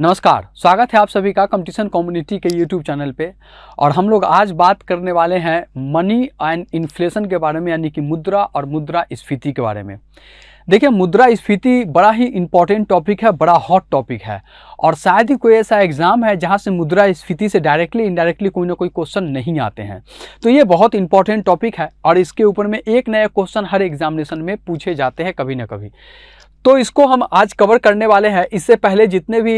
नमस्कार स्वागत है आप सभी का कंपटीशन कम्युनिटी के यूट्यूब चैनल पे और हम लोग आज बात करने वाले हैं मनी एंड इन्फ्लेशन के बारे में यानी कि मुद्रा और मुद्रा स्फीति के बारे में देखिए मुद्रा स्फीति बड़ा ही इम्पॉर्टेंट टॉपिक है बड़ा हॉट टॉपिक है और शायद ही कोई ऐसा एग्ज़ाम है जहाँ से मुद्रा स्फीति से डायरेक्टली इनडायरेक्टली कोई ना कोई क्वेश्चन नहीं आते हैं तो ये बहुत इंपॉर्टेंट टॉपिक है और इसके ऊपर में एक नया क्वेश्चन हर एग्जामिनेशन में पूछे जाते हैं कभी ना कभी तो इसको हम आज कवर करने वाले हैं इससे पहले जितने भी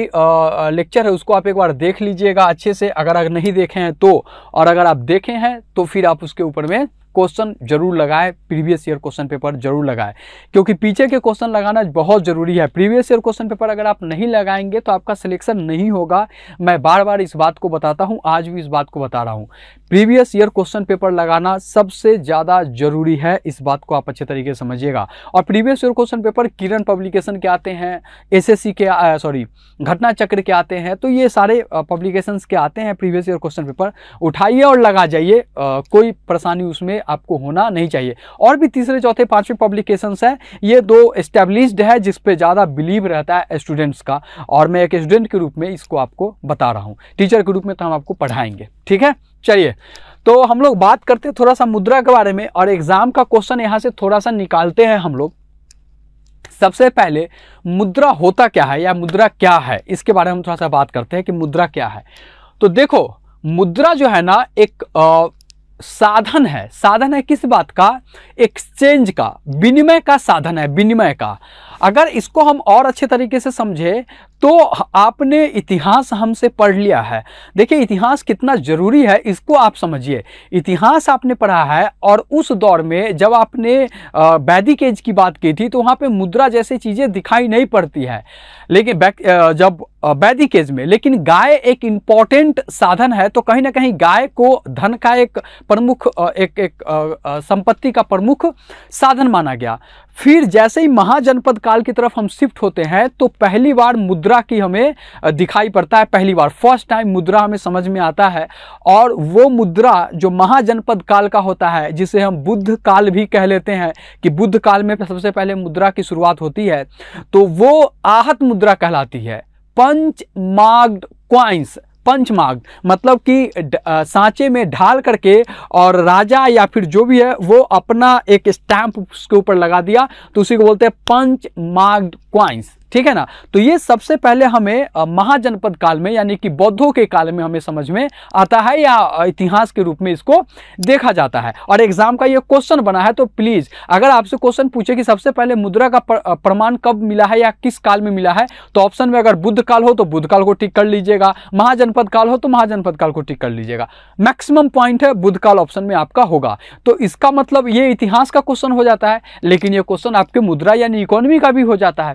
लेक्चर है उसको आप एक बार देख लीजिएगा अच्छे से अगर अगर नहीं देखे हैं तो और अगर आप देखे हैं तो फिर आप उसके ऊपर में क्वेश्चन जरूर लगाएं प्रीवियस ईयर क्वेश्चन पेपर जरूर लगाएं क्योंकि पीछे के क्वेश्चन लगाना बहुत ज़रूरी है प्रीवियस ईयर क्वेश्चन पेपर अगर आप नहीं लगाएंगे तो आपका सिलेक्शन नहीं होगा मैं बार बार इस बात को बताता हूँ आज भी इस बात को बता रहा हूँ प्रीवियस ईयर क्वेश्चन पेपर लगाना सबसे ज़्यादा जरूरी है इस बात को आप अच्छे तरीके से समझिएगा और previous year question paper Kiran publication के आते हैं एसएससी के सॉरी घटना चक्र के आते हैं तो ये सारे पब्लिकेशंस के आते हैं प्रीवियस ईयर क्वेश्चन पेपर उठाइए और लगा जाइए कोई परेशानी उसमें आपको होना नहीं चाहिए और भी तीसरे चौथे पाँचवें पब्लिकेशंस हैं ये दो इस्टेब्लिश्ड है जिसपे ज़्यादा बिलीव रहता है स्टूडेंट्स का और मैं एक स्टूडेंट के रूप में इसको आपको बता रहा हूँ टीचर के रूप में तो हम आपको पढ़ाएंगे ठीक है चलिए तो हम लोग बात करते हैं थोड़ा सा मुद्रा के बारे में और एग्ज़ाम का क्वेश्चन यहाँ से थोड़ा सा निकालते हैं हम लोग सबसे पहले मुद्रा होता क्या है या मुद्रा क्या है इसके बारे में हम थोड़ा सा बात करते हैं कि मुद्रा क्या है तो देखो मुद्रा जो है ना एक आ, साधन है साधन है किस बात का एक्सचेंज का विनिमय का साधन है विनिमय का अगर इसको हम और अच्छे तरीके से समझे तो आपने इतिहास हमसे पढ़ लिया है देखिए इतिहास कितना ज़रूरी है इसको आप समझिए इतिहास आपने पढ़ा है और उस दौर में जब आपने वैदिक एज की बात की थी तो वहाँ पे मुद्रा जैसी चीज़ें दिखाई नहीं पड़ती हैं लेकिन जब वैदिक एज में लेकिन गाय एक इम्पॉर्टेंट साधन है तो कहीं ना कहीं गाय को धन का एक प्रमुख एक एक संपत्ति का प्रमुख साधन माना गया फिर जैसे ही महाजनपद काल की तरफ हम शिफ्ट होते हैं तो पहली बार मुद्रा की हमें दिखाई पड़ता है पहली बार फर्स्ट टाइम मुद्रा हमें समझ में आता है और वो मुद्रा जो महाजनपद काल का होता है जिसे हम बुद्ध काल भी कह लेते हैं कि बुद्ध काल में सबसे पहले मुद्रा की शुरुआत होती है तो वो आहत मुद्रा कहलाती है पंच मार्ग्ड क्वाइंस पंचमार्ग मतलब कि सांचे में ढाल करके और राजा या फिर जो भी है वो अपना एक स्टैंप उसके ऊपर लगा दिया तो उसी को बोलते हैं पंचमार्ग क्वाइंस ठीक है ना तो ये सबसे पहले हमें महाजनपद काल में यानी कि बौद्धों के काल में हमें समझ में आता है या इतिहास के रूप में इसको देखा जाता है और एग्जाम का ये क्वेश्चन बना है तो प्लीज़ अगर आपसे क्वेश्चन पूछे कि सबसे पहले मुद्रा का प्रमाण कब मिला है या किस काल में मिला है तो ऑप्शन में अगर बुद्ध काल हो तो बुद्ध काल को टिक कर लीजिएगा महाजनपद काल हो तो महाजनपद काल को टिक कर लीजिएगा मैक्सिमम पॉइंट है बुद्ध काल ऑप्शन में आपका होगा तो इसका मतलब ये इतिहास का क्वेश्चन हो जाता है लेकिन ये क्वेश्चन आपके मुद्रा यानी इकोनॉमी का भी हो जाता है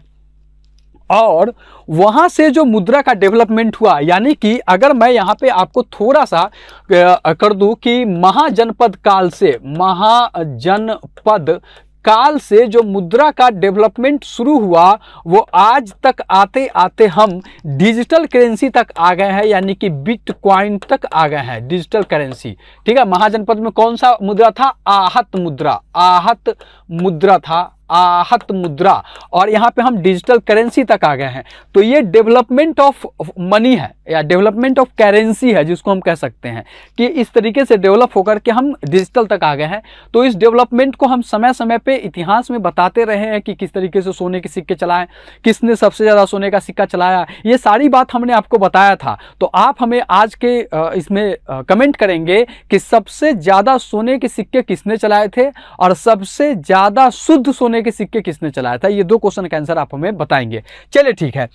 और वहाँ से जो मुद्रा का डेवलपमेंट हुआ यानी कि अगर मैं यहाँ पे आपको थोड़ा सा कर दूँ कि महाजनपद काल से महाजनपद काल से जो मुद्रा का डेवलपमेंट शुरू हुआ वो आज तक आते आते हम डिजिटल करेंसी तक आ गए हैं यानी कि बिटकॉइन तक आ गए हैं डिजिटल करेंसी ठीक है महाजनपद में कौन सा मुद्रा था आहत मुद्रा आहत मुद्रा था आहत मुद्रा और यहाँ पे हम डिजिटल करेंसी तक आ गए हैं तो ये डेवलपमेंट ऑफ मनी है या डेवलपमेंट ऑफ करेंसी है जिसको हम कह सकते हैं कि इस तरीके से डेवलप होकर के हम डिजिटल तक आ गए हैं तो इस डेवलपमेंट को हम समय समय पे इतिहास में बताते रहे हैं कि किस तरीके से सोने के सिक्के चलाएं किसने सबसे ज़्यादा सोने का सिक्का चलाया ये सारी बात हमने आपको बताया था तो आप हमें आज के इसमें कमेंट करेंगे कि सबसे ज़्यादा सोने के सिक्के किसने चलाए थे और सबसे ज़्यादा शुद्ध सोने के सिक्के किसने चलाया था ये दो क्वेश्चन का आंसर आप हमें बताएंगे चलिए ठीक है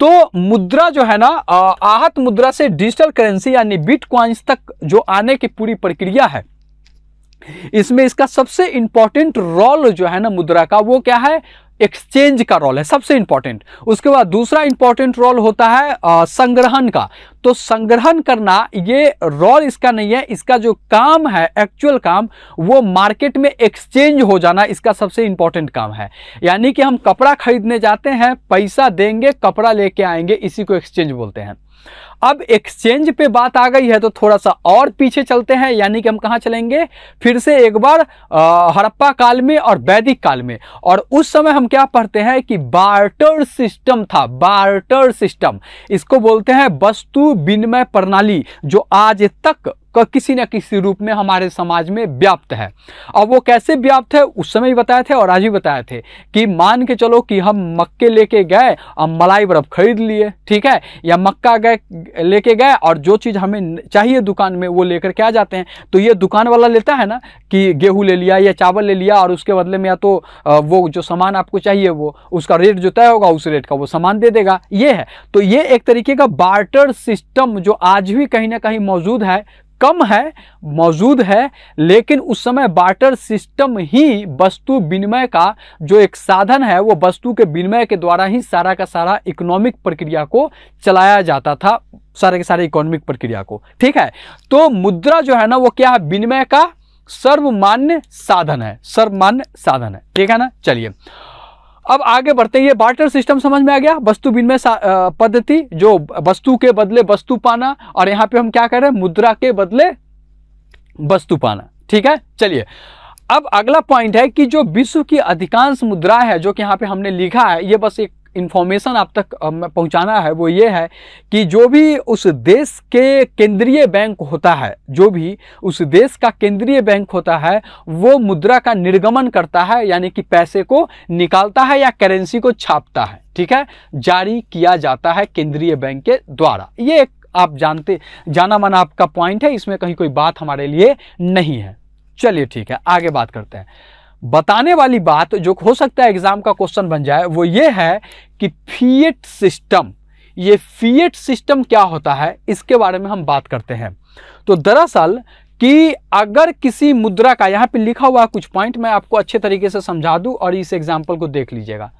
तो मुद्रा जो है ना आहत मुद्रा से डिजिटल करेंसी यानी बिटकॉइंस तक जो आने की पूरी प्रक्रिया है इसमें इसका सबसे इंपॉर्टेंट रोल जो है ना मुद्रा का वो क्या है एक्सचेंज का रोल है सबसे इंपॉर्टेंट उसके बाद दूसरा इंपॉर्टेंट रोल होता है आ, संग्रहण का तो संग्रहण करना ये रोल इसका नहीं है इसका जो काम है एक्चुअल काम वो मार्केट में एक्सचेंज हो जाना इसका सबसे इंपॉर्टेंट काम है यानी कि हम कपड़ा खरीदने जाते हैं पैसा देंगे कपड़ा लेके आएंगे इसी को एक्सचेंज बोलते हैं अब एक्सचेंज पे बात आ गई है तो थोड़ा सा और पीछे चलते हैं यानी कि हम कहाँ चलेंगे फिर से एक बार हड़प्पा काल में और वैदिक काल में और उस समय हम क्या पढ़ते हैं कि बार्टर सिस्टम था बार्टर सिस्टम इसको बोलते हैं वस्तु विनिमय प्रणाली जो आज तक का किसी न किसी रूप में हमारे समाज में व्याप्त है अब वो कैसे व्याप्त है उस समय भी बताए थे और आज भी बताए थे कि मान के चलो कि हम मक्के लेके गए और मलाई बर्फ़ खरीद लिए ठीक है या मक्का गए लेके गए और जो चीज़ हमें चाहिए दुकान में वो लेकर के आ जाते हैं तो ये दुकान वाला लेता है ना कि गेहूँ ले लिया या चावल ले लिया और उसके बदले में या तो वो जो सामान आपको चाहिए वो उसका रेट जो तय होगा उस रेट का वो सामान दे देगा ये है तो ये एक तरीके का बार्टर सिस्टम जो आज भी कहीं ना कहीं मौजूद है कम है मौजूद है लेकिन उस समय बार्टर सिस्टम ही वस्तु विनिमय का जो एक साधन है वो वस्तु के विनिमय के द्वारा ही सारा का सारा इकोनॉमिक प्रक्रिया को चलाया जाता था सारे के सारे इकोनॉमिक प्रक्रिया को ठीक है तो मुद्रा जो है ना वो क्या है विनिमय का सर्वमान्य साधन है सर्वमान्य साधन है ठीक है ना चलिए अब आगे बढ़ते हैं ये बार्टर सिस्टम समझ में आ गया वस्तु विनिमय पद्धति जो वस्तु के बदले वस्तु पाना और यहाँ पे हम क्या कर रहे हैं मुद्रा के बदले वस्तु पाना ठीक है चलिए अब अगला पॉइंट है कि जो विश्व की अधिकांश मुद्रा है जो कि यहाँ पे हमने लिखा है ये बस एक इन्फॉर्मेशन आप तक पहुंचाना है वो ये है कि जो भी उस देश के केंद्रीय बैंक होता है जो भी उस देश का केंद्रीय बैंक होता है वो मुद्रा का निर्गमन करता है यानी कि पैसे को निकालता है या करेंसी को छापता है ठीक है जारी किया जाता है केंद्रीय बैंक के द्वारा ये एक आप जानते जाना माना आपका पॉइंट है इसमें कहीं कोई बात हमारे लिए नहीं है चलिए ठीक है आगे बात करते हैं बताने वाली बात जो हो सकता है एग्ज़ाम का क्वेश्चन बन जाए वो ये है कि फीएट सिस्टम ये फीएट सिस्टम क्या होता है इसके बारे में हम बात करते हैं तो दरअसल कि अगर किसी मुद्रा का यहां पे लिखा हुआ कुछ पॉइंट मैं आपको अच्छे तरीके से समझा दूं और इस एग्जाम्पल को देख लीजिएगा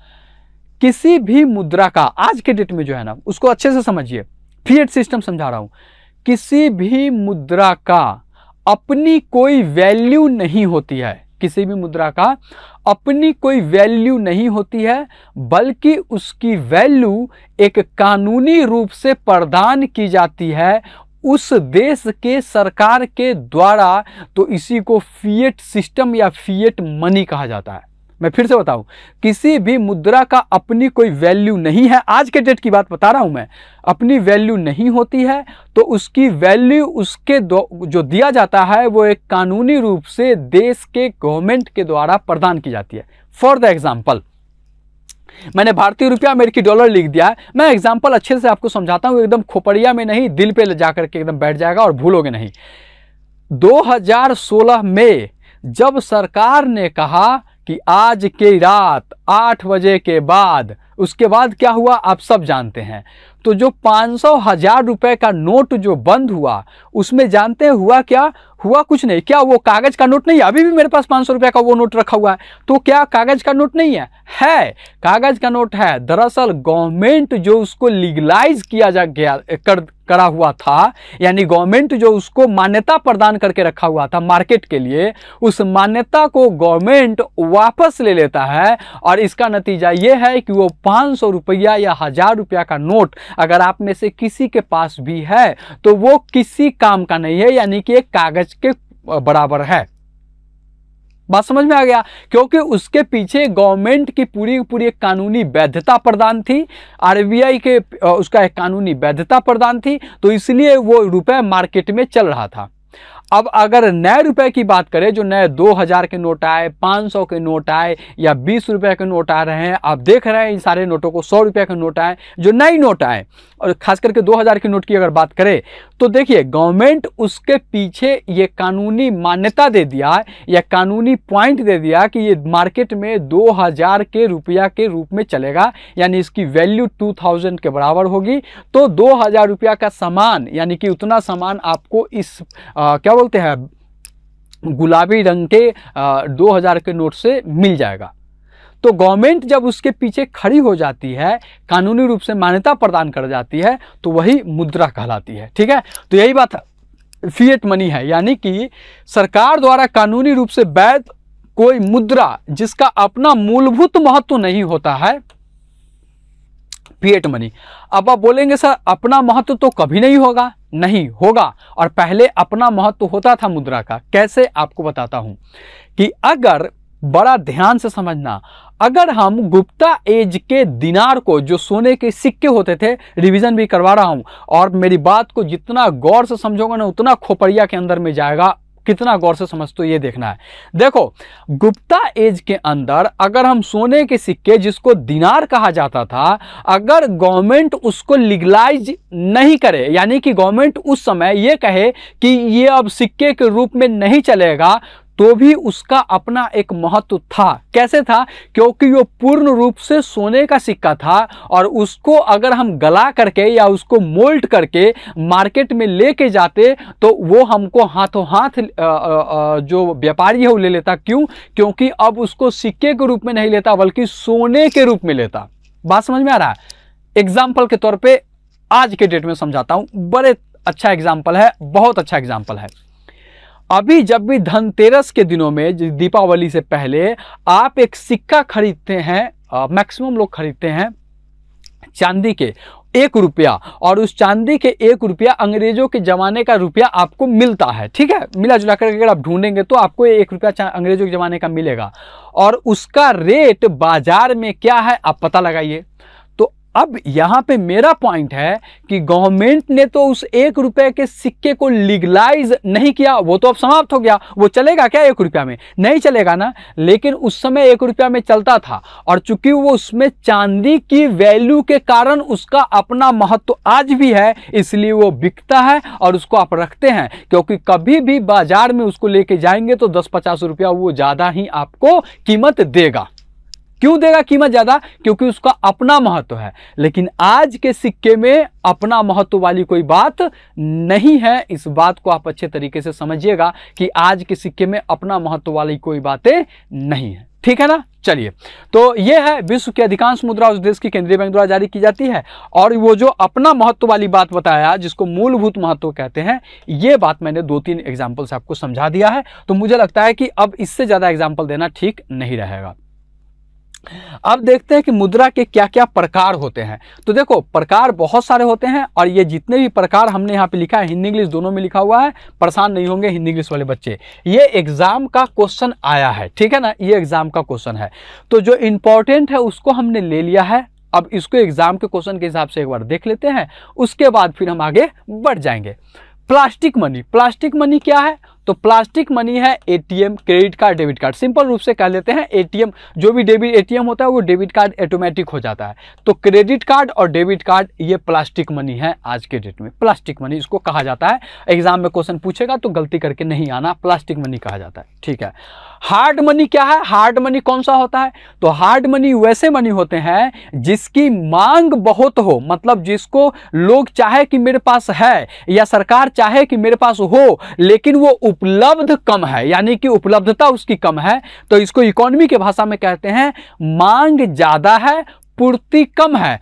किसी भी मुद्रा का आज के डेट में जो है ना उसको अच्छे से समझिए फीएट सिस्टम समझा रहा हूं किसी भी मुद्रा का अपनी कोई वैल्यू नहीं होती है किसी भी मुद्रा का अपनी कोई वैल्यू नहीं होती है बल्कि उसकी वैल्यू एक कानूनी रूप से प्रदान की जाती है उस देश के सरकार के द्वारा तो इसी को फीएट सिस्टम या फिएट मनी कहा जाता है मैं फिर से बताऊं किसी भी मुद्रा का अपनी कोई वैल्यू नहीं है आज के डेट की बात बता रहा हूं मैं अपनी वैल्यू नहीं होती है तो उसकी वैल्यू उसके जो दिया जाता है वो एक कानूनी रूप से देश के गवर्नमेंट के द्वारा प्रदान की जाती है फॉर द एग्जाम्पल मैंने भारतीय रुपया अमेरिकी डॉलर लिख दिया है मैं एग्जाम्पल अच्छे से आपको समझाता हूँ एकदम खोपड़िया में नहीं दिल पे ले जाकर के एकदम बैठ जाएगा और भूलोगे नहीं 2016 में जब सरकार ने कहा कि आज की रात आठ बजे के बाद उसके बाद क्या हुआ आप सब जानते हैं तो जो पाँच सौ हजार रुपए का नोट जो बंद हुआ उसमें जानते हुआ क्या हुआ कुछ नहीं क्या वो कागज़ का नोट नहीं है अभी भी मेरे पास पाँच सौ रुपये का वो नोट रखा हुआ है तो क्या कागज़ का नोट नहीं है है कागज़ का नोट है दरअसल गवर्नमेंट जो उसको लीगलाइज किया जा गया कर करा हुआ था यानी गवर्नमेंट जो उसको मान्यता प्रदान करके रखा हुआ था मार्केट के लिए उस मान्यता को गवर्नमेंट वापस ले लेता है और इसका नतीजा यह है कि वो पाँच सौ रुपया या हज़ार रुपया का नोट अगर आप में से किसी के पास भी है तो वो किसी काम का नहीं है यानी कि एक कागज के बराबर है बात समझ में आ गया क्योंकि उसके पीछे गवर्नमेंट की पूरी पूरी एक कानूनी वैधता प्रदान थी आरबीआई के उसका एक कानूनी वैधता प्रदान थी तो इसलिए वो रुपए मार्केट में चल रहा था अब अगर नए रुपए की बात करें जो नए 2000 के नोट आए 500 के नोट आए या बीस रुपए के नोट आ रहे हैं आप देख रहे हैं इन सारे नोटों को सौ रुपये के नोट आए जो नई नोट आए और खास करके 2000 के नोट की अगर बात करें तो देखिए गवर्नमेंट उसके पीछे ये कानूनी मान्यता दे दिया या कानूनी पॉइंट दे दिया कि ये मार्केट में दो के रुपया के रूप में चलेगा यानी इसकी वैल्यू टू के बराबर होगी तो दो रुपया का सामान यानी कि उतना सामान आपको इस आ, क्या बोलते हैं गुलाबी रंग के दो हज़ार के नोट से मिल जाएगा तो गवर्नमेंट जब उसके पीछे खड़ी हो जाती है कानूनी रूप से मान्यता प्रदान कर जाती है तो वही मुद्रा कहलाती है ठीक है तो यही बात फिएट मनी है यानी कि सरकार द्वारा कानूनी रूप से वैध कोई मुद्रा जिसका अपना मूलभूत महत्व नहीं होता है फिएट मनी अब आप बोलेंगे सर अपना महत्व तो कभी नहीं होगा नहीं होगा और पहले अपना महत्व होता था मुद्रा का कैसे आपको बताता हूं कि अगर बड़ा ध्यान से समझना अगर हम गुप्ता एज के दिनार को जो सोने के सिक्के होते थे रिवीजन भी करवा रहा हूं और मेरी बात को जितना गौर से समझोगे ना उतना खोपड़िया के अंदर में जाएगा कितना गौर से समझते हो ये देखना है देखो गुप्ता एज के अंदर अगर हम सोने के सिक्के जिसको दिनार कहा जाता था अगर गवर्नमेंट उसको लीगलाइज नहीं करे यानी कि गवर्नमेंट उस समय ये कहे कि ये अब सिक्के के रूप में नहीं चलेगा तो भी उसका अपना एक महत्व था कैसे था क्योंकि वो पूर्ण रूप से सोने का सिक्का था और उसको अगर हम गला करके या उसको मोल्ट करके मार्केट में लेके जाते तो वो हमको हाथों हाथ जो व्यापारी है वो ले लेता क्यों क्योंकि अब उसको सिक्के के रूप में नहीं लेता बल्कि सोने के रूप में लेता बात समझ में आ रहा है एग्जाम्पल के तौर पर आज के डेट में समझाता हूँ बड़े अच्छा एग्जाम्पल है बहुत अच्छा एग्जाम्पल है अभी जब भी धनतेरस के दिनों में दीपावली से पहले आप एक सिक्का खरीदते हैं मैक्सिमम लोग खरीदते हैं चांदी के एक रुपया और उस चांदी के एक रुपया अंग्रेजों के ज़माने का रुपया आपको मिलता है ठीक है मिला जुला करके अगर आप ढूंढेंगे तो आपको एक रुपया अंग्रेजों के ज़माने का मिलेगा और उसका रेट बाज़ार में क्या है आप पता लगाइए अब यहाँ पे मेरा पॉइंट है कि गवर्नमेंट ने तो उस एक रुपए के सिक्के को लीगलाइज नहीं किया वो तो अब समाप्त हो गया वो चलेगा क्या एक रुपया में नहीं चलेगा ना लेकिन उस समय एक रुपया में चलता था और चूंकि वो उसमें चांदी की वैल्यू के कारण उसका अपना महत्व आज भी है इसलिए वो बिकता है और उसको आप रखते हैं क्योंकि कभी भी बाजार में उसको लेके जाएंगे तो दस पचास रुपया वो ज़्यादा ही आपको कीमत देगा क्यों देगा कीमत ज़्यादा क्योंकि उसका अपना महत्व है लेकिन आज के सिक्के में अपना महत्व वाली कोई बात नहीं है इस बात को आप अच्छे तरीके से समझिएगा कि आज के सिक्के में अपना महत्व वाली कोई बातें नहीं है ठीक है ना चलिए तो यह है विश्व की अधिकांश मुद्रा उस देश की केंद्रीय बैंक द्वारा जारी की जाती है और वो जो अपना महत्व वाली बात बताया जिसको मूलभूत महत्व कहते हैं ये बात मैंने दो तीन एग्जाम्पल से आपको समझा दिया है तो मुझे लगता है कि अब इससे ज़्यादा एग्जाम्पल देना ठीक नहीं रहेगा अब देखते हैं कि मुद्रा के क्या क्या प्रकार होते हैं तो देखो प्रकार बहुत सारे होते हैं और ये जितने भी प्रकार हमने यहाँ पे लिखा है हिंदी इंग्लिश दोनों में लिखा हुआ है परेशान नहीं होंगे हिंदी इंग्लिश वाले बच्चे ये एग्जाम का क्वेश्चन आया है ठीक है ना ये एग्जाम का क्वेश्चन है तो जो इंपॉर्टेंट है उसको हमने ले लिया है अब इसको एग्जाम के क्वेश्चन के हिसाब से एक बार देख लेते हैं उसके बाद फिर हम आगे बढ़ जाएंगे प्लास्टिक मनी प्लास्टिक मनी क्या है तो प्लास्टिक मनी है ATM credit card debit card simple रूप से कह लेते हैं एटीएम जो भी डेबिट एटीएम होता है वो डेबिट कार्ड ऑटोमेटिक हो जाता है तो क्रेडिट कार्ड और डेबिट कार्ड ये प्लास्टिक मनी है आज के डेट में प्लास्टिक मनी इसको कहा जाता है एग्जाम में क्वेश्चन पूछेगा तो गलती करके नहीं आना प्लास्टिक मनी कहा जाता है ठीक है हार्ड मनी क्या है हार्ड मनी कौन सा होता है तो हार्ड मनी वैसे मनी होते हैं जिसकी मांग बहुत हो मतलब जिसको लोग चाहे कि मेरे पास है या सरकार चाहे कि मेरे पास हो लेकिन वो उपलब्ध कम है यानी कि उपलब्धता उसकी कम है तो इसको इकोनॉमी के भाषा में कहते हैं मांग ज़्यादा है पूर्ति कम है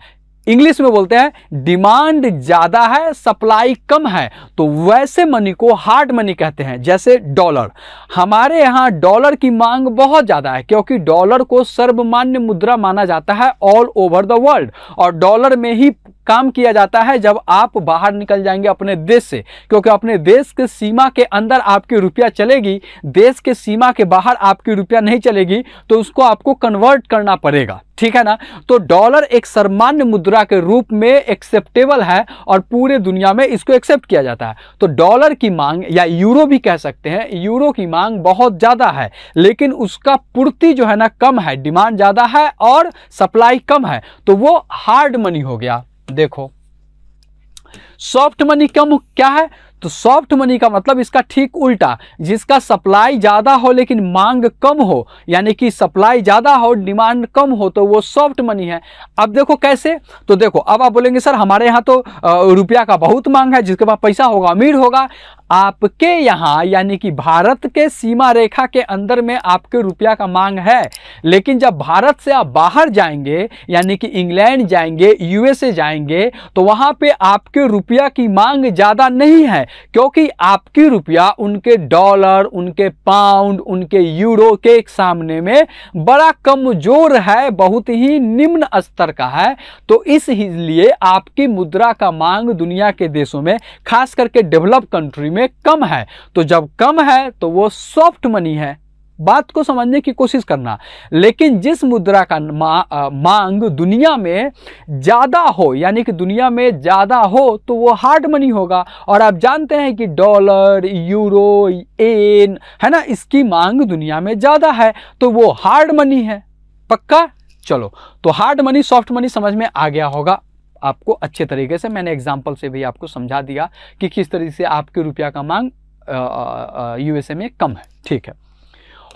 इंग्लिश में बोलते हैं डिमांड ज़्यादा है सप्लाई कम है तो वैसे मनी को हार्ड मनी कहते हैं जैसे डॉलर हमारे यहाँ डॉलर की मांग बहुत ज़्यादा है क्योंकि डॉलर को सर्वमान्य मुद्रा माना जाता है ऑल ओवर द वर्ल्ड और डॉलर में ही काम किया जाता है जब आप बाहर निकल जाएंगे अपने देश से क्योंकि अपने देश के सीमा के अंदर आपकी रुपया चलेगी देश के सीमा के बाहर आपकी रुपया नहीं चलेगी तो उसको आपको कन्वर्ट करना पड़ेगा ठीक है ना तो डॉलर एक सर्मान्य मुद्रा के रूप में एक्सेप्टेबल है और पूरे दुनिया में इसको एक्सेप्ट किया जाता है तो डॉलर की मांग या यूरो भी कह सकते हैं यूरो की मांग बहुत ज़्यादा है लेकिन उसका पूर्ति जो है ना कम है डिमांड ज़्यादा है और सप्लाई कम है तो वो हार्ड मनी हो गया देखो सॉफ्ट मनी कम क्या है तो सॉफ्ट मनी का मतलब इसका ठीक उल्टा जिसका सप्लाई ज़्यादा हो लेकिन मांग कम हो यानी कि सप्लाई ज़्यादा हो डिमांड कम हो तो वो सॉफ्ट मनी है अब देखो कैसे तो देखो अब आप बोलेंगे सर हमारे यहाँ तो रुपया का बहुत मांग है जिसके पास पैसा होगा अमीर होगा आपके यहाँ यानी कि भारत के सीमा रेखा के अंदर में आपके रुपया का मांग है लेकिन जब भारत से आप बाहर जाएंगे यानी कि इंग्लैंड जाएंगे यूएसए जाएंगे तो वहाँ पे आपके रुपया की मांग ज़्यादा नहीं है क्योंकि आपकी रुपया उनके डॉलर उनके पाउंड उनके यूरो के सामने में बड़ा कमज़ोर है बहुत ही निम्न स्तर का है तो इसलिए आपकी मुद्रा का मांग दुनिया के देशों में खास करके डेवलप कंट्री में में कम है तो जब कम है तो वो सॉफ्ट मनी है बात को समझने की कोशिश करना लेकिन जिस मुद्रा का मा, मांग दुनिया में ज़्यादा हो यानी कि दुनिया में ज़्यादा हो तो वो हार्ड मनी होगा और आप जानते हैं कि डॉलर यूरो एन है ना इसकी मांग दुनिया में ज़्यादा है तो वो हार्ड मनी है पक्का चलो तो हार्ड मनी सॉफ्ट मनी समझ में आ गया होगा आपको अच्छे तरीके से मैंने एग्जाम्पल से भी आपको समझा दिया कि किस तरीके से आपके रुपया का मांग यूएसए में कम है ठीक है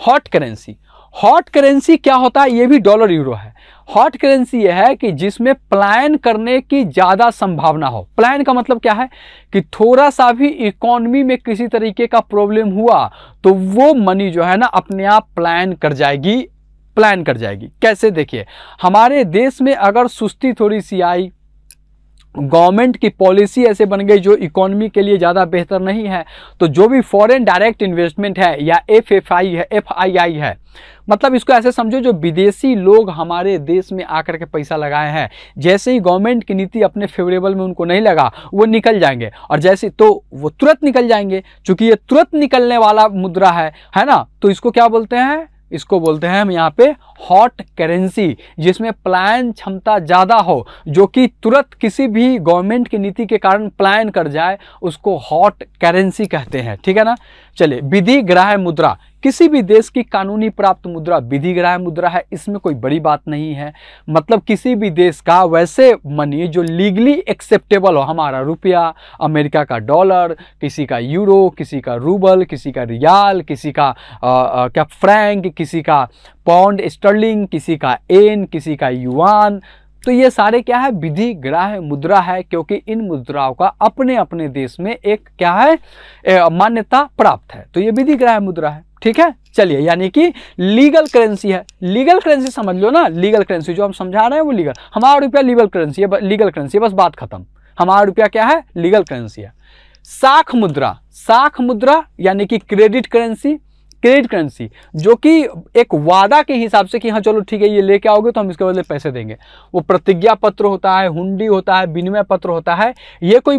हॉट करेंसी हॉट करेंसी क्या होता है ये भी डॉलर यूरो है हॉट करेंसी यह है कि जिसमें प्लान करने की ज़्यादा संभावना हो प्लान का मतलब क्या है कि थोड़ा सा भी इकोनॉमी में किसी तरीके का प्रॉब्लम हुआ तो वो मनी जो है ना अपने आप प्लान कर जाएगी प्लान कर जाएगी कैसे देखिए हमारे देश में अगर सुस्ती थोड़ी सी आई गवर्नमेंट की पॉलिसी ऐसे बन गई जो इकोनॉमी के लिए ज़्यादा बेहतर नहीं है तो जो भी फॉरेन डायरेक्ट इन्वेस्टमेंट है या एफ एफ आई है एफ आई आई है मतलब इसको ऐसे समझो जो विदेशी लोग हमारे देश में आकर के पैसा लगाए हैं जैसे ही गवर्नमेंट की नीति अपने फेवरेबल में उनको नहीं लगा वो निकल जाएंगे और जैसे तो वो तुरंत निकल जाएंगे चूँकि ये तुरंत निकलने वाला मुद्रा है है ना तो इसको क्या बोलते हैं इसको बोलते हैं हम यहाँ पे हॉट करेंसी जिसमें प्लान क्षमता ज़्यादा हो जो कि तुरंत किसी भी गवर्नमेंट की नीति के कारण प्लान कर जाए उसको हॉट करेंसी कहते हैं ठीक है ना चलिए विधि ग्राह मुद्रा किसी भी देश की कानूनी प्राप्त मुद्रा विधि ग्राह्य मुद्रा है इसमें कोई बड़ी बात नहीं है मतलब किसी भी देश का वैसे मनी जो लीगली एक्सेप्टेबल हो हमारा रुपया अमेरिका का डॉलर किसी का यूरो किसी का रूबल किसी का रियाल किसी का आ, आ, क्या फ्रैंक किसी का पाउंड स्टर्लिंग किसी का एन किसी का युआन तो ये सारे क्या है विधि ग्राह मुद्रा है क्योंकि इन मुद्राओं का अपने अपने देश में एक क्या है मान्यता प्राप्त है तो ये विधि ग्राह मुद्रा है ठीक है चलिए यानी कि लीगल करेंसी है लीगल करेंसी समझ लो ना लीगल करेंसी जो हम समझा रहे हैं वो लीगल हमारा रुपया लीगल करेंसी है लीगल करेंसी है बस बात खत्म हमारा रुपया क्या है लीगल करेंसी है साख मुद्रा साख मुद्रा यानी कि क्रेडिट करेंसी क्रेडिट करेंसी जो कि एक वादा के हिसाब से कि हाँ चलो ठीक है ये लेके आओगे तो हम इसके बदले पैसे देंगे वो प्रतिज्ञा पत्र होता है हुंडी होता है विनिमय पत्र होता है ये कोई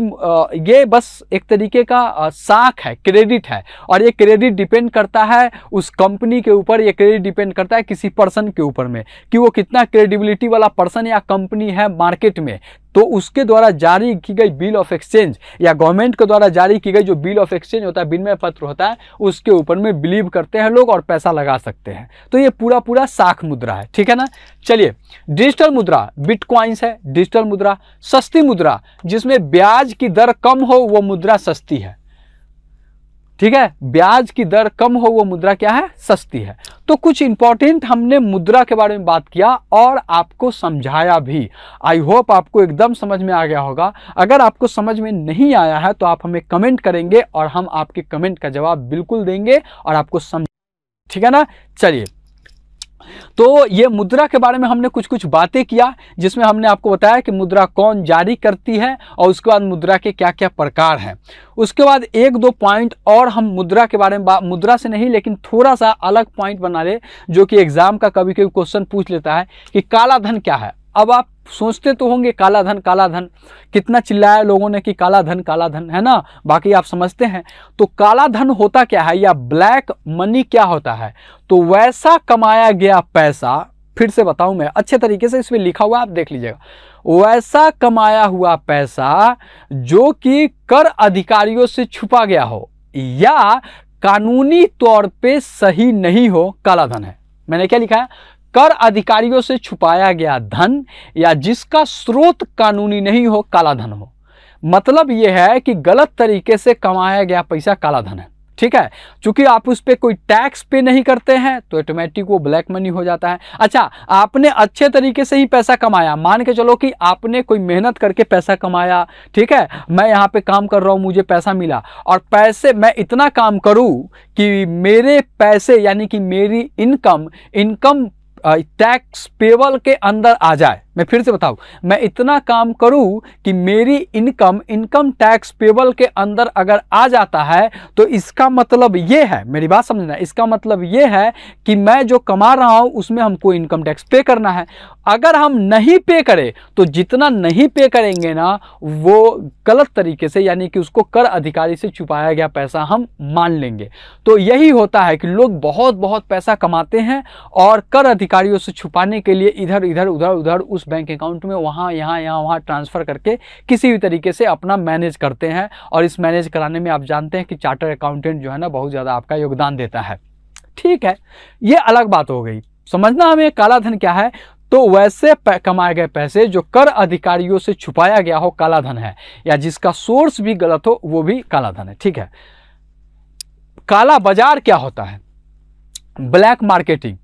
ये बस एक तरीके का साख है क्रेडिट है और ये क्रेडिट डिपेंड करता है उस कंपनी के ऊपर ये क्रेडिट डिपेंड करता है किसी पर्सन के ऊपर में कि वो कितना क्रेडिबिलिटी वाला पर्सन या कंपनी है मार्केट में तो उसके द्वारा जारी की गई बिल ऑफ एक्सचेंज या गवर्नमेंट के द्वारा जारी की गई जो बिल ऑफ एक्सचेंज होता है विनिमय पत्र होता है उसके ऊपर में बिलीव करते हैं लोग और पैसा लगा सकते हैं तो ये पूरा पूरा साख मुद्रा है ठीक है ना चलिए डिजिटल मुद्रा बिटकॉइंस है डिजिटल मुद्रा सस्ती मुद्रा जिसमें ब्याज की दर कम हो वह मुद्रा सस्ती है ठीक है ब्याज की दर कम हो वो मुद्रा क्या है सस्ती है तो कुछ इंपॉर्टेंट हमने मुद्रा के बारे में बात किया और आपको समझाया भी आई होप आपको एकदम समझ में आ गया होगा अगर आपको समझ में नहीं आया है तो आप हमें कमेंट करेंगे और हम आपके कमेंट का जवाब बिल्कुल देंगे और आपको समझ ठीक है ना चलिए तो ये मुद्रा के बारे में हमने कुछ कुछ बातें किया जिसमें हमने आपको बताया कि मुद्रा कौन जारी करती है और उसके बाद मुद्रा के क्या क्या प्रकार हैं उसके बाद एक दो पॉइंट और हम मुद्रा के बारे में मुद्रा से नहीं लेकिन थोड़ा सा अलग पॉइंट बना ले जो कि एग्ज़ाम का कभी कभी क्वेश्चन पूछ लेता है कि काला धन क्या है अब आप सोचते तो होंगे काला धन काला धन कितना चिल्लाया लोगों ने कि काला धन काला धन है ना बाकी आप समझते हैं तो काला धन होता क्या है या ब्लैक मनी क्या होता है तो वैसा कमाया गया पैसा फिर से बताऊं मैं अच्छे तरीके से इसमें लिखा हुआ आप देख लीजिएगा वैसा कमाया हुआ पैसा जो कि कर अधिकारियों से छुपा गया हो या कानूनी तौर पे सही नहीं हो काला धन है मैंने क्या लिखा है कर अधिकारियों से छुपाया गया धन या जिसका स्रोत कानूनी नहीं हो काला धन हो मतलब यह है कि गलत तरीके से कमाया गया पैसा काला धन है ठीक है चूंकि आप उस पर कोई टैक्स पे नहीं करते हैं तो ऑटोमेटिक वो ब्लैक मनी हो जाता है अच्छा आपने अच्छे तरीके से ही पैसा कमाया मान के चलो कि आपने कोई मेहनत करके पैसा कमाया ठीक है मैं यहाँ पे काम कर रहा हूँ मुझे पैसा मिला और पैसे मैं इतना काम करूँ कि मेरे पैसे यानी कि मेरी इनकम इनकम टैक्स पेबल के अंदर आ जाए मैं फिर से बताऊं मैं इतना काम करूं कि मेरी इनकम इनकम टैक्स पेबल के अंदर अगर आ जाता है तो इसका मतलब यह है मेरी बात समझना इसका मतलब यह है कि मैं जो कमा रहा हूं उसमें हमको इनकम टैक्स पे करना है अगर हम नहीं पे करें तो जितना नहीं पे करेंगे ना वो गलत तरीके से यानी कि उसको कर अधिकारी से छुपाया गया पैसा हम मान लेंगे तो यही होता है कि लोग बहुत बहुत पैसा कमाते हैं और कर अधिकारियों से छुपाने के लिए इधर इधर उधर उधर उस बैंक अकाउंट में वहाँ यहाँ यहाँ वहाँ ट्रांसफ़र करके किसी भी तरीके से अपना मैनेज करते हैं और इस मैनेज कराने में आप जानते हैं कि चार्टर अकाउंटेंट जो है ना बहुत ज़्यादा आपका योगदान देता है ठीक है ये अलग बात हो गई समझना हमें काला धन क्या है तो वैसे कमाए गए पैसे जो कर अधिकारियों से छुपाया गया हो काला धन है या जिसका सोर्स भी गलत हो वो भी काला धन है ठीक है काला बाजार क्या होता है ब्लैक मार्केटिंग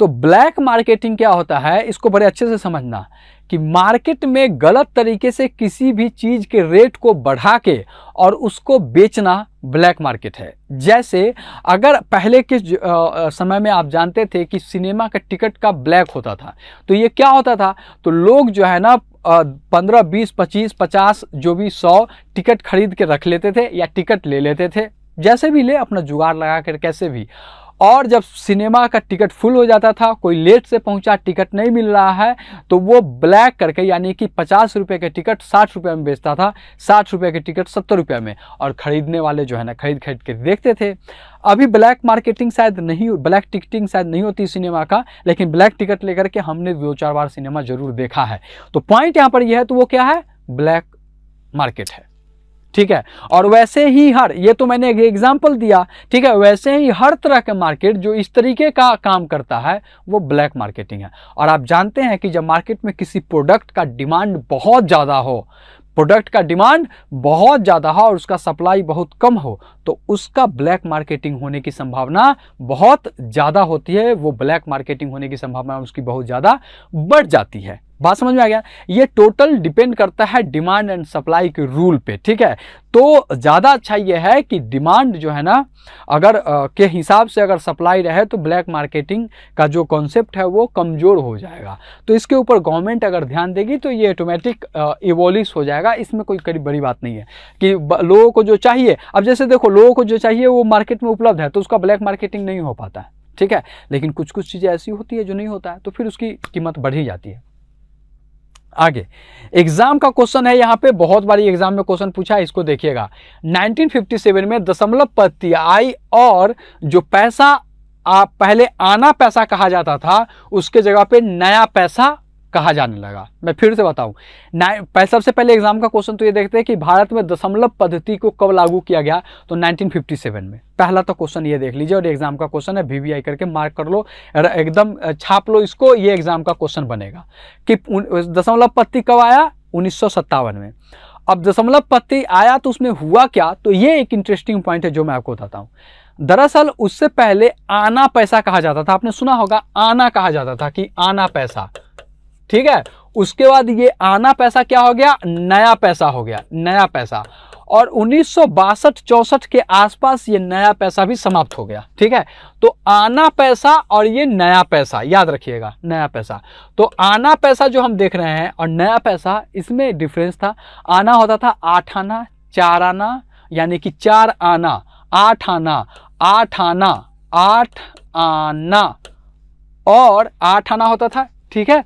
तो ब्लैक मार्केटिंग क्या होता है इसको बड़े अच्छे से समझना कि मार्केट में गलत तरीके से किसी भी चीज़ के रेट को बढ़ा के और उसको बेचना ब्लैक मार्केट है जैसे अगर पहले के समय में आप जानते थे कि सिनेमा का टिकट का ब्लैक होता था तो ये क्या होता था तो लोग जो है ना पंद्रह बीस पच्चीस पचास जो भी सौ टिकट खरीद के रख लेते थे या टिकट ले लेते थे जैसे भी ले अपना जुगाड़ लगा कर कैसे भी और जब सिनेमा का टिकट फुल हो जाता था कोई लेट से पहुंचा टिकट नहीं मिल रहा है तो वो ब्लैक करके यानी कि पचास रुपये के टिकट साठ रुपये में बेचता था साठ रुपये के टिकट सत्तर रुपये में और ख़रीदने वाले जो है ना खरीद खरीद के देखते थे अभी ब्लैक मार्केटिंग शायद नहीं ब्लैक टिकटिंग शायद नहीं होती सिनेमा का लेकिन ब्लैक टिकट लेकर के हमने दो चार बार सिनेमा ज़रूर देखा है तो पॉइंट यहाँ पर यह है तो वो क्या है ब्लैक मार्केट है ठीक है और वैसे ही हर ये तो मैंने एक एग्जाम्पल दिया ठीक है वैसे ही हर तरह का मार्केट जो इस तरीके का काम करता है वो ब्लैक मार्केटिंग है और आप जानते हैं कि जब मार्केट में किसी प्रोडक्ट का डिमांड बहुत ज़्यादा हो प्रोडक्ट का डिमांड बहुत ज़्यादा हो और उसका सप्लाई बहुत कम हो तो उसका ब्लैक मार्केटिंग होने की संभावना बहुत ज़्यादा होती है वो ब्लैक मार्केटिंग होने की संभावना उसकी बहुत ज़्यादा बढ़ जाती है बात समझ में आ गया ये टोटल डिपेंड करता है डिमांड एंड सप्लाई के रूल पे ठीक है तो ज़्यादा अच्छा ये है कि डिमांड जो है ना अगर आ, के हिसाब से अगर सप्लाई रहे तो ब्लैक मार्केटिंग का जो कॉन्सेप्ट है वो कमज़ोर हो जाएगा तो इसके ऊपर गवर्नमेंट अगर ध्यान देगी तो ये ऑटोमेटिक इवोलिस हो जाएगा इसमें कोई करीब बड़ी बात नहीं है कि लोगों को जो चाहिए अब जैसे देखो लोगों को जो चाहिए वो मार्केट में उपलब्ध है तो उसका ब्लैक मार्केटिंग नहीं हो पाता है ठीक है लेकिन कुछ कुछ चीज़ें ऐसी होती है जो नहीं होता है तो फिर उसकी कीमत बढ़ ही जाती है आगे एग्जाम का क्वेश्चन है यहाँ पे बहुत बारी एग्जाम में क्वेश्चन पूछा है इसको देखिएगा 1957 में दशमलव पत्ती आई और जो पैसा आप पहले आना पैसा कहा जाता था उसके जगह पे नया पैसा कहा जाने लगा मैं फिर से बताऊं ना सबसे पहले एग्जाम का क्वेश्चन तो ये देखते हैं कि भारत में दशमलव पद्धति को कब लागू किया गया तो 1957 में पहला तो क्वेश्चन ये देख लीजिए और एग्जाम का क्वेश्चन है वीवीआई करके मार्क कर लो एकदम छाप लो इसको ये एग्जाम का क्वेश्चन बनेगा कि दशमलव पद्धति कब आया उन्नीस में अब दशमलव पत्ती आया तो उसमें हुआ क्या तो ये एक इंटरेस्टिंग पॉइंट है जो मैं आपको बताता हूँ दरअसल उससे पहले आना पैसा कहा जाता था आपने सुना होगा आना कहा जाता था कि आना पैसा ठीक है उसके बाद ये आना पैसा क्या हो गया नया पैसा हो गया नया पैसा और उन्नीस सौ चौसठ के आसपास ये नया पैसा भी समाप्त हो गया ठीक है तो आना पैसा और ये नया पैसा याद रखिएगा नया पैसा तो आना पैसा जो हम देख रहे हैं और नया पैसा इसमें डिफरेंस था आना होता था आठ आना चार आना यानी कि चार आना आठ आना आठ आना आठ आना और आठ आना होता था ठीक है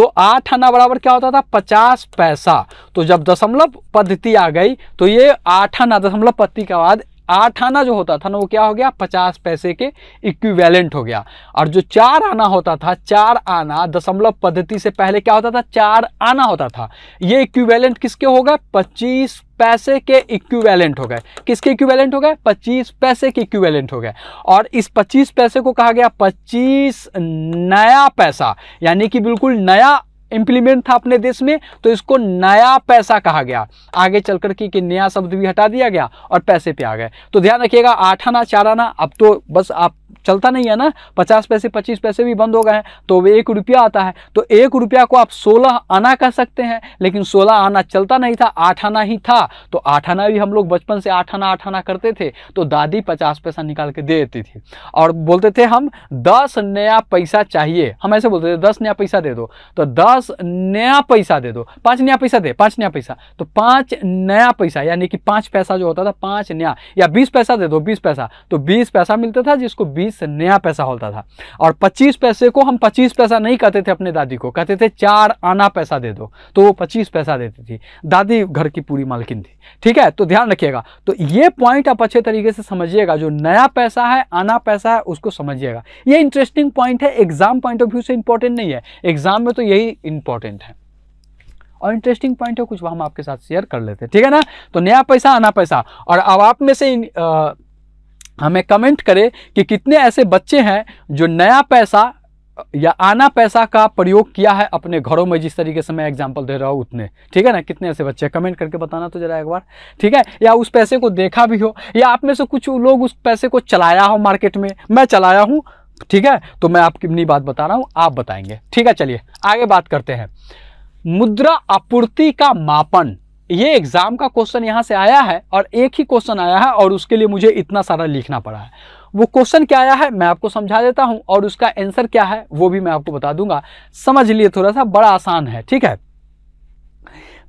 तो आठ आना बराबर क्या होता था पचास पैसा तो जब दशमलव पद्धति आ गई तो ये आठ आना दशमलव पद्धति के बाद आठ आना जो होता था ना वो क्या हो गया पचास पैसे के इक्विवेलेंट हो गया और जो चार आना होता था चार आना दशमलव पद्धति से पहले क्या होता था चार आना होता था ये इक्विवेलेंट किसके हो गए पच्चीस पैसे के इक्विवेलेंट हो गए किसके इक्विवेलेंट हो गए पच्चीस पैसे के इक्विवेलेंट हो गए और इस पच्चीस पैसे को कहा गया पच्चीस नया पैसा यानी कि बिल्कुल नया इम्प्लीमेंट था अपने देश में तो इसको नया पैसा कहा गया आगे चल की कि नया शब्द भी हटा दिया गया और पैसे पे आ गए तो ध्यान रखिएगा आठ आना चार आना अब तो बस आप चलता नहीं है ना पचास पैसे पच्चीस पैसे भी बंद हो गए हैं तो वे एक रुपया आता है तो एक रुपया को आप सोलह आना कह सकते हैं लेकिन सोलह आना चलता नहीं था आठ आना ही था तो आठ आना भी हम लोग बचपन से आठ आना आठ आना करते थे तो दादी पचास पैसा निकाल के दे देती थी और बोलते थे हम दस नया पैसा चाहिए हम ऐसे बोलते थे दस नया पैसा दे दो तो दस पांच नया पैसा दे दो पांच नया पैसा दे पांच नया पैसा तो पांच नया पैसा यानी कि पांच पैसा जो होता था पांच नया या बीस पैसा दे दो बीस पैसा तो बीस पैसा मिलता था जिसको बीस नया पैसा होता था और पच्चीस पैसे को हम पच्चीस पैसा नहीं कहते थे अपने दादी को कहते थे चार आना पैसा दे दो तो वो पच्चीस पैसा देती थी दादी घर की पूरी मालकिन थी ठीक है तो ध्यान रखिएगा तो ये पॉइंट आप अच्छे तरीके से समझिएगा जो नया पैसा है आना पैसा है उसको समझिएगा ये इंटरेस्टिंग पॉइंट है एग्जाम पॉइंट ऑफ व्यू से इंपॉर्टेंट नहीं है एग्जाम में तो यही इंपॉर्टेंट है और इंटरेस्टिंग पॉइंट है कुछ हम आपके साथ शेयर कर लेते हैं ठीक है ना तो नया पैसा आना पैसा और अब आप में से इन, आ, हमें कमेंट करें कि कितने ऐसे बच्चे हैं जो नया पैसा या आना पैसा का प्रयोग किया है अपने घरों में जिस तरीके से मैं एग्जाम्पल दे रहा हूँ उतने ठीक है ना कितने ऐसे बच्चे कमेंट करके बताना तो जरा एक बार ठीक है या उस पैसे को देखा भी हो या आप में से कुछ लोग उस पैसे को चलाया हो मार्केट में मैं चलाया हूँ ठीक है तो मैं आपकी अपनी बात बता रहा हूं आप बताएंगे ठीक है चलिए आगे बात करते हैं मुद्रा आपूर्ति का मापन ये एग्जाम का क्वेश्चन यहां से आया है और एक ही क्वेश्चन आया है और उसके लिए मुझे इतना सारा लिखना पड़ा है वो क्वेश्चन क्या आया है मैं आपको समझा देता हूं और उसका आंसर क्या है वो भी मैं आपको बता दूंगा समझ लिए थोड़ा सा बड़ा आसान है ठीक है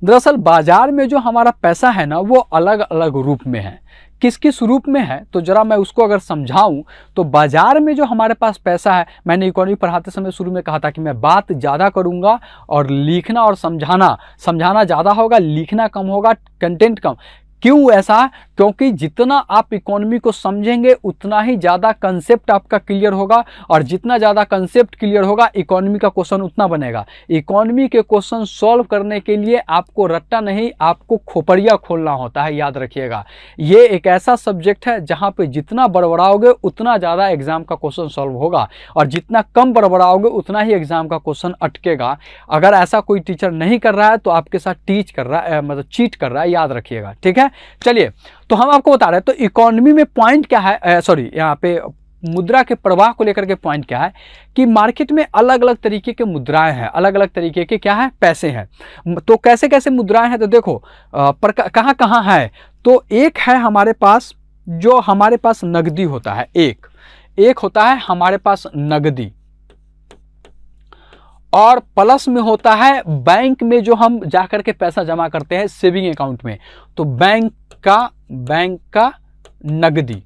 दरअसल बाजार में जो हमारा पैसा है ना वो अलग अलग रूप में है किस किस रूप में है तो ज़रा मैं उसको अगर समझाऊं तो बाज़ार में जो हमारे पास पैसा है मैंने इकोनॉमी पढ़ाते समय शुरू में कहा था कि मैं बात ज़्यादा करूंगा और लिखना और समझाना समझाना ज़्यादा होगा लिखना कम होगा कंटेंट कम क्यों ऐसा क्योंकि जितना आप इकोनॉमी को समझेंगे उतना ही ज़्यादा कंसेप्ट आपका क्लियर होगा और जितना ज़्यादा कंसेप्ट क्लियर होगा इकोनॉमी का क्वेश्चन उतना बनेगा इकोनॉमी के क्वेश्चन सॉल्व करने के लिए आपको रट्टा नहीं आपको खोपड़िया खोलना होता है याद रखिएगा ये एक ऐसा सब्जेक्ट है जहाँ पर जितना बड़बड़ाओगे उतना ज़्यादा एग्जाम का क्वेश्चन सॉल्व होगा और जितना कम बड़बड़ाओगे उतना ही एग्जाम का क्वेश्चन अटकेगा अगर ऐसा कोई टीचर नहीं कर रहा है तो आपके साथ टीच कर रहा है मतलब चीट कर रहा है याद रखिएगा ठीक है चलिए तो हम आपको बता रहे हैं तो इकोनॉमी में पॉइंट क्या है सॉरी यहाँ पे मुद्रा के प्रवाह को लेकर के पॉइंट क्या है कि मार्केट में अलग अलग तरीके के मुद्राएं हैं अलग अलग तरीके के क्या है पैसे हैं तो कैसे कैसे मुद्राएं हैं तो देखो कहाँ कहाँ है तो एक है हमारे पास जो हमारे पास नगदी होता है एक एक होता है हमारे पास नगदी और प्लस में होता है बैंक में जो हम जा के पैसा जमा करते हैं सेविंग अकाउंट में तो बैंक का बैंक का नगदी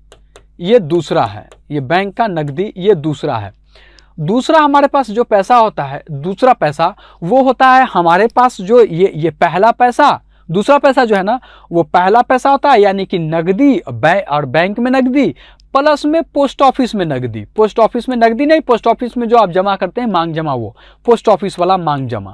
ये दूसरा है ये बैंक का नगदी ये दूसरा है दूसरा हमारे पास जो पैसा होता है दूसरा पैसा वो होता है हमारे पास जो ये ये पहला पैसा दूसरा पैसा जो है ना वो पहला पैसा होता है यानी कि नगदी बै, और बैंक में नगदी प्लस में पोस्ट ऑफिस में नगदी पोस्ट ऑफिस में नगदी नहीं पोस्ट ऑफिस में जो आप जमा करते हैं मांग जमा वो पोस्ट ऑफिस वाला मांग जमा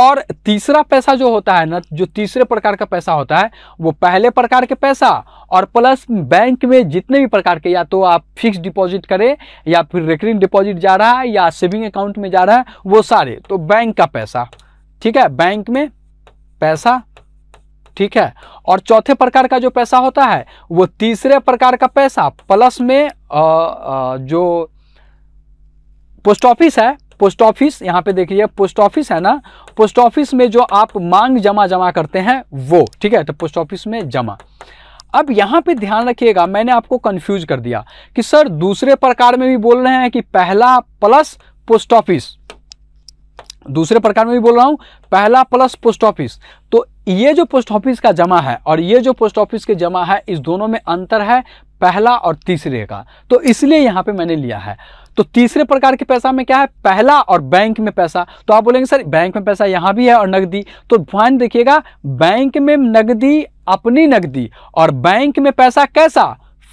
और तीसरा पैसा जो होता है ना जो तीसरे प्रकार का पैसा होता है वो पहले प्रकार के पैसा और प्लस बैंक में जितने भी प्रकार के या तो आप फिक्स डिपॉजिट करें या फिर रिकरिंग डिपॉजिट जा रहा है या सेविंग अकाउंट में जा रहा है वो सारे तो बैंक का पैसा ठीक है बैंक में पैसा ठीक है और चौथे प्रकार का जो पैसा होता है वो तीसरे प्रकार का पैसा प्लस में आ, आ, जो पोस्ट ऑफिस है पोस्ट ऑफिस यहाँ पे देखिए पोस्ट ऑफिस है ना पोस्ट ऑफिस में जो आप मांग जमा जमा करते हैं वो ठीक है तो पोस्ट ऑफिस में जमा अब यहाँ पे ध्यान रखिएगा मैंने आपको कंफ्यूज कर दिया कि सर दूसरे प्रकार में भी बोल रहे हैं कि पहला प्लस पोस्ट ऑफिस दूसरे प्रकार में भी बोल रहा हूं पहला प्लस पोस्ट ऑफिस तो ये जो पोस्ट ऑफिस का जमा है और ये जो पोस्ट ऑफिस के जमा है इस दोनों में अंतर है पहला और तीसरे का तो इसलिए यहां पे मैंने लिया है तो तीसरे प्रकार के पैसा में क्या है पहला और बैंक में पैसा तो आप बोलेंगे सर बैंक में पैसा यहां भी है और नकदी तो ध्यान देखिएगा बैंक में नकदी अपनी नकदी और बैंक में पैसा कैसा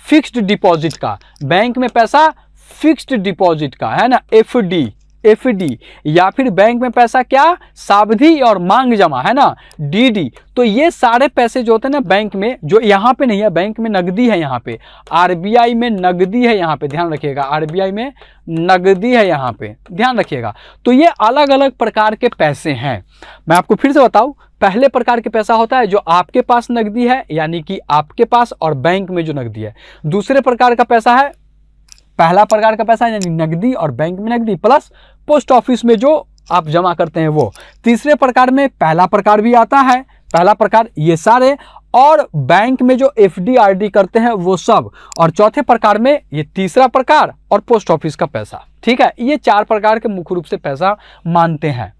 फिक्स्ड डिपॉजिट का बैंक में पैसा फिक्स्ड डिपॉजिट का है ना एफ डी एफडी या फिर बैंक में पैसा क्या सावधि और मांग जमा है ना डीडी तो ये सारे पैसे जो होते हैं ना बैंक में जो यहाँ पे नहीं है बैंक में नगदी है यहाँ पे आरबीआई में नगदी है यहाँ पे ध्यान रखिएगा आरबीआई में नगदी है यहाँ पे ध्यान रखिएगा तो ये अलग अलग प्रकार के पैसे हैं मैं आपको फिर से बताऊँ पहले प्रकार के पैसा होता है जो आपके पास नगदी है यानी कि आपके पास और बैंक में जो नगदी है दूसरे प्रकार का पैसा है पहला प्रकार का पैसा यानी नकदी और बैंक में नकदी प्लस पोस्ट ऑफिस में जो आप जमा करते हैं वो तीसरे प्रकार में पहला प्रकार भी आता है पहला प्रकार ये सारे और बैंक में जो एफ डी करते हैं वो सब और चौथे प्रकार में ये तीसरा प्रकार और पोस्ट ऑफिस का पैसा ठीक है ये चार प्रकार के मुख्य रूप से पैसा मानते हैं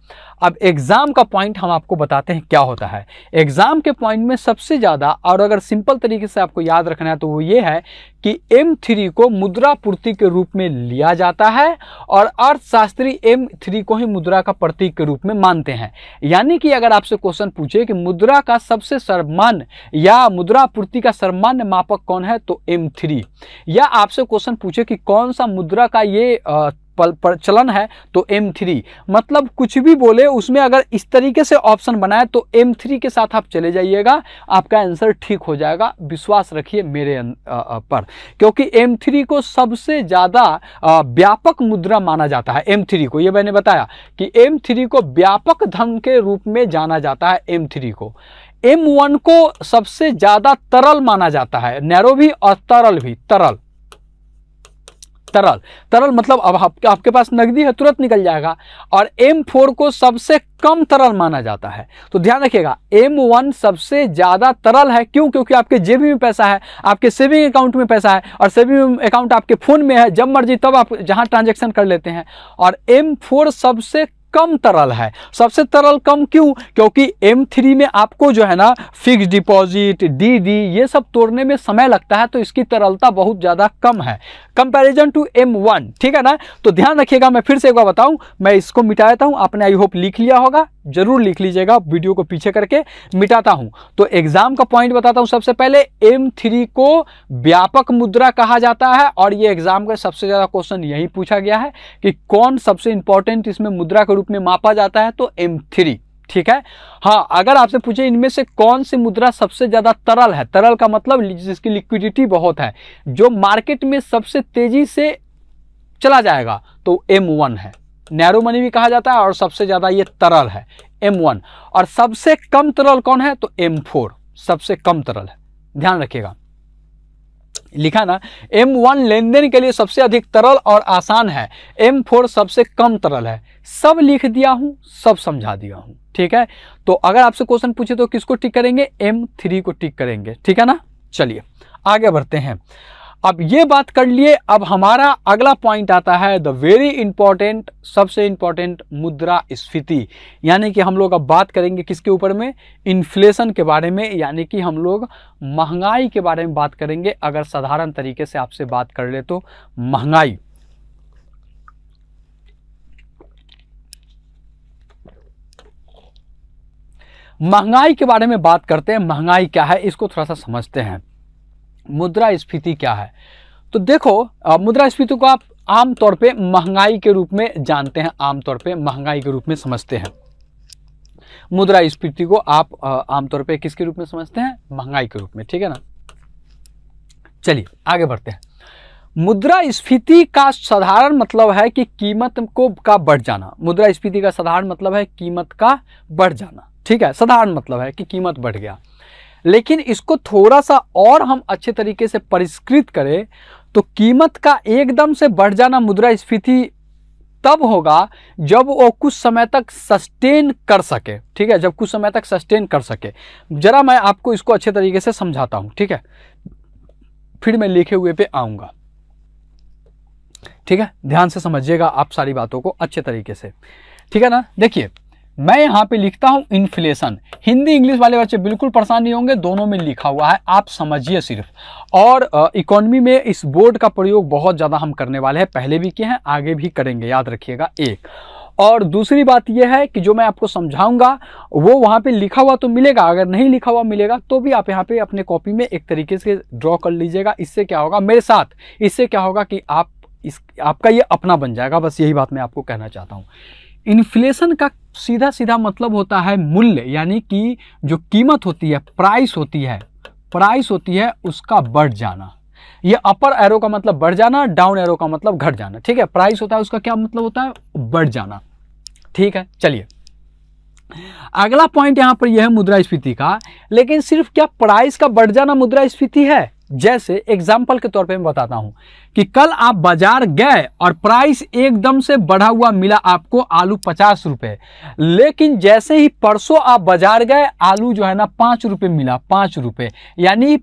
अब एग्ज़ाम का पॉइंट हम आपको बताते हैं क्या होता है एग्ज़ाम के पॉइंट में सबसे ज़्यादा और अगर सिंपल तरीके से आपको याद रखना है तो वो ये है कि M3 को मुद्रा पूर्ति के रूप में लिया जाता है और अर्थशास्त्री M3 को ही मुद्रा का प्रतीक के रूप में मानते हैं यानी कि अगर आपसे क्वेश्चन पूछे कि मुद्रा का सबसे सर्वमान या मुद्रा पूर्ति का सर्वमान्य मापक कौन है तो एम या आपसे क्वेश्चन पूछे कि कौन सा मुद्रा का ये प्रचलन है तो M3 मतलब कुछ भी बोले उसमें अगर इस तरीके से ऑप्शन बनाए तो M3 के साथ आप चले जाइएगा आपका आंसर ठीक हो जाएगा विश्वास रखिए मेरे अं- पर क्योंकि M3 को सबसे ज़्यादा व्यापक मुद्रा माना जाता है M3 को ये मैंने बताया कि M3 को व्यापक धन के रूप में जाना जाता है M3 को M1 को सबसे ज़्यादा तरल माना जाता है नैरो भी और तरल भी तरल तरल तरल मतलब अब आपके आपके पास नकदी है तुरंत निकल जाएगा और एम फोर को सबसे कम तरल माना जाता है तो ध्यान रखिएगा एम वन सबसे ज़्यादा तरल है क्यों क्योंकि आपके जेबी में पैसा है आपके सेविंग अकाउंट में पैसा है और सेविंग अकाउंट आपके फ़ोन में है जब मर्जी तब आप जहां ट्रांजेक्शन कर लेते हैं और एम फोर सबसे कम तरल है सबसे तरल कम क्यों क्योंकि M3 में आपको जो है ना फिक्स डिपॉजिट डी ये सब तोड़ने में समय लगता है तो इसकी तरलता बहुत ज़्यादा कम है कंपैरिजन टू M1 ठीक है ना तो ध्यान रखिएगा मैं फिर से एक बार बताऊं मैं इसको मिटा देता हूं आपने आई होप लिख लिया होगा जरूर लिख लीजिएगा वीडियो को पीछे करके मिटाता हूं तो एग्जाम का पॉइंट बताता हूं सबसे पहले एम थ्री को व्यापक मुद्रा कहा जाता है और ये एग्जाम का सबसे ज्यादा क्वेश्चन यही पूछा गया है कि कौन सबसे इंपॉर्टेंट इसमें मुद्रा के रूप में मापा जाता है तो एम थ्री ठीक है हाँ अगर आपसे पूछे इनमें से कौन सी मुद्रा सबसे ज्यादा तरल है तरल का मतलब जिसकी लिक्विडिटी बहुत है जो मार्केट में सबसे तेजी से चला जाएगा तो एम वन है नैरो मनी भी कहा जाता है और सबसे ज़्यादा ये तरल है M1 और सबसे कम तरल कौन है तो M4 सबसे कम तरल है ध्यान रखिएगा लिखा ना M1 लेन देन के लिए सबसे अधिक तरल और आसान है M4 सबसे कम तरल है सब लिख दिया हूं सब समझा दिया हूं ठीक है तो अगर आपसे क्वेश्चन पूछे तो किसको टिक करेंगे M3 को टिक करेंगे ठीक है ना चलिए आगे बढ़ते हैं अब ये बात कर लिए अब हमारा अगला पॉइंट आता है द वेरी इंपॉर्टेंट सबसे इंपॉर्टेंट मुद्रा स्फीति यानी कि हम लोग अब बात करेंगे किसके ऊपर में इन्फ्लेशन के बारे में यानी कि हम लोग महंगाई के बारे में बात करेंगे अगर साधारण तरीके से आपसे बात कर ले तो महंगाई महंगाई के बारे में बात करते हैं महंगाई क्या है इसको थोड़ा सा समझते हैं मुद्रा स्फीति क्या है तो देखो मुद्रा स्फीति को आप आमतौर पे महंगाई के रूप में जानते हैं आमतौर पे महंगाई के रूप में समझते हैं मुद्रा स्फीति को आप आमतौर पे किसके रूप में समझते हैं महंगाई के रूप में ठीक है ना चलिए आगे बढ़ते हैं मुद्रा स्फीति का साधारण मतलब है कि कीमत को का बढ़ जाना मुद्रा स्फीति का साधारण मतलब है कीमत का बढ़ जाना ठीक है साधारण मतलब है कि कीमत बढ़ गया लेकिन इसको थोड़ा सा और हम अच्छे तरीके से परिष्कृत करें तो कीमत का एकदम से बढ़ जाना मुद्रा स्फीति तब होगा जब वो कुछ समय तक सस्टेन कर सके ठीक है जब कुछ समय तक सस्टेन कर सके ज़रा मैं आपको इसको अच्छे तरीके से समझाता हूँ ठीक है फिर मैं लिखे हुए पे आऊँगा ठीक है ध्यान से समझिएगा आप सारी बातों को अच्छे तरीके से ठीक है ना देखिए मैं यहाँ पे लिखता हूँ इन्फ्लेशन हिंदी इंग्लिश वाले बच्चे बिल्कुल परेशान नहीं होंगे दोनों में लिखा हुआ है आप समझिए सिर्फ और इकोनॉमी में इस बोर्ड का प्रयोग बहुत ज़्यादा हम करने वाले हैं पहले भी किए हैं आगे भी करेंगे याद रखिएगा एक और दूसरी बात यह है कि जो मैं आपको समझाऊंगा वो वहाँ पे लिखा हुआ तो मिलेगा अगर नहीं लिखा हुआ मिलेगा तो भी आप यहाँ पे अपने कॉपी में एक तरीके से ड्रॉ कर लीजिएगा इससे क्या होगा मेरे साथ इससे क्या होगा कि आप इस आपका ये अपना बन जाएगा बस यही बात मैं आपको कहना चाहता हूँ इन्फ्लेशन का सीधा सीधा मतलब होता है मूल्य यानी कि जो कीमत होती है प्राइस होती है प्राइस होती है उसका बढ़ जाना ये अपर एरो का मतलब बढ़ जाना डाउन एरो का मतलब घट जाना ठीक है प्राइस होता है उसका क्या मतलब होता है बढ़ जाना ठीक है चलिए अगला पॉइंट यहां पर यह है मुद्रास्फीति का लेकिन सिर्फ क्या प्राइस का बढ़ जाना मुद्रास्फीति है जैसे एग्जाम्पल के तौर पर मैं बताता हूं कि कल आप बाजार गए और प्राइस एकदम से बढ़ा हुआ मिला आपको आलू पचास रुपये लेकिन जैसे ही परसों आप बाजार गए आलू जो है ना पांच रुपये मिला पांच रुपये यानी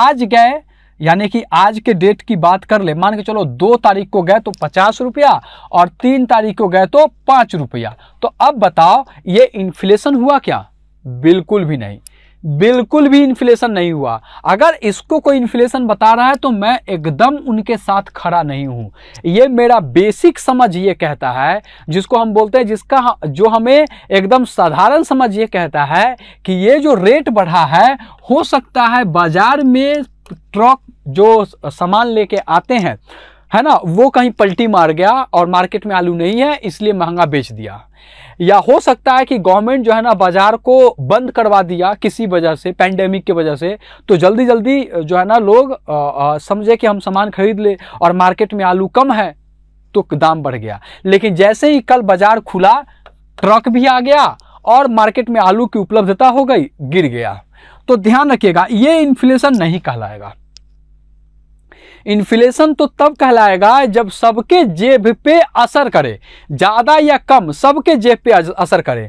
आज गए यानी कि आज के डेट की बात कर ले मान के चलो दो तारीख को गए तो पचास रुपया और तीन तारीख को गए तो पाँच रुपया तो अब बताओ ये इन्फ्लेशन हुआ क्या बिल्कुल भी नहीं बिल्कुल भी इन्फ्लेशन नहीं हुआ अगर इसको कोई इन्फ्लेशन बता रहा है तो मैं एकदम उनके साथ खड़ा नहीं हूँ ये मेरा बेसिक समझ ये कहता है जिसको हम बोलते हैं जिसका जो हमें एकदम साधारण समझ ये कहता है कि ये जो रेट बढ़ा है हो सकता है बाज़ार में ट्रक जो सामान लेके आते हैं है ना वो कहीं पलटी मार गया और मार्केट में आलू नहीं है इसलिए महंगा बेच दिया या हो सकता है कि गवर्नमेंट जो है ना बाजार को बंद करवा दिया किसी वजह से पैंडेमिक की वजह से तो जल्दी जल्दी जो है ना लोग समझे कि हम सामान खरीद ले और मार्केट में आलू कम है तो दाम बढ़ गया लेकिन जैसे ही कल बाजार खुला ट्रक भी आ गया और मार्केट में आलू की उपलब्धता हो गई गिर गया तो ध्यान रखिएगा ये इन्फ्लेशन नहीं कहलाएगा इन्फ्लेशन तो तब कहलाएगा जब सबके जेब पे असर करे ज़्यादा या कम सबके जेब पे असर करे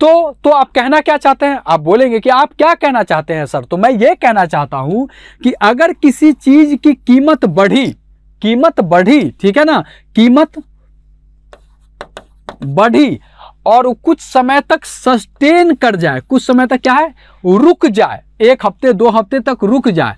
तो तो आप कहना क्या चाहते हैं आप बोलेंगे कि आप क्या कहना चाहते हैं सर तो मैं ये कहना चाहता हूँ कि अगर किसी चीज़ की कीमत बढ़ी कीमत बढ़ी ठीक है ना कीमत बढ़ी और कुछ समय तक सस्टेन कर जाए कुछ समय तक क्या है रुक जाए एक हफ्ते दो हफ्ते तक रुक जाए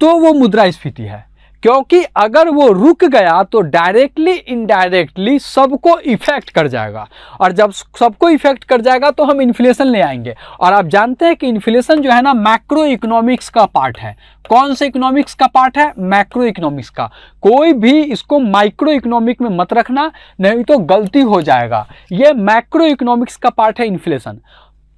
तो वो मुद्रा स्फीति है क्योंकि अगर वो रुक गया तो डायरेक्टली इनडायरेक्टली सबको इफेक्ट कर जाएगा और जब सबको इफेक्ट कर जाएगा तो हम इन्फ्लेशन ले आएंगे और आप जानते हैं कि इन्फ्लेशन जो है ना मैक्रो इकोनॉमिक्स का पार्ट है कौन से इकोनॉमिक्स का पार्ट है मैक्रो इकोनॉमिक्स का कोई भी इसको माइक्रो इकोनॉमिक में मत रखना नहीं तो गलती हो जाएगा ये मैक्रो इकोनॉमिक्स का पार्ट है इन्फ्लेशन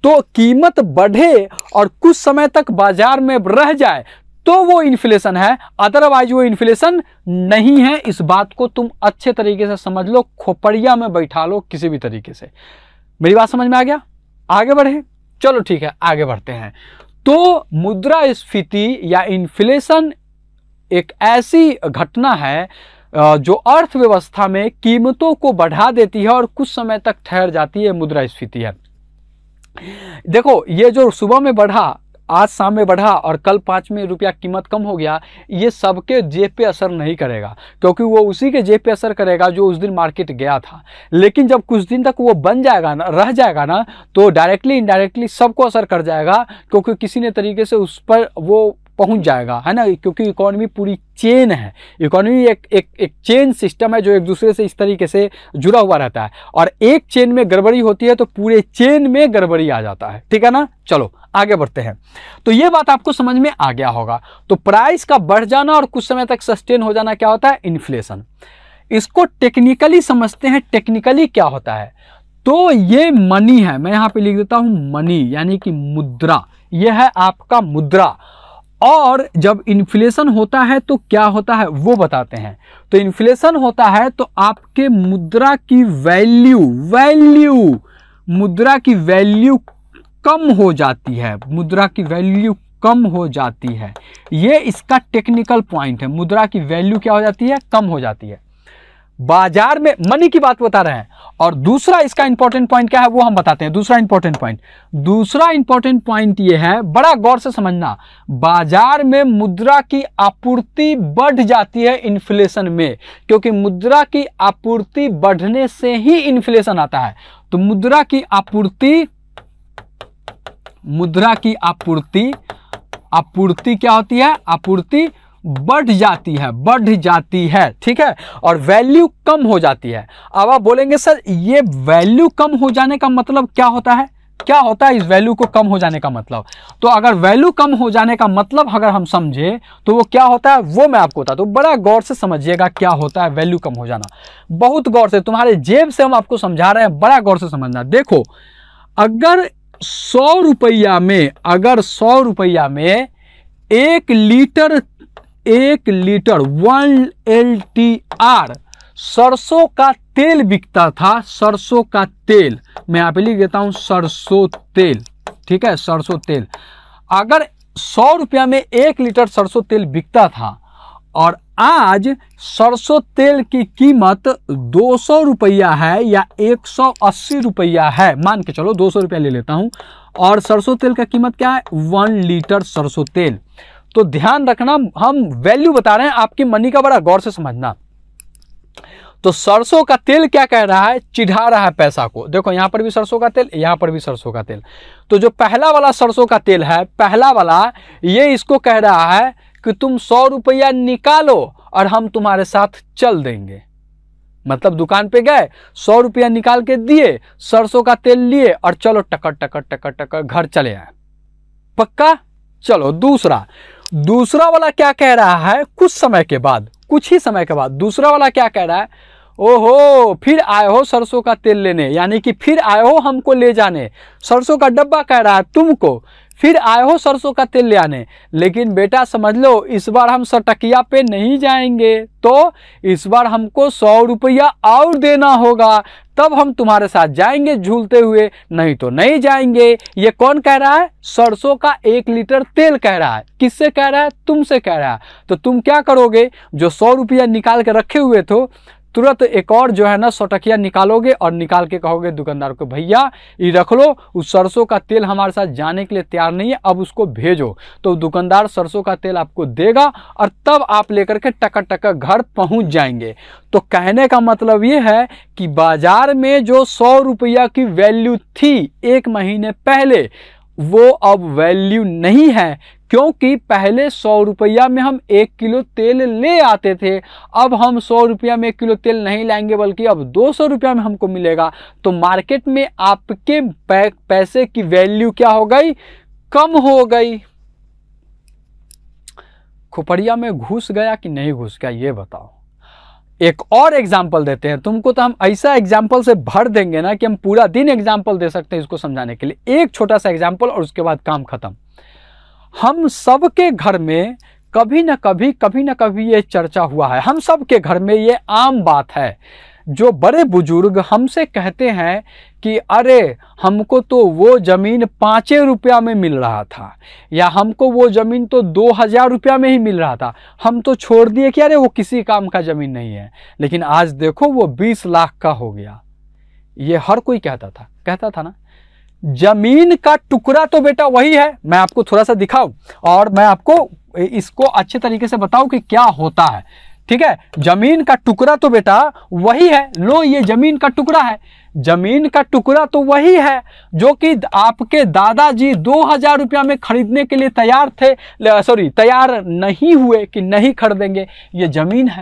तो कीमत बढ़े और कुछ समय तक बाजार में रह जाए तो वो इन्फ्लेशन है अदरवाइज वो इन्फ्लेशन नहीं है इस बात को तुम अच्छे तरीके से समझ लो खोपड़िया में बैठा लो किसी भी तरीके से मेरी बात समझ में आ गया आगे बढ़े चलो ठीक है आगे बढ़ते हैं तो मुद्रास्फीति या इन्फ्लेशन एक ऐसी घटना है जो अर्थव्यवस्था में कीमतों को बढ़ा देती है और कुछ समय तक ठहर जाती है मुद्रास्फीति है देखो ये जो सुबह में बढ़ा आज शाम में बढ़ा और कल पाँच में रुपया कीमत कम हो गया ये सबके जेब पे असर नहीं करेगा क्योंकि वो उसी के जेब पे असर करेगा जो उस दिन मार्केट गया था लेकिन जब कुछ दिन तक वो बन जाएगा ना रह जाएगा ना तो डायरेक्टली इनडायरेक्टली सबको असर कर जाएगा क्योंकि किसी ने तरीके से उस पर वो पहुंच जाएगा है ना क्योंकि इकोनॉमी पूरी चेन है इकोनॉमी एक एक एक चेन सिस्टम है जो एक दूसरे से इस तरीके से जुड़ा हुआ रहता है और एक चेन में गड़बड़ी होती है तो पूरे चेन में गड़बड़ी आ जाता है ठीक है ना चलो आगे बढ़ते हैं तो ये बात आपको समझ में आ गया होगा तो प्राइस का बढ़ जाना और कुछ समय तक सस्टेन हो जाना क्या होता है इन्फ्लेशन इसको टेक्निकली समझते हैं टेक्निकली क्या होता है तो ये मनी है मैं यहाँ पे लिख देता हूँ मनी यानी कि मुद्रा ये है आपका मुद्रा और जब इन्फ्लेशन होता है तो क्या होता है वो बताते हैं तो इन्फ्लेशन होता है तो आपके मुद्रा की वैल्यू वैल्यू मुद्रा की वैल्यू कम हो जाती है मुद्रा की वैल्यू कम हो जाती है ये इसका टेक्निकल पॉइंट है मुद्रा की वैल्यू क्या हो जाती है कम हो जाती है बाजार में मनी की बात बता रहे हैं और दूसरा इसका इंपॉर्टेंट पॉइंट क्या है वो हम बताते हैं दूसरा इंपॉर्टेंट पॉइंट दूसरा इंपॉर्टेंट पॉइंट ये है बड़ा गौर से समझना बाजार में मुद्रा की आपूर्ति बढ़ जाती है इन्फ्लेशन में क्योंकि मुद्रा की आपूर्ति बढ़ने से ही इन्फ्लेशन आता है तो मुद्रा की आपूर्ति मुद्रा की आपूर्ति आपूर्ति क्या होती है आपूर्ति बढ़ जाती है बढ़ जाती है ठीक है और वैल्यू कम हो जाती है अब आप बोलेंगे सर ये वैल्यू कम हो जाने का मतलब क्या होता है क्या होता है इस वैल्यू को कम हो जाने का मतलब तो अगर वैल्यू कम हो जाने का मतलब अगर हम समझे तो वो क्या होता है वो मैं आपको बता दू तो बड़ा गौर से समझिएगा क्या होता है वैल्यू कम हो जाना बहुत गौर से तुम्हारे जेब से हम आपको समझा रहे हैं बड़ा गौर से समझना देखो अगर सौ रुपया में अगर सौ रुपया में एक लीटर एक litre one L T R सरसों का तेल बिकता था सरसों का तेल मैं यहाँ पे लिख देता हूँ सरसों तेल ठीक है सरसों तेल अगर सौ रुपया में एक लीटर सरसों तेल बिकता था और आज सरसों तेल की कीमत दो सौ रुपया है या एक सौ अस्सी रुपया है मान के चलो दो सौ रुपया ले लेता हूं और सरसों तेल का कीमत क्या है वन लीटर सरसों तेल तो ध्यान रखना हम वैल्यू बता रहे हैं आपकी मनी का बड़ा गौर से समझना तो सरसों का तेल क्या कह रहा है चिढ़ा रहा है पैसा को देखो यहां पर भी सरसों का तेल यहां पर भी सरसों का तेल तो जो पहला वाला सरसों का तेल है पहला वाला ये इसको कह रहा है कि तुम सौ रुपया निकालो और हम तुम्हारे साथ चल देंगे मतलब दुकान पे गए सौ रुपया निकाल के दिए सरसों का तेल लिए और चलो टकर टकर टकर टकर घर चले आए पक्का चलो दूसरा दूसरा वाला क्या कह रहा है कुछ समय के बाद कुछ ही समय के बाद दूसरा वाला क्या कह रहा है ओहो फिर आए हो सरसों का तेल लेने यानी कि फिर आए हो हमको ले जाने सरसों का डब्बा कह रहा है तुमको फिर आए हो सरसों का तेल ले आने लेकिन बेटा समझ लो इस बार हम सटकिया पे नहीं जाएंगे तो इस बार हमको सौ रुपया और देना होगा तब हम तुम्हारे साथ जाएंगे झूलते हुए नहीं तो नहीं जाएंगे ये कौन कह रहा है सरसों का एक लीटर तेल कह रहा है किससे कह रहा है तुमसे कह रहा है तो तुम क्या करोगे जो सौ रुपया निकाल के रखे हुए थे तुरंत एक और जो है ना सोटकिया निकालोगे और निकाल के कहोगे दुकानदार को भैया ये रख लो उस सरसों का तेल हमारे साथ जाने के लिए तैयार नहीं है अब उसको भेजो तो दुकानदार सरसों का तेल आपको देगा और तब आप लेकर के टका टका घर पहुंच जाएंगे तो कहने का मतलब ये है कि बाजार में जो सौ रुपया की वैल्यू थी एक महीने पहले वो अब वैल्यू नहीं है क्योंकि पहले सौ रुपया में हम एक किलो तेल ले आते थे अब हम सौ रुपया में एक किलो तेल नहीं लाएंगे बल्कि अब दो सौ रुपया में हमको मिलेगा तो मार्केट में आपके पैसे की वैल्यू क्या हो गई कम हो गई खुपड़िया में घुस गया कि नहीं घुस गया ये बताओ एक और एग्जाम्पल देते हैं तुमको तो हम ऐसा एग्जाम्पल से भर देंगे ना कि हम पूरा दिन एग्जाम्पल दे सकते हैं इसको समझाने के लिए एक छोटा सा एग्जाम्पल और उसके बाद काम खत्म हम सबके घर में कभी न कभी कभी ना कभी ये चर्चा हुआ है हम सब के घर में ये आम बात है जो बड़े बुजुर्ग हमसे कहते हैं कि अरे हमको तो वो ज़मीन पाँच रुपया में मिल रहा था या हमको वो ज़मीन तो दो हज़ार रुपया में ही मिल रहा था हम तो छोड़ दिए कि अरे वो किसी काम का ज़मीन नहीं है लेकिन आज देखो वो बीस लाख का हो गया ये हर कोई कहता था कहता था ना जमीन का टुकड़ा तो बेटा वही है मैं आपको थोड़ा सा दिखाऊं और मैं आपको इसको अच्छे तरीके से बताऊं कि क्या होता है ठीक है जमीन का टुकड़ा तो बेटा वही है लो ये जमीन का टुकड़ा है जमीन का टुकड़ा तो वही है जो कि आपके दादाजी दो हजार रुपया में खरीदने के लिए तैयार थे सॉरी तैयार नहीं हुए कि नहीं खरीदेंगे ये जमीन है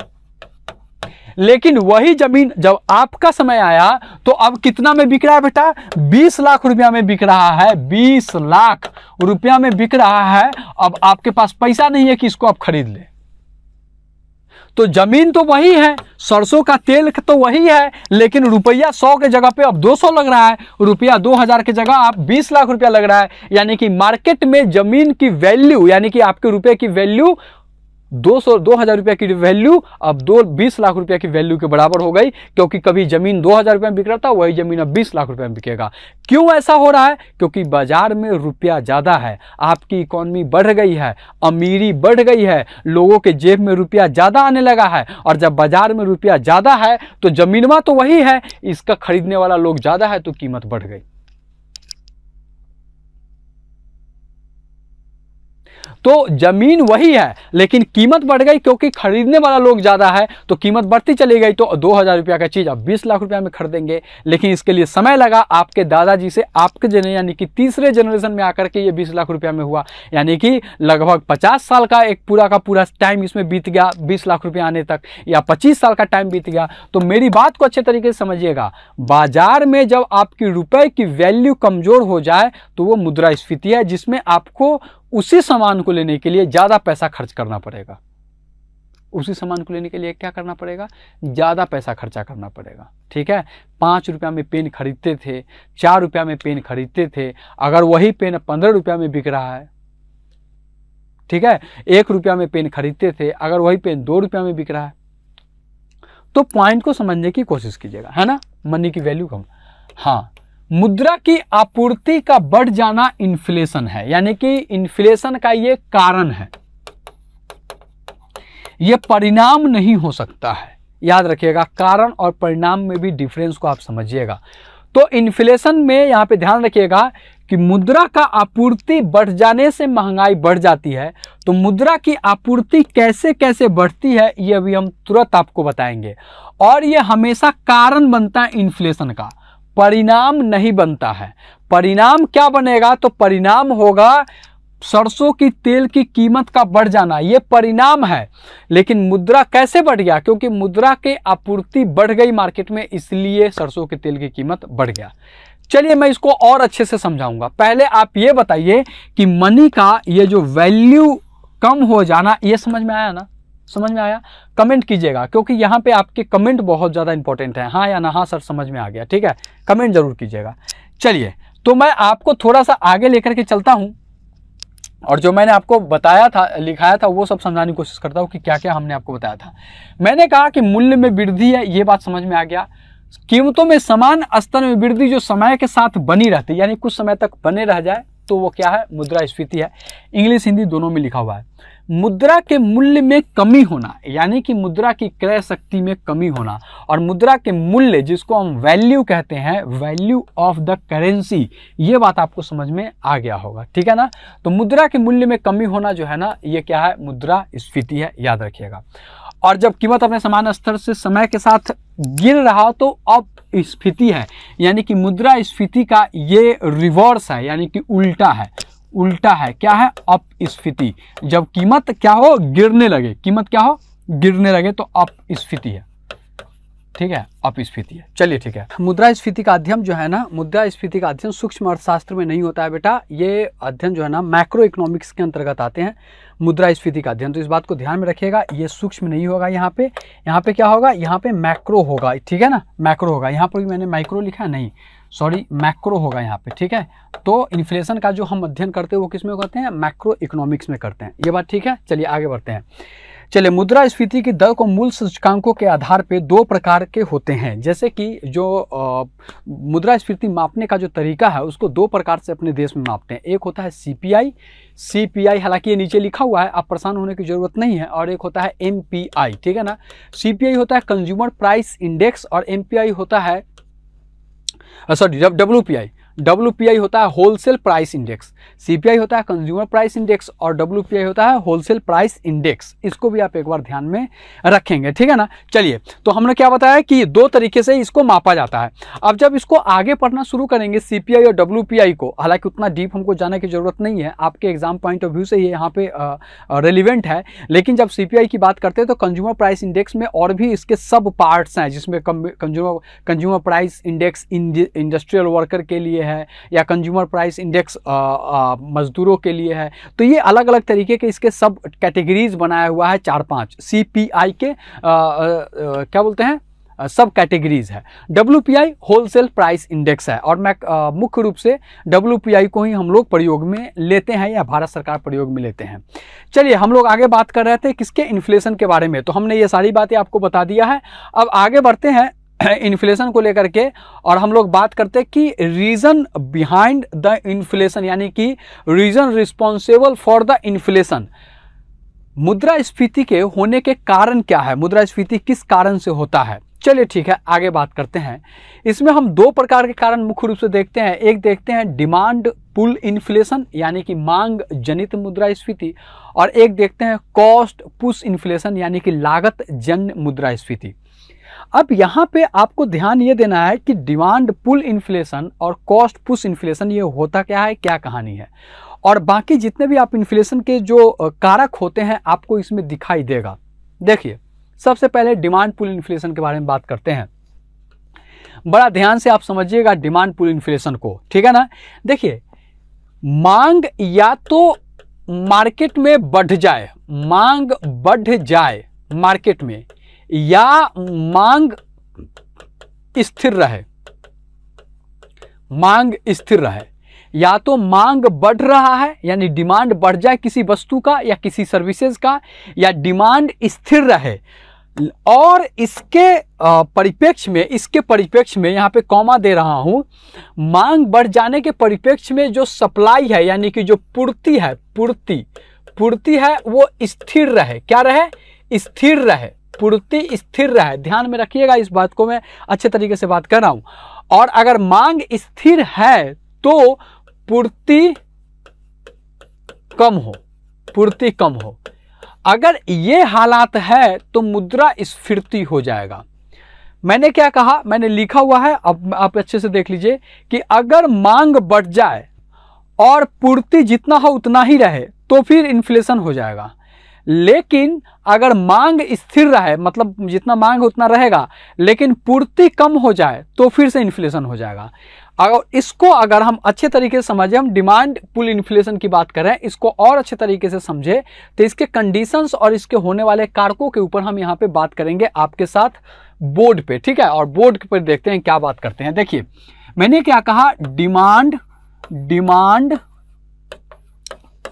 लेकिन वही जमीन जब आपका समय आया तो अब कितना में बिक रहा है बेटा 20 लाख रुपया में बिक रहा है 20 लाख रुपया में बिक रहा है अब आपके पास पैसा नहीं है कि इसको आप खरीद ले तो जमीन तो वही है सरसों का तेल तो वही है लेकिन रुपया सौ के जगह पे अब दो सौ लग रहा है रुपया दो हज़ार के जगह आप बीस लाख रुपया लग रहा है यानी कि मार्केट में जमीन की वैल्यू यानी कि आपके रुपये की वैल्यू दो सौ दो हज़ार रुपया की वैल्यू अब दो बीस लाख रुपया की वैल्यू के बराबर हो गई क्योंकि कभी ज़मीन दो हज़ार रुपया में बिक रहा था वही ज़मीन अब बीस लाख रुपया में बिकेगा क्यों ऐसा हो रहा है क्योंकि बाज़ार में रुपया ज़्यादा है आपकी इकोनॉमी बढ़ गई है अमीरी बढ़ गई है लोगों के जेब में रुपया ज़्यादा आने लगा है और जब बाज़ार में रुपया ज़्यादा है तो ज़मीनवा तो वही है इसका खरीदने वाला लोग ज़्यादा है तो कीमत बढ़ गई तो ज़मीन वही है लेकिन कीमत बढ़ गई क्योंकि खरीदने वाला लोग ज़्यादा है तो कीमत बढ़ती चली गई तो दो हज़ार रुपया का चीज़ आप बीस लाख रुपया में खरीदेंगे लेकिन इसके लिए समय लगा आपके दादाजी से आपके जन यानी कि तीसरे जनरेशन में आकर के ये बीस लाख रुपया में हुआ यानी कि लगभग पचास साल का एक पूरा का पूरा टाइम इसमें बीत गया बीस लाख रुपया आने तक या पच्चीस साल का टाइम बीत गया तो मेरी बात को अच्छे तरीके से समझिएगा बाजार में जब आपकी रुपए की वैल्यू कमज़ोर हो जाए तो वो मुद्रा स्फीति है जिसमें आपको उसी सामान को लेने के लिए ज़्यादा पैसा खर्च करना पड़ेगा उसी सामान को लेने के लिए क्या करना पड़ेगा ज़्यादा पैसा खर्चा करना पड़ेगा ठीक है पाँच रुपया में पेन खरीदते थे चार रुपया में पेन खरीदते थे अगर वही पेन पंद्रह रुपया में बिक रहा है ठीक है एक रुपया में पेन खरीदते थे अगर वही पेन दो रुपया में बिक रहा है तो पॉइंट को समझने की कोशिश कीजिएगा है ना मनी की वैल्यू कम हाँ मुद्रा की आपूर्ति का बढ़ जाना इन्फ्लेशन है यानी कि इन्फ्लेशन का यह कारण है यह परिणाम नहीं हो सकता है याद रखिएगा कारण और परिणाम में भी डिफरेंस को आप समझिएगा तो इन्फ्लेशन में यहां पे ध्यान रखिएगा कि मुद्रा का आपूर्ति बढ़ जाने से महंगाई बढ़ जाती है तो मुद्रा की आपूर्ति कैसे कैसे बढ़ती है यह अभी हम तुरंत आपको बताएंगे और यह हमेशा कारण बनता है इन्फ्लेशन का परिणाम नहीं बनता है परिणाम क्या बनेगा तो परिणाम होगा सरसों की तेल की कीमत का बढ़ जाना ये परिणाम है लेकिन मुद्रा कैसे बढ़ गया क्योंकि मुद्रा के आपूर्ति बढ़ गई मार्केट में इसलिए सरसों के तेल की कीमत बढ़ गया चलिए मैं इसको और अच्छे से समझाऊंगा पहले आप ये बताइए कि मनी का ये जो वैल्यू कम हो जाना ये समझ में आया ना समझ में आया कमेंट कीजिएगा क्योंकि यहाँ पे आपके कमेंट बहुत ज़्यादा इंपॉर्टेंट है हाँ या ना हाँ सर समझ में आ गया ठीक है कमेंट जरूर कीजिएगा चलिए तो मैं आपको थोड़ा सा आगे लेकर के चलता हूँ और जो मैंने आपको बताया था लिखाया था वो सब समझाने की कोशिश करता हूँ कि क्या क्या हमने आपको बताया था मैंने कहा कि मूल्य में वृद्धि है ये बात समझ में आ गया कीमतों में समान स्तर में वृद्धि जो समय के साथ बनी रहती है यानी कुछ समय तक बने रह जाए तो वो क्या है मुद्रा स्फीति है इंग्लिश हिंदी दोनों में लिखा हुआ है मुद्रा के मूल्य में कमी होना यानी कि मुद्रा की क्रय शक्ति में कमी होना और मुद्रा के मूल्य जिसको हम वैल्यू कहते हैं वैल्यू ऑफ द करेंसी ये बात आपको समझ में आ गया होगा ठीक है ना तो मुद्रा के मूल्य में कमी होना जो है ना ये क्या है मुद्रा स्फीति है याद रखिएगा और जब कीमत अपने समान स्तर से समय के साथ गिर रहा तो अब स्फीति है यानी कि मुद्रा स्फीति का ये रिवर्स है यानी कि उल्टा है उल्टा है क्या है अपस्फीति जब कीमत क्या हो गिरने लगे कीमत क्या हो गिरने लगे तो स्फीति है ठीक है स्फीति है चलिए ठीक है मुद्रा स्फीति का अध्ययन जो है ना मुद्रा स्फीति का अध्ययन सूक्ष्म अर्थशास्त्र में नहीं होता है बेटा ये अध्ययन जो है ना मैक्रो इकोनॉमिक्स के अंतर्गत आते हैं मुद्रा स्फीति का अध्ययन तो इस बात को ध्यान में रखिएगा ये सूक्ष्म नहीं होगा यहाँ पे यहाँ पे क्या होगा यहाँ पे मैक्रो होगा ठीक है ना मैक्रो होगा यहाँ पर भी मैंने माइक्रो लिखा नहीं सॉरी मैक्रो होगा यहाँ पे ठीक है तो इन्फ्लेशन का जो हम अध्ययन करते हैं वो किस में करते हैं मैक्रो इकोनॉमिक्स में करते हैं ये बात ठीक है चलिए आगे बढ़ते हैं चलिए मुद्रा स्फीति की दर को मूल सूचकांकों के आधार पर दो प्रकार के होते हैं जैसे कि जो मुद्रा स्फीति मापने का जो तरीका है उसको दो प्रकार से अपने देश में मापते हैं एक होता है सी C P I P I हालांकि ये नीचे लिखा हुआ है आप परेशान होने की ज़रूरत नहीं है और एक होता है एम पी आई ठीक है ना सी पी आई होता है कंज्यूमर प्राइस इंडेक्स और एम पी आई होता है sorry W P I W होता है होलसेल प्राइस इंडेक्स सीपीआई होता है कंज्यूमर प्राइस इंडेक्स और डब्ल्यू होता है होलसेल प्राइस इंडेक्स इसको भी आप एक बार ध्यान में रखेंगे ठीक है ना चलिए तो हमने क्या बताया कि दो तरीके से इसको मापा जाता है अब जब इसको आगे पढ़ना शुरू करेंगे आई और डब्ल्यू को हालांकि उतना डीप हमको जाने की ज़रूरत नहीं है आपके एग्जाम पॉइंट ऑफ व्यू से ये यहाँ पे रेलिवेंट है लेकिन जब आई की बात करते हैं तो कंज्यूमर प्राइस इंडेक्स में और भी इसके सब पार्ट्स हैं जिसमें consumer consumer price index industrial worker के लिए है या कंज्यूमर प्राइस इंडेक्स मजदूरों के लिए है तो ये अलग अलग तरीके के इसके सब कैटेगरीज बनाया हुआ है चार पाँच सी के आ, आ, आ, क्या बोलते हैं सब कैटेगरीज है W P I wholesale price index है और मैं मुख्य रूप से डब्ल्यू पी आई को ही हम लोग प्रयोग में लेते हैं या भारत सरकार प्रयोग में लेते हैं चलिए हम लोग आगे बात कर रहे थे किसके इन्फ्लेशन के बारे में तो हमने ये सारी बातें आपको बता दिया है अब आगे बढ़ते हैं इन्फ्लेशन को लेकर के और हम लोग बात करते हैं कि रीज़न बिहाइंड द इन्फ्लेशन यानी कि reason responsible for the inflation मुद्रास्फीति के होने के कारण क्या है मुद्रास्फीति किस कारण से होता है चलिए ठीक है आगे बात करते हैं इसमें हम दो प्रकार के कारण मुख्य रूप से देखते हैं एक देखते हैं डिमांड पुल इन्फ्लेशन यानी कि मांग जनित मुद्रास्फीति और एक देखते हैं कॉस्ट पुश इन्फ्लेशन यानी कि लागत जन मुद्रास्फीति अब यहाँ पे आपको ध्यान ये देना है कि डिमांड पुल इन्फ्लेशन और कॉस्ट पुश इन्फ्लेशन ये होता क्या है क्या कहानी है और बाकी जितने भी आप इन्फ्लेशन के जो कारक होते हैं आपको इसमें दिखाई देगा देखिए सबसे पहले डिमांड पुल इन्फ्लेशन के बारे में बात करते हैं बड़ा ध्यान से आप समझिएगा डिमांड पुल इन्फ्लेशन को ठीक है ना देखिए मांग या तो मार्केट में बढ़ जाए मांग बढ़ जाए मार्केट में या मांग स्थिर रहे मांग स्थिर रहे या तो मांग बढ़ रहा है यानी डिमांड बढ़ जाए किसी वस्तु का या किसी सर्विसेज का या डिमांड स्थिर रहे और इसके परिप्रेक्ष्य में इसके परिपेक्ष में यहाँ पे कॉमा दे रहा हूँ मांग बढ़ जाने के परिप्रेक्ष्य में जो सप्लाई है यानी कि जो पूर्ति है पूर्ति पूर्ति है वो स्थिर रहे क्या रहे स्थिर रहे पूर्ति स्थिर रहे ध्यान में रखिएगा इस बात को मैं अच्छे तरीके से बात कर रहा हूं और अगर मांग स्थिर है तो पूर्ति कम हो पूर्ति कम हो अगर ये हालात है तो मुद्रा स्फीर्ति हो जाएगा मैंने क्या कहा मैंने लिखा हुआ है अब आप अच्छे से देख लीजिए कि अगर मांग बढ़ जाए और पूर्ति जितना हो उतना ही रहे तो फिर इन्फ्लेशन हो जाएगा लेकिन अगर मांग स्थिर रहे मतलब जितना मांग उतना रहेगा लेकिन पूर्ति कम हो जाए तो फिर से इन्फ्लेशन हो जाएगा अगर इसको अगर हम अच्छे तरीके से समझें हम डिमांड पुल इन्फ्लेशन की बात करें इसको और अच्छे तरीके से समझें तो इसके कंडीशंस और इसके होने वाले कारकों के ऊपर हम यहाँ पे बात करेंगे आपके साथ बोर्ड पे ठीक है और बोर्ड पर देखते हैं क्या बात करते हैं देखिए मैंने क्या कहा डिमांड डिमांड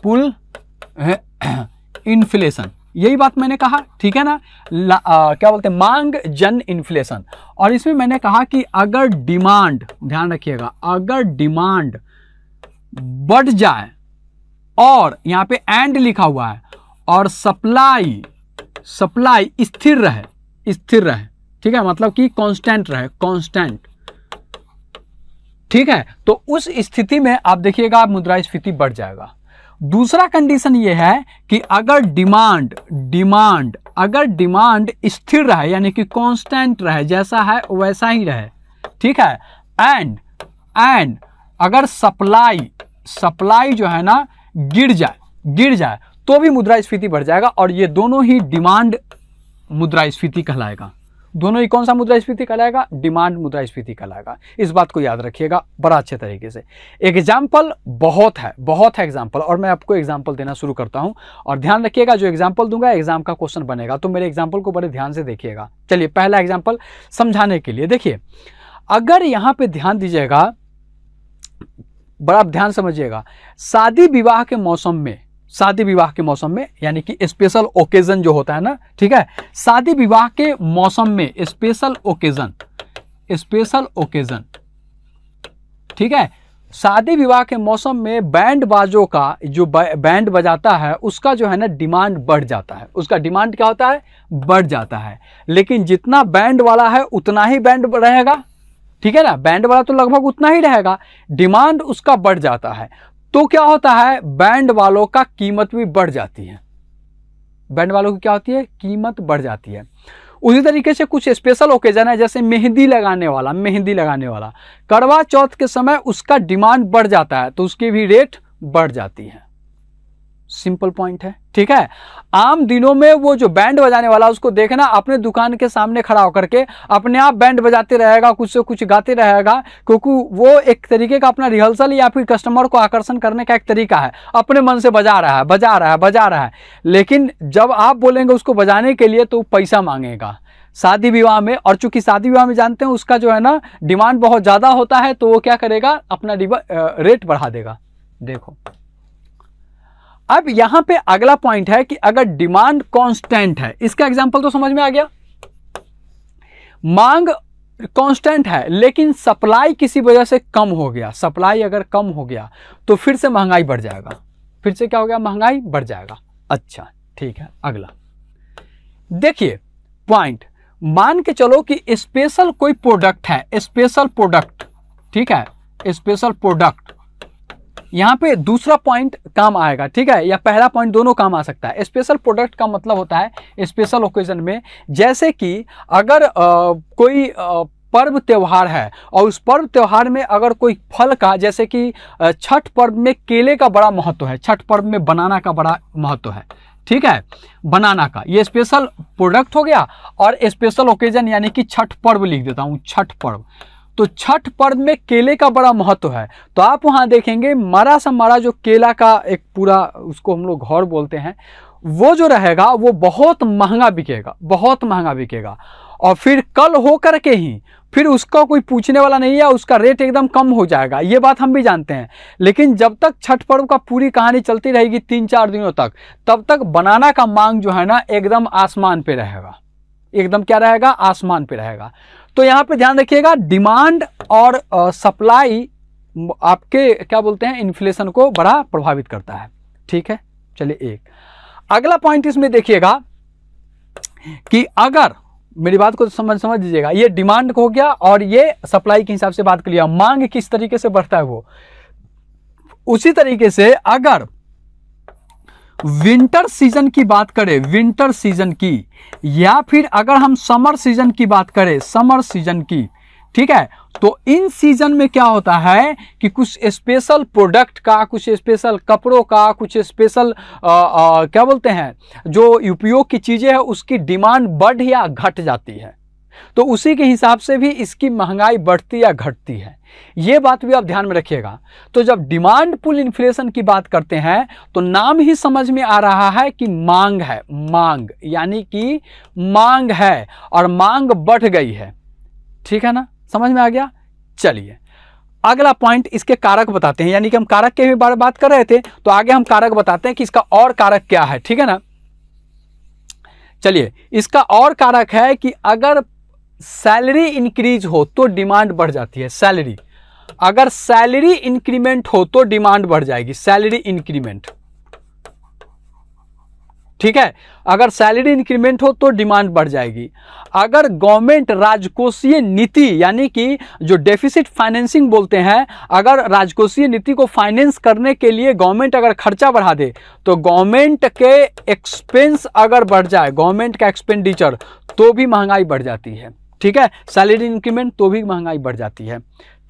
पुल इन्फ्लेशन यही बात मैंने कहा ठीक है ना आ, क्या बोलते हैं मांग जन इन्फ्लेशन और इसमें मैंने कहा कि अगर डिमांड ध्यान रखिएगा अगर डिमांड बढ़ जाए और यहाँ पे एंड लिखा हुआ है और सप्लाई सप्लाई स्थिर रहे स्थिर रहे ठीक है मतलब कि कांस्टेंट रहे कांस्टेंट ठीक है तो उस स्थिति में आप देखिएगा मुद्रा स्फीति बढ़ जाएगा दूसरा कंडीशन ये है कि अगर डिमांड डिमांड अगर डिमांड स्थिर रहे यानी कि कांस्टेंट रहे जैसा है वैसा ही रहे ठीक है एंड एंड अगर सप्लाई सप्लाई जो है ना गिर जाए गिर जाए तो भी मुद्रास्फीति बढ़ जाएगा और ये दोनों ही डिमांड मुद्रास्फीति कहलाएगा दोनों ही कौन सा मुद्रास्फीति कहलाएगा डिमांड मुद्रा स्फीति कहलाएगा इस बात को याद रखिएगा बड़ा अच्छे तरीके से एग्जाम्पल बहुत है बहुत है एग्जाम्पल और मैं आपको एग्जाम्पल देना शुरू करता हूं और ध्यान रखिएगा जो एग्जाम्पल दूंगा एग्जाम का क्वेश्चन बनेगा तो मेरे एग्जाम्पल को बड़े ध्यान से देखिएगा चलिए पहला एग्जाम्पल समझाने के लिए देखिए अगर यहां पर ध्यान दीजिएगा बड़ा ध्यान समझिएगा शादी विवाह के मौसम में शादी विवाह के मौसम में यानी कि स्पेशल ओकेजन जो होता है ना ठीक है शादी विवाह के मौसम में स्पेशल ओकेजन स्पेशल ओकेजन ठीक है शादी विवाह के मौसम में बैंड बाजों का जो बैंड बजाता है उसका जो है ना डिमांड बढ़ जाता है उसका डिमांड क्या होता है बढ़ जाता है लेकिन जितना बैंड वाला है उतना ही बैंड रहेगा ठीक है ना बैंड वाला तो लगभग उतना ही रहेगा डिमांड उसका बढ़ जाता है तो क्या होता है बैंड वालों का कीमत भी बढ़ जाती है बैंड वालों की क्या होती है कीमत बढ़ जाती है उसी तरीके से कुछ स्पेशल ओकेजन है जैसे मेहंदी लगाने वाला मेहंदी लगाने वाला करवा चौथ के समय उसका डिमांड बढ़ जाता है तो उसकी भी रेट बढ़ जाती है सिंपल पॉइंट है ठीक है आम दिनों में वो जो बैंड बजाने वाला उसको देखना अपने दुकान के सामने खड़ा होकर के अपने आप बैंड बजाते रहेगा कुछ से कुछ गाते रहेगा क्योंकि वो एक तरीके का अपना रिहर्सल या फिर कस्टमर को आकर्षण करने का एक तरीका है अपने मन से बजा रहा है बजा रहा है बजा रहा है लेकिन जब आप बोलेंगे उसको बजाने के लिए तो पैसा मांगेगा शादी विवाह में और चूंकि शादी विवाह में जानते हैं उसका जो है ना डिमांड बहुत ज़्यादा होता है तो वो क्या करेगा अपना रेट बढ़ा देगा देखो अब यहां पे अगला पॉइंट है कि अगर डिमांड कांस्टेंट है इसका एग्जांपल तो समझ में आ गया मांग कांस्टेंट है लेकिन सप्लाई किसी वजह से कम हो गया सप्लाई अगर कम हो गया तो फिर से महंगाई बढ़ जाएगा फिर से क्या हो गया महंगाई बढ़ जाएगा अच्छा ठीक है अगला देखिए पॉइंट मान के चलो कि स्पेशल कोई प्रोडक्ट है स्पेशल प्रोडक्ट ठीक है स्पेशल प्रोडक्ट यहाँ पे दूसरा पॉइंट काम आएगा ठीक है या पहला पॉइंट दोनों काम आ सकता है स्पेशल प्रोडक्ट का मतलब होता है स्पेशल ओकेजन में जैसे कि अगर आ, कोई आ, पर्व त्यौहार है और उस पर्व त्यौहार में अगर कोई फल का जैसे कि छठ पर्व में केले का बड़ा महत्व है छठ पर्व में बनाना का बड़ा महत्व है ठीक है बनाना का ये स्पेशल प्रोडक्ट हो गया और स्पेशल ओकेजन यानी कि छठ पर्व लिख देता हूँ छठ पर्व तो छठ पर्व में केले का बड़ा महत्व है तो आप वहाँ देखेंगे मरा सा मरा जो केला का एक पूरा उसको हम लोग घर बोलते हैं वो जो रहेगा वो बहुत महंगा बिकेगा बहुत महंगा बिकेगा और फिर कल हो के ही फिर उसका कोई पूछने वाला नहीं है उसका रेट एकदम कम हो जाएगा ये बात हम भी जानते हैं लेकिन जब तक छठ पर्व का पूरी कहानी चलती रहेगी तीन चार दिनों तक तब तक बनाना का मांग जो है ना एकदम आसमान पे रहेगा एकदम क्या रहेगा आसमान पे रहेगा तो यहाँ पे ध्यान रखिएगा डिमांड और सप्लाई आपके क्या बोलते हैं इन्फ्लेशन को बड़ा प्रभावित करता है ठीक है चलिए एक अगला पॉइंट इसमें देखिएगा कि अगर मेरी बात को समझ समझ दीजिएगा ये डिमांड हो गया और ये सप्लाई के हिसाब से बात कर लिया मांग किस तरीके से बढ़ता है वो उसी तरीके से अगर विंटर सीजन की बात करें विंटर सीजन की या फिर अगर हम समर सीजन की बात करें समर सीजन की ठीक है तो इन सीजन में क्या होता है कि कुछ स्पेशल प्रोडक्ट का कुछ स्पेशल कपड़ों का कुछ स्पेशल क्या बोलते हैं जो उपयोग की चीज़ें हैं उसकी डिमांड बढ़ या घट जाती है तो उसी के हिसाब से भी इसकी महंगाई बढ़ती या घटती है यह बात भी आप ध्यान में रखिएगा तो जब डिमांड पुल इन्फ्लेशन की बात करते हैं तो नाम ही समझ में आ रहा है कि मांग है मांग यानी कि मांग है और मांग बढ़ गई है ठीक है ना समझ में आ गया चलिए अगला पॉइंट इसके कारक बताते हैं यानी कि हम कारक के भी बारे बात कर रहे थे तो आगे हम कारक बताते हैं कि इसका और कारक क्या है ठीक है ना चलिए इसका और कारक है कि अगर सैलरी इंक्रीज हो तो डिमांड बढ़ जाती है सैलरी अगर सैलरी इंक्रीमेंट हो तो डिमांड बढ़ जाएगी सैलरी इंक्रीमेंट ठीक है अगर सैलरी इंक्रीमेंट हो तो डिमांड बढ़ जाएगी अगर गवर्नमेंट राजकोषीय नीति यानी कि जो डेफिसिट फाइनेंसिंग बोलते हैं अगर राजकोषीय नीति को फाइनेंस करने के लिए गवर्नमेंट अगर खर्चा बढ़ा दे तो गवर्नमेंट के एक्सपेंस अगर बढ़ जाए गवर्नमेंट का एक्सपेंडिचर तो भी महंगाई बढ़ जाती है ठीक है सैलरी इंक्रीमेंट तो भी महंगाई बढ़ जाती है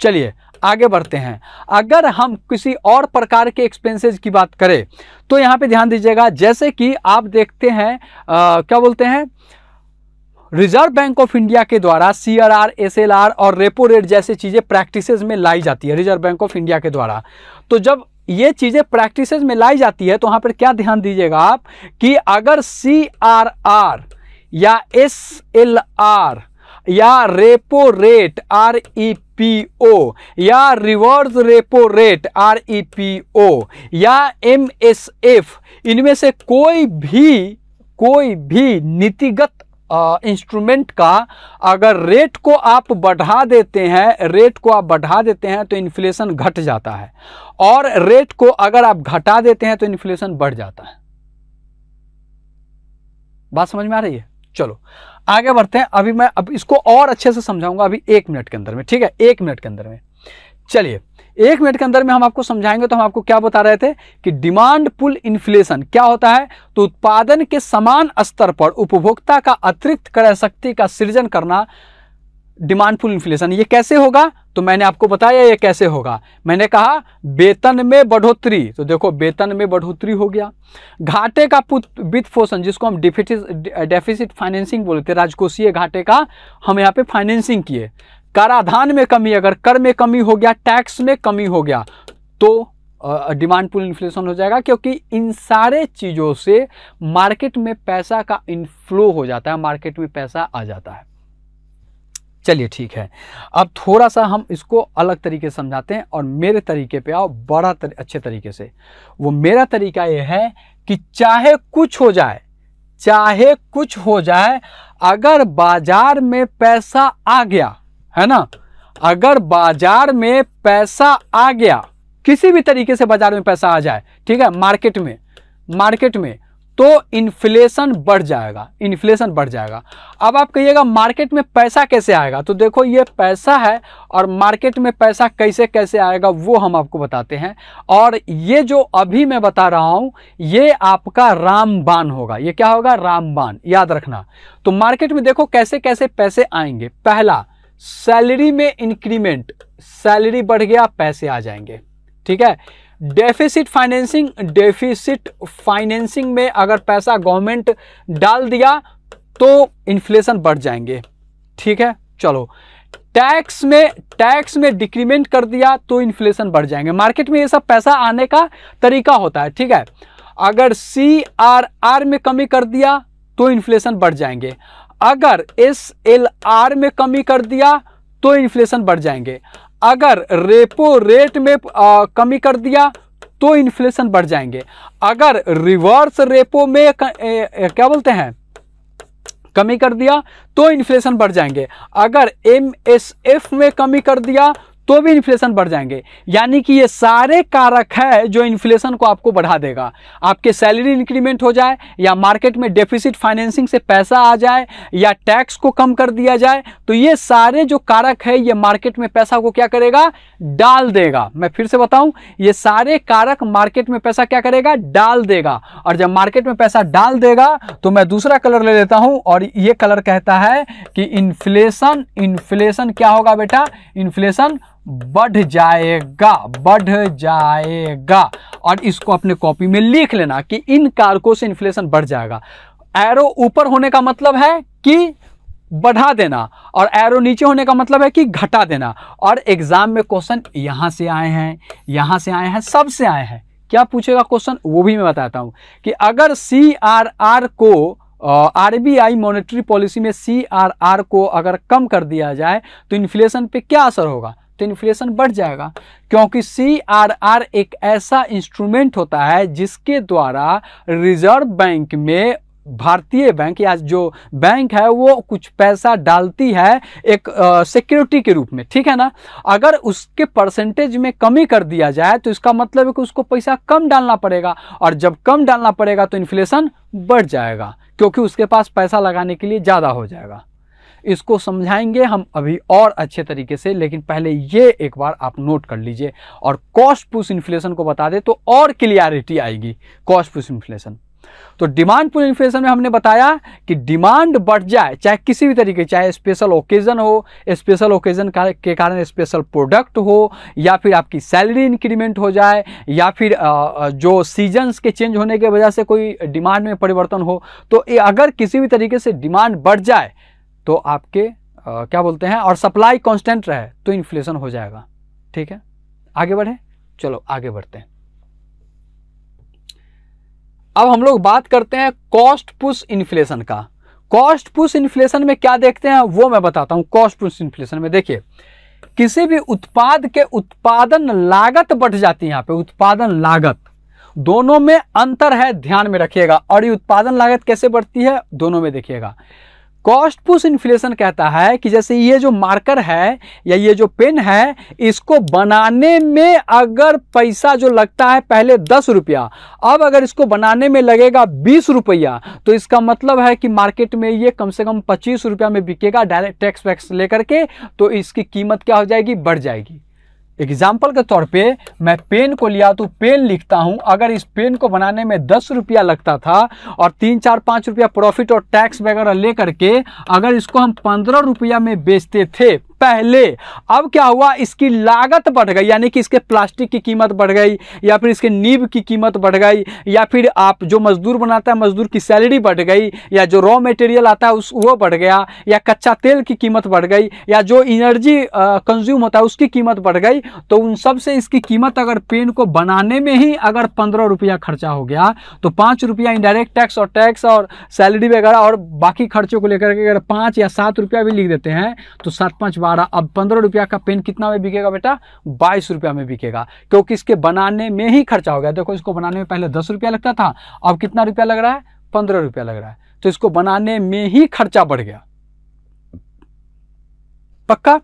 चलिए आगे बढ़ते हैं अगर हम किसी और प्रकार के एक्सपेंसेस की बात करें तो यहाँ पे ध्यान दीजिएगा जैसे कि आप देखते हैं आ, क्या बोलते हैं रिजर्व बैंक ऑफ इंडिया के द्वारा C R R S L R और रेपो रेट जैसे चीज़ें प्रैक्टिस में लाई जाती है रिजर्व बैंक ऑफ इंडिया के द्वारा तो जब ये चीज़ें प्रैक्टिस में लाई जाती है तो वहां पर क्या ध्यान दीजिएगा आप कि अगर सी आर आर या एस एल आर या repo rate R E P O या reverse repo rate R E P O या एम एस एफ इनमें से कोई भी कोई भी नीतिगत इंस्ट्रूमेंट का अगर रेट को आप बढ़ा देते हैं रेट को आप बढ़ा देते हैं तो इन्फ्लेशन घट जाता है और रेट को अगर आप घटा देते हैं तो इन्फ्लेशन बढ़ जाता है बात समझ में आ रही है चलो आगे बढ़ते हैं अभी मैं अब इसको और अच्छे से समझाऊंगा अभी एक मिनट के अंदर में ठीक है एक मिनट के अंदर में चलिए एक मिनट के अंदर में हम आपको समझाएंगे तो हम आपको क्या बता रहे थे कि डिमांड पुल इन्फ्लेशन क्या होता है तो उत्पादन के समान स्तर पर उपभोक्ता का अतिरिक्त क्रय शक्ति का सृजन करना डिमांडफुल इन्फ्लेशन ये कैसे होगा तो मैंने आपको बताया ये कैसे होगा मैंने कहा वेतन में बढ़ोतरी तो देखो वेतन में बढ़ोतरी हो गया घाटे का वित्त पोषण जिसको हम डिफिटि डेफिसिट फाइनेंसिंग बोलते हैं राजकोषीय घाटे का हम यहाँ पे फाइनेंसिंग किए कराधान में कमी अगर कर में कमी हो गया टैक्स में कमी हो गया तो डिमांड पुल इन्फ्लेशन हो जाएगा क्योंकि इन सारे चीज़ों से मार्केट में पैसा का इनफ्लो हो जाता है मार्केट में पैसा आ जाता है चलिए ठीक है अब थोड़ा सा हम इसको अलग तरीके से समझाते हैं और मेरे तरीके पे आओ बड़ा तर, अच्छे तरीके से वो मेरा तरीका ये है कि चाहे कुछ हो जाए चाहे कुछ हो जाए अगर बाजार में पैसा आ गया है ना अगर बाजार में पैसा आ गया किसी भी तरीके से बाजार में पैसा आ जाए ठीक है मार्केट में मार्केट में तो इन्फ्लेशन बढ़ जाएगा इन्फ्लेशन बढ़ जाएगा अब आप कहिएगा मार्केट में पैसा कैसे आएगा तो देखो ये पैसा है और मार्केट में पैसा कैसे कैसे आएगा वो हम आपको बताते हैं और ये जो अभी मैं बता रहा हूँ ये आपका रामबान होगा ये क्या होगा रामबान याद रखना तो मार्केट में देखो कैसे कैसे पैसे आएंगे पहला सैलरी में इंक्रीमेंट सैलरी बढ़ गया पैसे आ जाएंगे ठीक है डेफिसिट फाइनेंसिंग डेफिसिट फाइनेंसिंग में अगर पैसा गवर्नमेंट डाल दिया तो इन्फ्लेशन बढ़ जाएंगे ठीक है चलो टैक्स में टैक्स में डिक्रीमेंट कर दिया तो इन्फ्लेशन बढ़ जाएंगे मार्केट में ये सब पैसा आने का तरीका होता है ठीक है अगर सी आर आर में कमी कर दिया तो इन्फ्लेशन बढ़ जाएंगे अगर एस एल आर में कमी कर दिया तो इन्फ्लेशन बढ़ जाएंगे अगर रेपो रेट में आ, कमी कर दिया तो इन्फ्लेशन बढ़ जाएंगे अगर रिवर्स रेपो में क, ए, ए, क्या बोलते हैं कमी कर दिया तो इन्फ्लेशन बढ़ जाएंगे अगर एम में कमी कर दिया तो भी इन्फ्लेशन बढ़ जाएंगे यानी कि ये सारे कारक है जो इन्फ्लेशन को आपको बढ़ा देगा आपके सैलरी इंक्रीमेंट हो जाए या मार्केट में डेफिसिट फाइनेंसिंग से पैसा आ जाए या टैक्स को कम कर दिया जाए तो ये सारे जो कारक है ये मार्केट में पैसा को क्या करेगा डाल देगा मैं फिर से बताऊं ये सारे कारक मार्केट में पैसा क्या करेगा डाल देगा और जब मार्केट में पैसा डाल देगा तो मैं दूसरा कलर ले लेता हूं और ये कलर कहता है कि इन्फ्लेशन इन्फ्लेशन क्या होगा बेटा इन्फ्लेशन बढ़ जाएगा बढ़ जाएगा और इसको अपने कॉपी में लिख लेना कि इन कारकों से इन्फ्लेशन बढ़ जाएगा एरो ऊपर होने का मतलब है कि बढ़ा देना और एरो नीचे होने का मतलब है कि घटा देना और एग्ज़ाम में क्वेश्चन यहाँ से आए हैं यहाँ से आए हैं सब से आए हैं क्या पूछेगा क्वेश्चन वो भी मैं बताता हूँ कि अगर सी आर आर को R B I monetary policy में सी आर आर को अगर कम कर दिया जाए तो इन्फ्लेशन पे क्या असर होगा तो इन्फ्लेशन बढ़ जाएगा क्योंकि सी आर आर एक ऐसा इंस्ट्रूमेंट होता है जिसके द्वारा रिजर्व बैंक में भारतीय बैंक या जो बैंक है वो कुछ पैसा डालती है एक सिक्योरिटी के रूप में ठीक है ना अगर उसके परसेंटेज में कमी कर दिया जाए तो इसका मतलब है कि उसको पैसा कम डालना पड़ेगा और जब कम डालना पड़ेगा तो इन्फ्लेशन बढ़ जाएगा क्योंकि उसके पास पैसा लगाने के लिए ज़्यादा हो जाएगा इसको समझाएंगे हम अभी और अच्छे तरीके से लेकिन पहले ये एक बार आप नोट कर लीजिए और कॉस्ट पुश इन्फ्लेशन को बता दें तो और क्लियरिटी आएगी कॉस्ट पुश इन्फ्लेशन तो डिमांड पुल इन्फ्लेशन में हमने बताया कि डिमांड बढ़ जाए चाहे किसी भी तरीके चाहे स्पेशल ओकेजन हो स्पेशल ओकेजन के कारण स्पेशल प्रोडक्ट हो या फिर आपकी सैलरी इंक्रीमेंट हो जाए या फिर जो सीजन्स के चेंज होने की वजह से कोई डिमांड में परिवर्तन हो तो अगर किसी भी तरीके से डिमांड बढ़ जाए तो आपके आ, क्या बोलते हैं और सप्लाई कांस्टेंट रहे तो इन्फ्लेशन हो जाएगा ठीक है आगे बढ़े चलो आगे बढ़ते हैं अब हम लोग बात करते हैं कॉस्ट पुश इन्फ्लेशन का कॉस्ट पुश इन्फ्लेशन में क्या देखते हैं वो मैं बताता हूं कॉस्ट पुश इन्फ्लेशन में देखिए किसी भी उत्पाद के उत्पादन लागत बढ़ जाती है यहां पे उत्पादन लागत दोनों में अंतर है ध्यान में रखिएगा और ये उत्पादन लागत कैसे बढ़ती है दोनों में देखिएगा कॉस्ट पुश इन्फ्लेशन कहता है कि जैसे ये जो मार्कर है या ये जो पेन है इसको बनाने में अगर पैसा जो लगता है पहले दस रुपया अब अगर इसको बनाने में लगेगा बीस रुपया तो इसका मतलब है कि मार्केट में ये कम से कम पच्चीस रुपया में बिकेगा डायरेक्ट टैक्स वैक्स लेकर के तो इसकी कीमत क्या हो जाएगी बढ़ जाएगी एग्जाम्पल के तौर पे मैं पेन को लिया तो पेन लिखता हूँ अगर इस पेन को बनाने में दस रुपया लगता था और तीन चार पाँच रुपया प्रॉफिट और टैक्स वगैरह लेकर के अगर इसको हम पंद्रह रुपया में बेचते थे पहले अब क्या हुआ इसकी लागत बढ़ गई यानी कि इसके प्लास्टिक की कीमत बढ़ गई या फिर इसके नीब की कीमत बढ़ गई या फिर आप जो मजदूर बनाता है मजदूर की सैलरी बढ़ गई या जो रॉ मटेरियल आता है उस वो बढ़ गया या कच्चा तेल की कीमत बढ़ गई या जो इनर्जी कंज्यूम होता है उसकी कीमत बढ़ गई तो उन सबसे इसकी कीमत अगर पेन को बनाने में ही अगर पंद्रह रुपया खर्चा हो गया तो पाँच रुपया इनडायरेक्ट टैक्स और टैक्स और सैलरी वगैरह और बाकी खर्चों को लेकर के अगर पाँच या सात रुपया भी लिख देते हैं तो सात पाँच बार अठारह अब पंद्रह रुपया का पेन कितना में बिकेगा बेटा बाईस रुपया में बिकेगा क्योंकि इसके बनाने में ही खर्चा हो गया देखो इसको बनाने में पहले दस रुपया लगता था अब कितना रुपया लग रहा है पंद्रह रुपया लग रहा है तो इसको बनाने में ही खर्चा बढ़ गया पक्का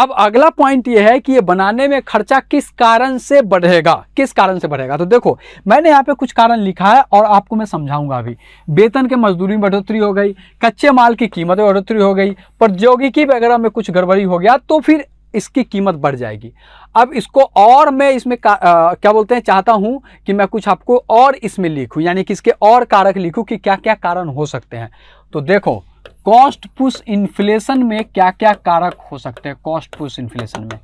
अब अगला पॉइंट ये है कि ये बनाने में खर्चा किस कारण से बढ़ेगा किस कारण से बढ़ेगा तो देखो मैंने यहाँ पे कुछ कारण लिखा है और आपको मैं समझाऊंगा अभी वेतन के मजदूरी में बढ़ोतरी हो गई कच्चे माल की कीमत में बढ़ोतरी हो गई प्रौद्योगिकी वगैरह में कुछ गड़बड़ी हो गया तो फिर इसकी कीमत बढ़ जाएगी अब इसको और मैं इसमें का, आ, क्या बोलते हैं चाहता हूं कि मैं कुछ आपको और इसमें लिखूं यानी कि इसके और कारक लिखूं कि क्या क्या कारण हो सकते हैं तो देखो कॉस्ट पुश इन्फ्लेशन में क्या क्या कारक हो सकते हैं कॉस्ट पुश इन्फ्लेशन में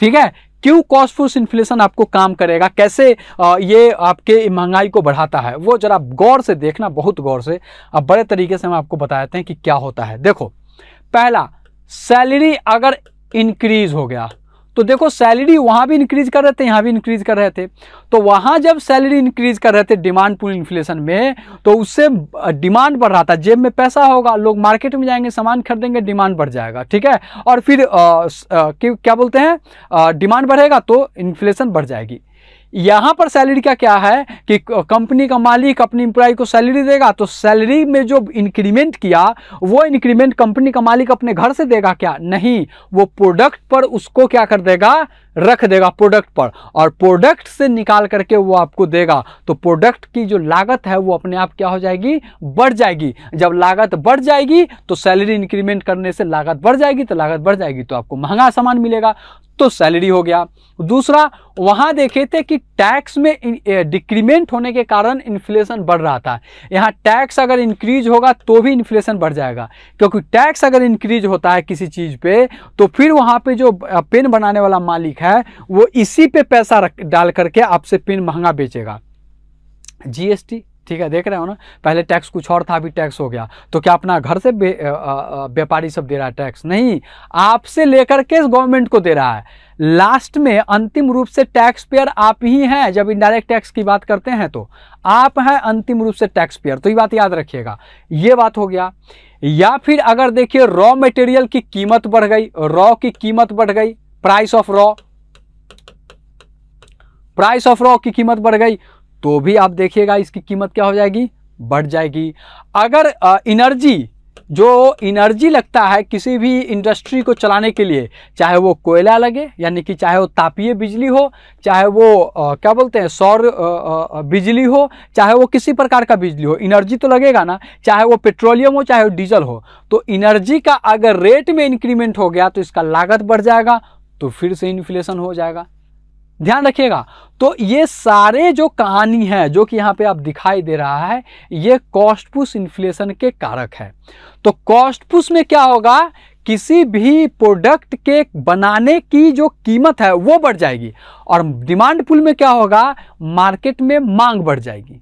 ठीक है क्यों कॉस्ट पुश इन्फ्लेशन आपको काम करेगा कैसे ये आपके महंगाई को बढ़ाता है वो जरा गौर से देखना बहुत गौर से अब बड़े तरीके से हम आपको बताते हैं कि क्या होता है देखो पहला सैलरी अगर इंक्रीज हो गया तो देखो सैलरी वहाँ भी इंक्रीज कर रहे थे यहाँ भी इंक्रीज कर रहे थे तो वहाँ जब सैलरी इंक्रीज कर रहे थे डिमांड पूरी इन्फ्लेशन में तो उससे डिमांड बढ़ रहा था जेब में पैसा होगा लोग मार्केट में जाएंगे सामान खरीदेंगे डिमांड बढ़ जाएगा ठीक है और फिर आ, आ, क्या बोलते हैं डिमांड बढ़ेगा तो इन्फ्लेशन बढ़ जाएगी यहां पर सैलरी का क्या है कि कंपनी का मालिक अपनी इंप्लाई को सैलरी देगा तो सैलरी में जो इंक्रीमेंट किया वो इंक्रीमेंट कंपनी का मालिक अपने घर से देगा क्या नहीं वो प्रोडक्ट पर उसको क्या कर देगा रख देगा प्रोडक्ट पर और प्रोडक्ट से निकाल करके वो आपको देगा तो प्रोडक्ट की जो लागत है वो अपने आप क्या हो जाएगी बढ़ जाएगी जब लागत बढ़ जाएगी तो सैलरी इंक्रीमेंट करने से लागत बढ़ जाएगी तो लागत बढ़ जाएगी तो आपको महंगा सामान मिलेगा तो सैलरी हो गया दूसरा वहां देखे थे कि टैक्स में डिक्रीमेंट होने के कारण इन्फ्लेशन बढ़ रहा था यहाँ टैक्स अगर इंक्रीज होगा तो भी इन्फ्लेशन बढ़ जाएगा क्योंकि टैक्स अगर इंक्रीज होता है किसी चीज पे तो फिर वहां पे जो पेन बनाने वाला मालिक है वो इसी पे पैसा रख डाल करके आपसे पिन महंगा बेचेगा जीएसटी ठीक है देख रहे हो ना पहले टैक्स कुछ और था अभी टैक्स हो गया तो क्या अपना घर से व्यापारी सब दे रहा है टैक्स नहीं आपसे लेकर के गवर्नमेंट को दे रहा है लास्ट में अंतिम रूप से टैक्स पेयर आप ही हैं जब इनडायरेक्ट टैक्स की बात करते हैं तो आप हैं अंतिम रूप से टैक्स पेयर तो ये बात याद रखिएगा ये बात हो गया या फिर अगर देखिए रॉ मटेरियल की कीमत बढ़ गई रॉ की कीमत बढ़ गई price of raw price of rock की कीमत बढ़ गई तो भी आप देखिएगा इसकी कीमत क्या हो जाएगी बढ़ जाएगी अगर इनर्जी जो इनर्जी लगता है किसी भी इंडस्ट्री को चलाने के लिए चाहे वो कोयला लगे यानी कि चाहे वो तापीय बिजली हो चाहे वो आ, क्या बोलते हैं सौर बिजली हो चाहे वो किसी प्रकार का बिजली हो इनर्जी तो लगेगा ना चाहे वो पेट्रोलियम हो चाहे वो डीजल हो तो इनर्जी का अगर रेट में इंक्रीमेंट हो गया तो इसका लागत बढ़ जाएगा तो फिर से इन्फ्लेशन हो जाएगा ध्यान रखिएगा तो ये सारे जो कहानी है जो कि यहाँ पे आप दिखाई दे रहा है ये कॉस्ट पुश इन्फ्लेशन के कारक है तो कॉस्ट पुश में क्या होगा किसी भी प्रोडक्ट के बनाने की जो कीमत है वो बढ़ जाएगी और डिमांड पुल में क्या होगा मार्केट में मांग बढ़ जाएगी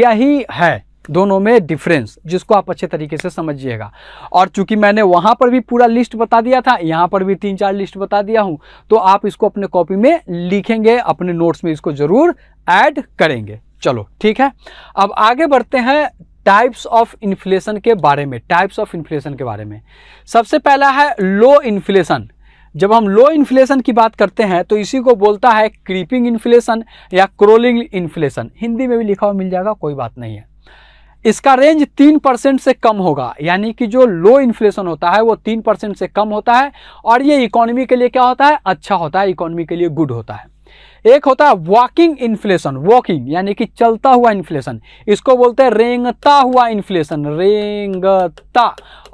यही है दोनों में डिफरेंस जिसको आप अच्छे तरीके से समझिएगा और चूंकि मैंने वहां पर भी पूरा लिस्ट बता दिया था यहां पर भी तीन चार लिस्ट बता दिया हूं तो आप इसको अपने कॉपी में लिखेंगे अपने नोट्स में इसको ज़रूर ऐड करेंगे चलो ठीक है अब आगे बढ़ते हैं टाइप्स ऑफ इन्फ्लेशन के बारे में टाइप्स ऑफ इन्फ्लेशन के बारे में सबसे पहला है लो इन्फ्लेशन जब हम लो इन्फ्लेशन की बात करते हैं तो इसी को बोलता है क्रीपिंग इन्फ्लेशन या क्रोलिंग इन्फ्लेशन हिंदी में भी लिखा हुआ मिल जाएगा कोई बात नहीं है इसका रेंज तीन परसेंट से कम होगा यानी कि जो लो इन्फ्लेशन होता है वो तीन परसेंट से कम होता है और ये इकोनॉमी के लिए क्या होता है अच्छा होता है इकोनॉमी के लिए गुड होता है एक होता है वॉकिंग इन्फ्लेशन वॉकिंग यानी कि चलता हुआ इन्फ्लेशन इसको बोलते हैं रेंगता हुआ इन्फ्लेशन रेंगता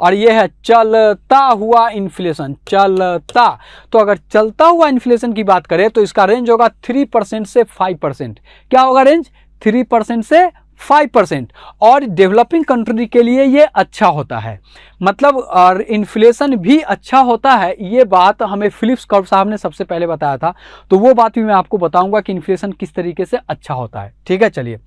और यह है चलता हुआ इन्फ्लेशन चलता तो अगर चलता हुआ इन्फ्लेशन की बात करें तो इसका रेंज होगा थ्री परसेंट से फाइव परसेंट क्या होगा रेंज थ्री परसेंट से फाइव परसेंट और डेवलपिंग कंट्री के लिए ये अच्छा होता है मतलब और इन्फ्लेशन भी अच्छा होता है ये बात हमें फिलिप्स कर्व साहब ने सबसे पहले बताया था तो वो बात भी मैं आपको बताऊंगा कि इन्फ्लेशन किस तरीके से अच्छा होता है ठीक है चलिए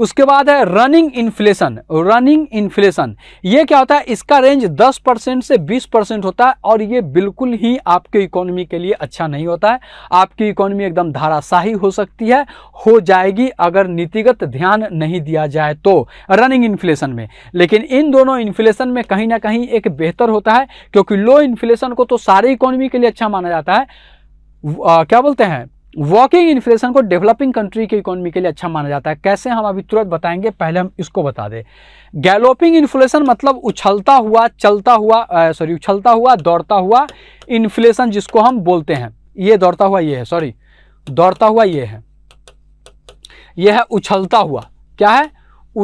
उसके बाद है रनिंग इन्फ्लेशन रनिंग इन्फ्लेशन ये क्या होता है इसका रेंज 10 परसेंट से 20 परसेंट होता है और ये बिल्कुल ही आपके इकोनॉमी के लिए अच्छा नहीं होता है आपकी इकोनॉमी एकदम धाराशाही हो सकती है हो जाएगी अगर नीतिगत ध्यान नहीं दिया जाए तो रनिंग इन्फ्लेशन में लेकिन इन दोनों इन्फ्लेशन में कहीं ना कहीं एक बेहतर होता है क्योंकि लो इन्फ्लेशन को तो सारे इकोनॉमी के लिए अच्छा माना जाता है आ, क्या बोलते हैं वॉकिंग इन्फ्लेशन को डेवलपिंग कंट्री के इकोनॉमी के लिए अच्छा माना जाता है कैसे हम अभी तुरंत बताएंगे पहले हम इसको बता दें गैलोपिंग इन्फ्लेशन मतलब उछलता हुआ चलता हुआ सॉरी उछलता हुआ दौड़ता हुआ इन्फ्लेशन जिसको हम बोलते हैं ये दौड़ता हुआ ये है सॉरी दौड़ता हुआ ये है यह है उछलता हुआ क्या है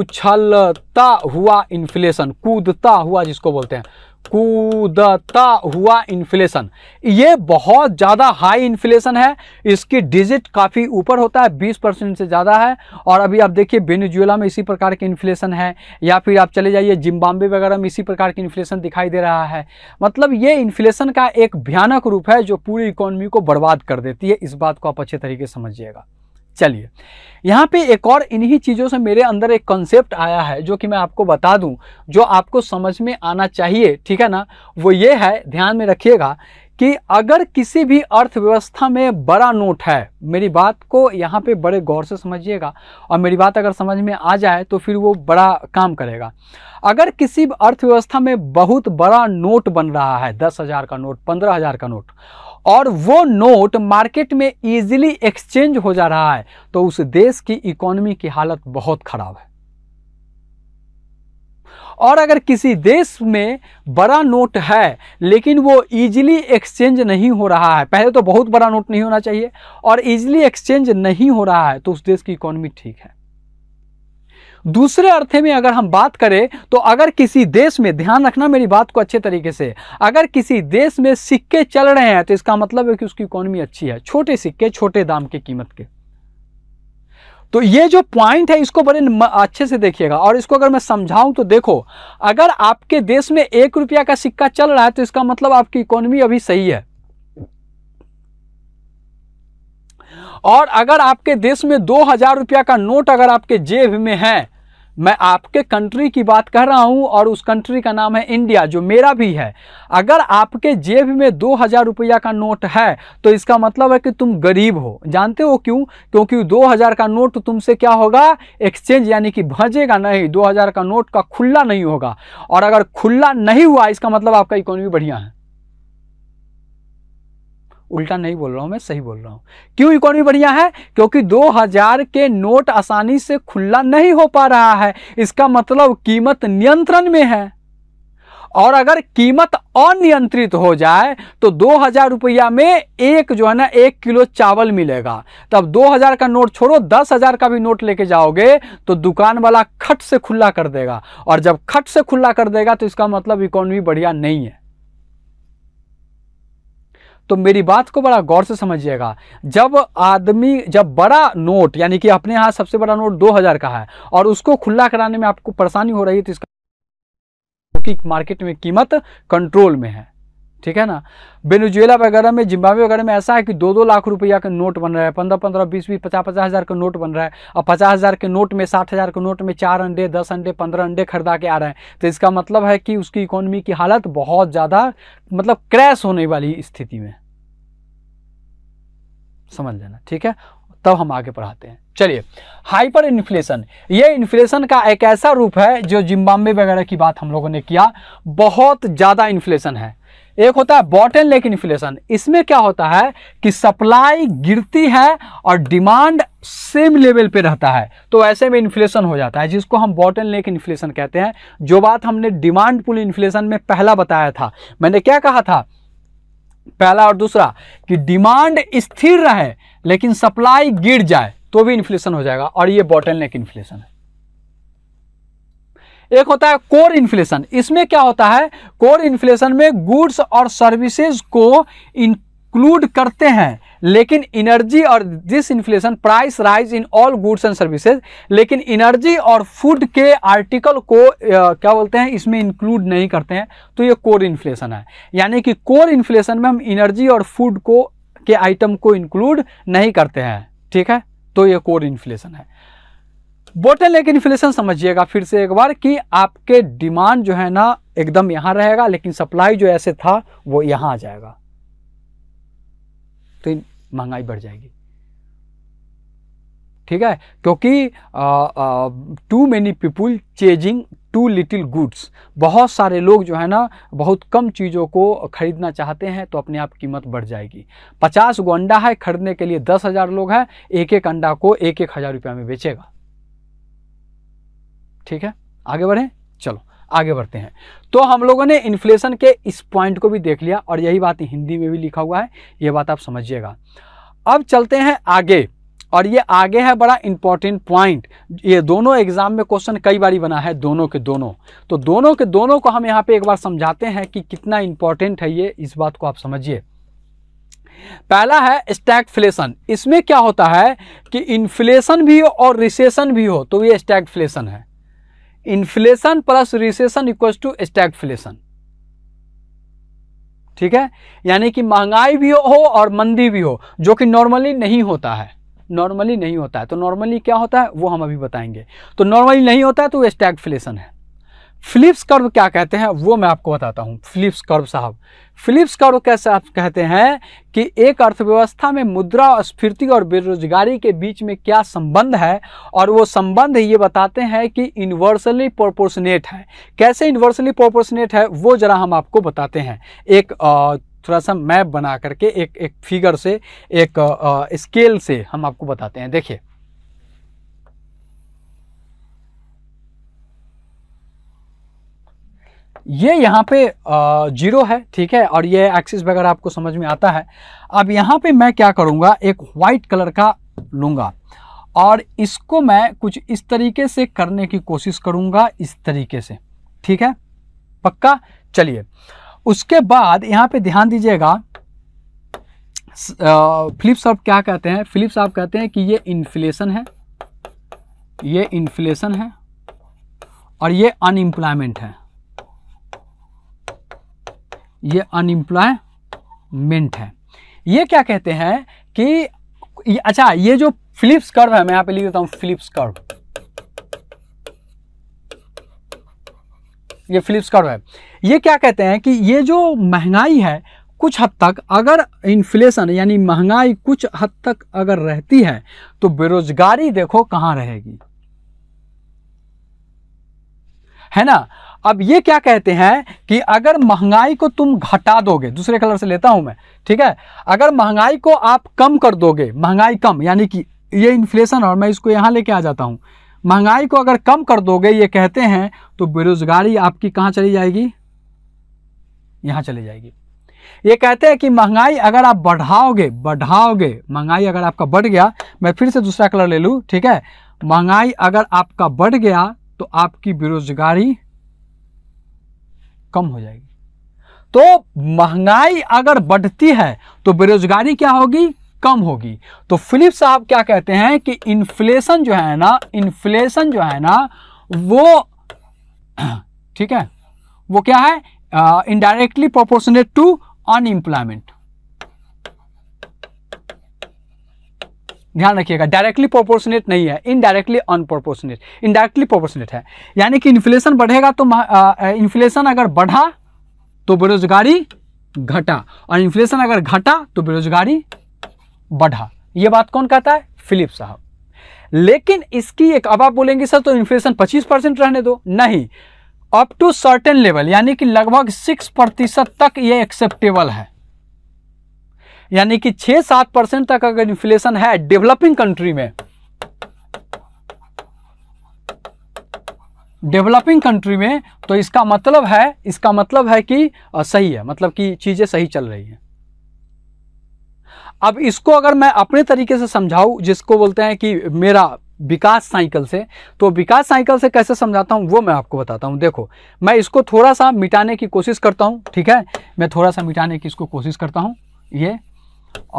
उछलता हुआ इन्फ्लेशन कूदता हुआ जिसको बोलते हैं कूदता हुआ इन्फ्लेशन ये बहुत ज़्यादा हाई इन्फ्लेशन है इसकी डिजिट काफ़ी ऊपर होता है 20 परसेंट से ज़्यादा है और अभी आप देखिए वेनेजुएला में इसी प्रकार के इन्फ्लेशन है या फिर आप चले जाइए जिम्बाब्वे वगैरह में इसी प्रकार की इन्फ्लेशन दिखाई दे रहा है मतलब ये इन्फ्लेशन का एक भयानक रूप है जो पूरी इकोनॉमी को बर्बाद कर देती है इस बात को आप अच्छे तरीके समझिएगा चलिए यहाँ पे एक और इन्हीं चीज़ों से मेरे अंदर एक कॉन्सेप्ट आया है जो कि मैं आपको बता दूं जो आपको समझ में आना चाहिए ठीक है ना वो ये है ध्यान में रखिएगा कि अगर किसी भी अर्थव्यवस्था में बड़ा नोट है मेरी बात को यहाँ पे बड़े गौर से समझिएगा और मेरी बात अगर समझ में आ जाए तो फिर वो बड़ा काम करेगा अगर किसी अर्थव्यवस्था में बहुत बड़ा नोट बन रहा है दस हज़ार का नोट पंद्रह हज़ार का नोट और वो नोट मार्केट में इजीली एक्सचेंज हो जा रहा है तो उस देश की इकोनॉमी की हालत बहुत खराब है और अगर किसी देश में बड़ा नोट है लेकिन वो इजीली एक्सचेंज नहीं हो रहा है पहले तो बहुत बड़ा नोट नहीं होना चाहिए और इजीली एक्सचेंज नहीं हो रहा है तो उस देश की इकोनॉमी ठीक है दूसरे अर्थ में अगर हम बात करें तो अगर किसी देश में ध्यान रखना मेरी बात को अच्छे तरीके से अगर किसी देश में सिक्के चल रहे हैं तो इसका मतलब है कि उसकी इकोनॉमी अच्छी है छोटे सिक्के छोटे दाम के कीमत के तो ये जो पॉइंट है इसको बड़े अच्छे से देखिएगा और इसको अगर मैं समझाऊं तो देखो अगर आपके देश में एक रुपया का सिक्का चल रहा है तो इसका मतलब आपकी इकोनॉमी अभी सही है और अगर आपके देश में दो हजार रुपया का नोट अगर आपके जेब में है मैं आपके कंट्री की बात कर रहा हूँ और उस कंट्री का नाम है इंडिया जो मेरा भी है अगर आपके जेब में दो हज़ार रुपया का नोट है तो इसका मतलब है कि तुम गरीब हो जानते हो क्यों क्योंकि दो हज़ार का नोट तुमसे क्या होगा एक्सचेंज यानी कि भजेगा नहीं दो हज़ार का नोट का खुला नहीं होगा और अगर खुला नहीं हुआ इसका मतलब आपका इकोनॉमी बढ़िया है उल्टा नहीं बोल रहा हूँ मैं सही बोल रहा हूँ क्यों इकोनॉमी बढ़िया है क्योंकि 2000 के नोट आसानी से खुला नहीं हो पा रहा है इसका मतलब कीमत नियंत्रण में है और अगर कीमत अनियंत्रित हो जाए तो दो हजार रुपया में एक जो है ना एक किलो चावल मिलेगा तब दो हजार का नोट छोड़ो दस हजार का भी नोट लेके जाओगे तो दुकान वाला खट से खुला कर देगा और जब खट से खुला कर देगा तो इसका मतलब इकोनॉमी बढ़िया नहीं है तो मेरी बात को बड़ा गौर से समझिएगा जब आदमी जब बड़ा नोट यानी कि अपने यहाँ सबसे बड़ा नोट 2000 का है और उसको खुला कराने में आपको परेशानी हो रही है तो इसका क्योंकि मार्केट में कीमत कंट्रोल में है ठीक है ना वेनेजुएला वगैरह में जिम्बावे वगैरह में ऐसा है कि दो दो लाख रुपया का नोट बन रहा है पंद्रह पंद्रह बीस बीस पचास पचास हज़ार का नोट बन रहा है और पचास हज़ार के नोट में साठ हज़ार के नोट में चार अंडे दस अंडे पंद्रह अंडे खरीदा के आ रहे हैं तो इसका मतलब है कि उसकी इकोनॉमी की हालत बहुत ज़्यादा मतलब क्रैश होने वाली स्थिति में समझ लेना ठीक है तब हम आगे पढ़ाते हैं चलिए हाइपर इन्फ्लेशन ये इन्फ्लेशन का एक ऐसा रूप है जो जिम्बाब्वे वगैरह की बात हम लोगों ने किया बहुत ज़्यादा इन्फ्लेशन है एक होता है बॉटन लेक इन्फ्लेशन इसमें क्या होता है कि सप्लाई गिरती है और डिमांड सेम लेवल पे रहता है तो ऐसे में इन्फ्लेशन हो जाता है जिसको हम बॉटन लेक इन्फ्लेशन कहते हैं जो बात हमने डिमांड पुल इन्फ्लेशन में पहला बताया था मैंने क्या कहा था पहला और दूसरा कि डिमांड स्थिर रहे लेकिन सप्लाई गिर जाए तो भी इन्फ्लेशन हो जाएगा और ये बॉटल नेक इन्फ्लेशन है एक होता है कोर इन्फ्लेशन इसमें क्या होता है कोर इन्फ्लेशन में गुड्स और सर्विसेज को इंक्लूड करते हैं लेकिन एनर्जी और this inflation price rise in all goods and services लेकिन एनर्जी और फूड के आर्टिकल को आ, क्या बोलते हैं इसमें इंक्लूड नहीं करते हैं तो ये कोर इन्फ्लेशन है यानी कि कोर इन्फ्लेशन में हम एनर्जी और फूड को के आइटम को इंक्लूड नहीं करते हैं ठीक है तो ये कोर इन्फ्लेशन है बोटल एक इन्फ्लेशन समझिएगा फिर से एक बार कि आपके डिमांड जो है ना एकदम यहां रहेगा लेकिन सप्लाई जो ऐसे था वो यहां आ जाएगा तो महंगाई बढ़ जाएगी ठीक है क्योंकि too many people chasing too little goods बहुत सारे लोग जो है ना बहुत कम चीज़ों को ख़रीदना चाहते हैं तो अपने आप कीमत बढ़ जाएगी पचास गो अंडा है खरीदने के लिए दस हज़ार लोग हैं एक एक अंडा को एक एक हज़ार रुपया में बेचेगा ठीक है आगे बढ़ें चलो आगे बढ़ते हैं तो हम लोगों ने इन्फ्लेशन के इस पॉइंट को भी देख लिया और यही बात हिंदी में भी लिखा हुआ है ये बात आप समझिएगा अब चलते हैं आगे और ये आगे है बड़ा इंपॉर्टेंट पॉइंट ये दोनों एग्जाम में क्वेश्चन कई बार बना है दोनों के दोनों तो दोनों के दोनों को हम यहाँ पे एक बार समझाते हैं कि कितना इंपॉर्टेंट है ये इस बात को आप समझिए पहला है स्टैगफ्लेशन इसमें क्या होता है कि इन्फ्लेशन भी हो और रिसेशन भी हो तो ये स्टैगफ्लेशन है inflation plus recession equal to stagflation ठीक है यानी कि महंगाई भी हो और मंदी भी हो जो कि नॉर्मली नहीं होता है नॉर्मली नहीं होता है तो नॉर्मली क्या होता है वो हम अभी बताएंगे तो नॉर्मली नहीं होता है तो स्टैगफ्लेशन है फिलिप्स कर्व क्या कहते हैं वो मैं आपको बताता हूँ फिलिप्स कर्व साहब फिलिप्स कर्व कैसे आप कहते हैं कि एक अर्थव्यवस्था में मुद्रा स्फीति और बेरोजगारी के बीच में क्या संबंध है और वो संबंध ये बताते हैं कि इन्वर्सली प्रोपोर्शनेट है कैसे इन्वर्सली प्रोपोर्शनेट है वो ज़रा हम आपको बताते हैं एक थोड़ा सा मैप बना करके एक एक फिगर से एक स्केल से हम आपको बताते हैं देखिए ये यहाँ पे जीरो है ठीक है और ये एक्सिस वगैरह आपको समझ में आता है अब यहाँ पे मैं क्या करूँगा एक वाइट कलर का लूँगा और इसको मैं कुछ इस तरीके से करने की कोशिश करूँगा इस तरीके से ठीक है पक्का चलिए उसके बाद यहाँ पे ध्यान दीजिएगा फिलिप्स साहब क्या कहते हैं फिलिप्स साहब कहते हैं कि ये इन्फ्लेशन है ये इन्फ्लेशन है और ये अनएम्प्लॉयमेंट है ये अनएम्प्लॉयमेंट है ये क्या कहते हैं कि अच्छा ये जो फिलिप्स कर्व है मैं यहां पे लिख देता हूं फिलिप्स कर्व ये फिलिप्स कर्व है ये क्या कहते हैं कि ये जो महंगाई है कुछ हद तक अगर इन्फ्लेशन यानी महंगाई कुछ हद तक अगर रहती है तो बेरोजगारी देखो कहां रहेगी है ना अब ये क्या कहते हैं कि अगर महंगाई को तुम घटा दोगे दूसरे कलर से लेता हूं मैं ठीक है अगर महंगाई को आप कम कर दोगे महंगाई कम यानी कि ये इन्फ्लेशन और मैं इसको यहां लेके आ जाता हूं महंगाई को अगर कम कर दोगे ये कहते हैं तो बेरोजगारी आपकी कहां चली जाएगी यहां चली जाएगी ये कहते हैं कि महंगाई अगर आप बढ़ाओगे बढ़ाओगे महंगाई अगर आपका बढ़ गया मैं फिर से दूसरा कलर ले लू ठीक है महंगाई अगर आपका बढ़ गया तो आपकी बेरोजगारी कम हो जाएगी तो महंगाई अगर बढ़ती है तो बेरोजगारी क्या होगी कम होगी तो फिलिप साहब क्या कहते हैं कि इन्फ्लेशन जो है ना इन्फ्लेशन जो है ना वो ठीक है वो क्या है इनडायरेक्टली प्रोपोर्शनेट टू अनएम्प्लॉयमेंट ध्यान रखिएगा डायरेक्टली प्रोपोर्शनेट नहीं है इनडायरेक्टली अनप्रोपोर्शनेट इनडायरेक्टली प्रोपोर्शनेट है यानी कि इन्फ्लेशन बढ़ेगा तो इन्फ्लेशन अगर बढ़ा तो बेरोजगारी घटा और इन्फ्लेशन अगर घटा तो बेरोजगारी बढ़ा ये बात कौन कहता है फिलिप साहब लेकिन इसकी एक अब आप बोलेंगे सर तो इन्फ्लेशन 25 परसेंट रहने दो नहीं अप टू सर्टेन लेवल यानी कि लगभग 6 प्रतिशत तक ये एक्सेप्टेबल है यानी कि छह सात परसेंट तक अगर इन्फ्लेशन है डेवलपिंग कंट्री में डेवलपिंग कंट्री में तो इसका मतलब है इसका मतलब है कि सही है मतलब कि चीज़ें सही चल रही हैं अब इसको अगर मैं अपने तरीके से समझाऊं जिसको बोलते हैं कि मेरा विकास साइकिल से तो विकास साइकिल से कैसे समझाता हूं वो मैं आपको बताता हूं देखो मैं इसको थोड़ा सा मिटाने की कोशिश करता हूँ ठीक है मैं थोड़ा सा मिटाने की इसको कोशिश करता हूँ ये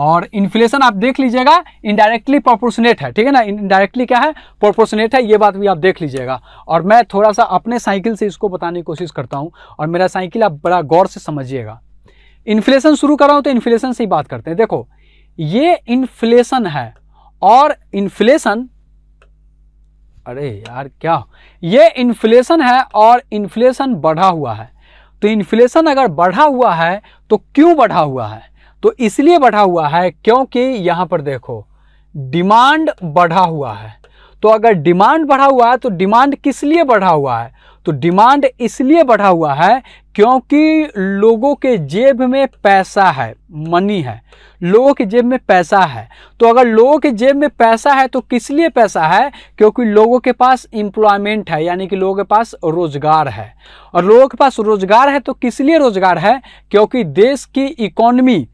और इन्फ्लेशन आप देख लीजिएगा इनडायरेक्टली प्रोपोर्शनेट है ठीक है ना इनडायरेक्टली क्या है प्रोपोर्शनेट है ये बात भी आप देख लीजिएगा और मैं थोड़ा सा अपने साइकिल से इसको बताने की कोशिश करता हूँ और मेरा साइकिल आप बड़ा गौर से समझिएगा इन्फ्लेशन शुरू कर रहा हूँ तो इन्फ्लेशन से ही बात करते हैं देखो ये इन्फ्लेशन है और इन्फ्लेशन अरे यार क्या ये इन्फ्लेशन है और इन्फ्लेशन बढ़ा हुआ है तो इन्फ्लेशन अगर बढ़ा हुआ है तो क्यों बढ़ा हुआ है तो इसलिए बढ़ा हुआ है क्योंकि यहाँ पर देखो डिमांड बढ़ा हुआ है तो अगर डिमांड बढ़ा हुआ है तो डिमांड किस लिए बढ़ा हुआ है तो डिमांड इसलिए बढ़ा हुआ है क्योंकि लोगों के जेब में पैसा है मनी है लोगों के जेब में पैसा है तो अगर लोगों के जेब में पैसा है तो किस लिए पैसा है क्योंकि लोगों के पास इंप्लॉयमेंट है यानी कि लोगों के पास रोजगार है और लोगों के पास रोजगार है तो किस लिए रोजगार है क्योंकि देश की इकोनमी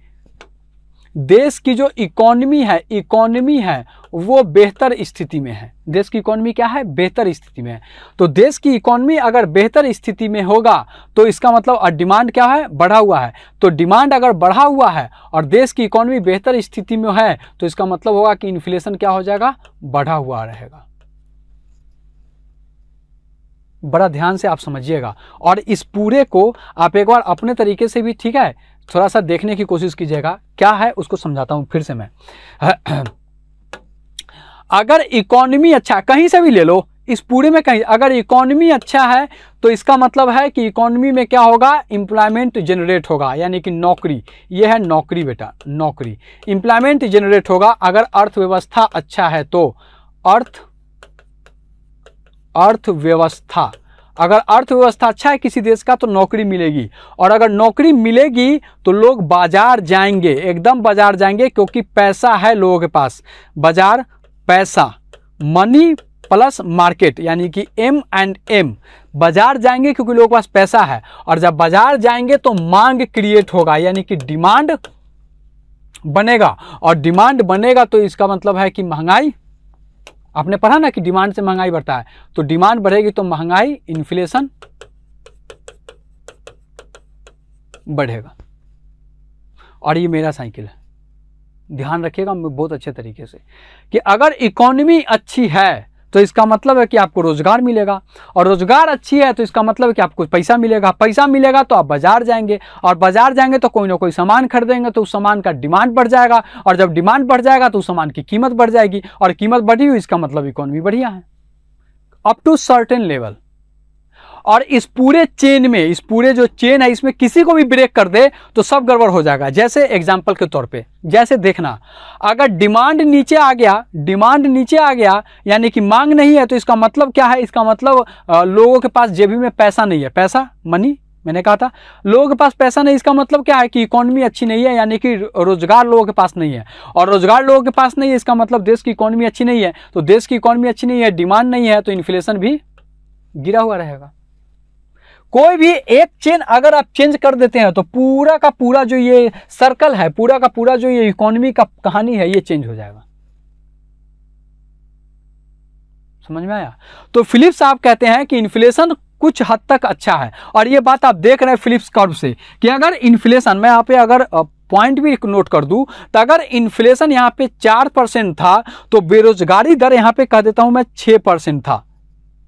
देश की जो इकोनॉमी है इकोनॉमी है वो बेहतर स्थिति में है देश की इकोनॉमी क्या है बेहतर स्थिति में है तो देश की इकोनॉमी अगर बेहतर स्थिति में होगा तो इसका मतलब डिमांड क्या है बढ़ा हुआ है तो डिमांड अगर बढ़ा हुआ है और देश की इकोनॉमी बेहतर स्थिति में है तो इसका मतलब होगा कि इन्फ्लेशन क्या हो जाएगा बढ़ा हुआ रहेगा बड़ा ध्यान से आप समझिएगा और इस पूरे को आप एक बार अपने तरीके से भी ठीक है थोड़ा सा देखने की कोशिश कीजिएगा क्या है उसको समझाता हूँ फिर से मैं अगर इकोनॉमी अच्छा कहीं से भी ले लो इस पूरे में कहीं अगर इकोनॉमी अच्छा है तो इसका मतलब है कि इकोनॉमी में क्या होगा इंप्लायमेंट जनरेट होगा यानी कि नौकरी यह है नौकरी बेटा नौकरी इंप्लायमेंट जनरेट होगा अगर अर्थव्यवस्था अच्छा है तो अर्थ अर्थव्यवस्था अगर अर्थव्यवस्था अच्छा है किसी देश का तो नौकरी मिलेगी और अगर नौकरी मिलेगी तो लोग बाजार जाएंगे एकदम बाजार जाएंगे क्योंकि पैसा है लोगों के पास बाजार पैसा मनी प्लस मार्केट यानी कि एम एंड एम बाजार जाएंगे क्योंकि लोगों के पास पैसा है और जब बाजार जाएंगे तो मांग क्रिएट होगा यानी कि डिमांड बनेगा और डिमांड बनेगा तो इसका मतलब है कि महंगाई आपने पढ़ा ना कि डिमांड से महंगाई बढ़ता है तो डिमांड बढ़ेगी तो महंगाई इन्फ्लेशन बढ़ेगा और ये मेरा साइकिल है ध्यान रखिएगा बहुत अच्छे तरीके से कि अगर इकोनॉमी अच्छी है तो इसका मतलब है कि आपको रोज़गार मिलेगा और रोज़गार अच्छी है तो इसका मतलब है कि आपको पैसा मिलेगा पैसा मिलेगा तो आप बाज़ार जाएंगे और बाज़ार जाएंगे तो कोई ना कोई सामान खरीदेंगे तो उस सामान का डिमांड बढ़ जाएगा और जब डिमांड बढ़ जाएगा तो उस सामान की कीमत बढ़ जाएगी और कीमत बढ़ी हुई इसका मतलब इकोनॉमी बढ़िया है अप टू सर्टेन लेवल और इस पूरे चेन में इस पूरे जो चेन है इसमें किसी को भी ब्रेक कर दे तो सब गड़बड़ हो जाएगा जैसे एग्जाम्पल के तौर पे जैसे देखना अगर डिमांड नीचे आ गया डिमांड नीचे आ गया यानी कि मांग नहीं है तो इसका मतलब क्या है इसका मतलब लोगों के पास जेबी में पैसा नहीं है पैसा मनी मैंने कहा था लोगों के पास पैसा नहीं इसका मतलब क्या है कि इकोनॉमी अच्छी नहीं है यानी कि रोजगार लोगों के पास नहीं है और रोजगार लोगों के पास नहीं है इसका मतलब देश की इकोनॉमी अच्छी नहीं है तो देश की इकोनॉमी अच्छी नहीं है डिमांड नहीं है तो इन्फ्लेशन भी गिरा हुआ रहेगा कोई भी एक चेन अगर आप चेंज कर देते हैं तो पूरा का पूरा जो ये सर्कल है पूरा का पूरा जो ये इकोनॉमी का कहानी है ये चेंज हो जाएगा समझ में आया तो फिलिप्स आप कहते हैं कि इन्फ्लेशन कुछ हद तक अच्छा है और ये बात आप देख रहे हैं फिलिप्स कर्व से कि अगर इन्फ्लेशन मैं यहाँ पे अगर पॉइंट भी नोट कर दूं तो अगर इन्फ्लेशन यहाँ पे चार परसेंट था तो बेरोजगारी दर यहाँ पे कह देता हूँ मैं छः परसेंट था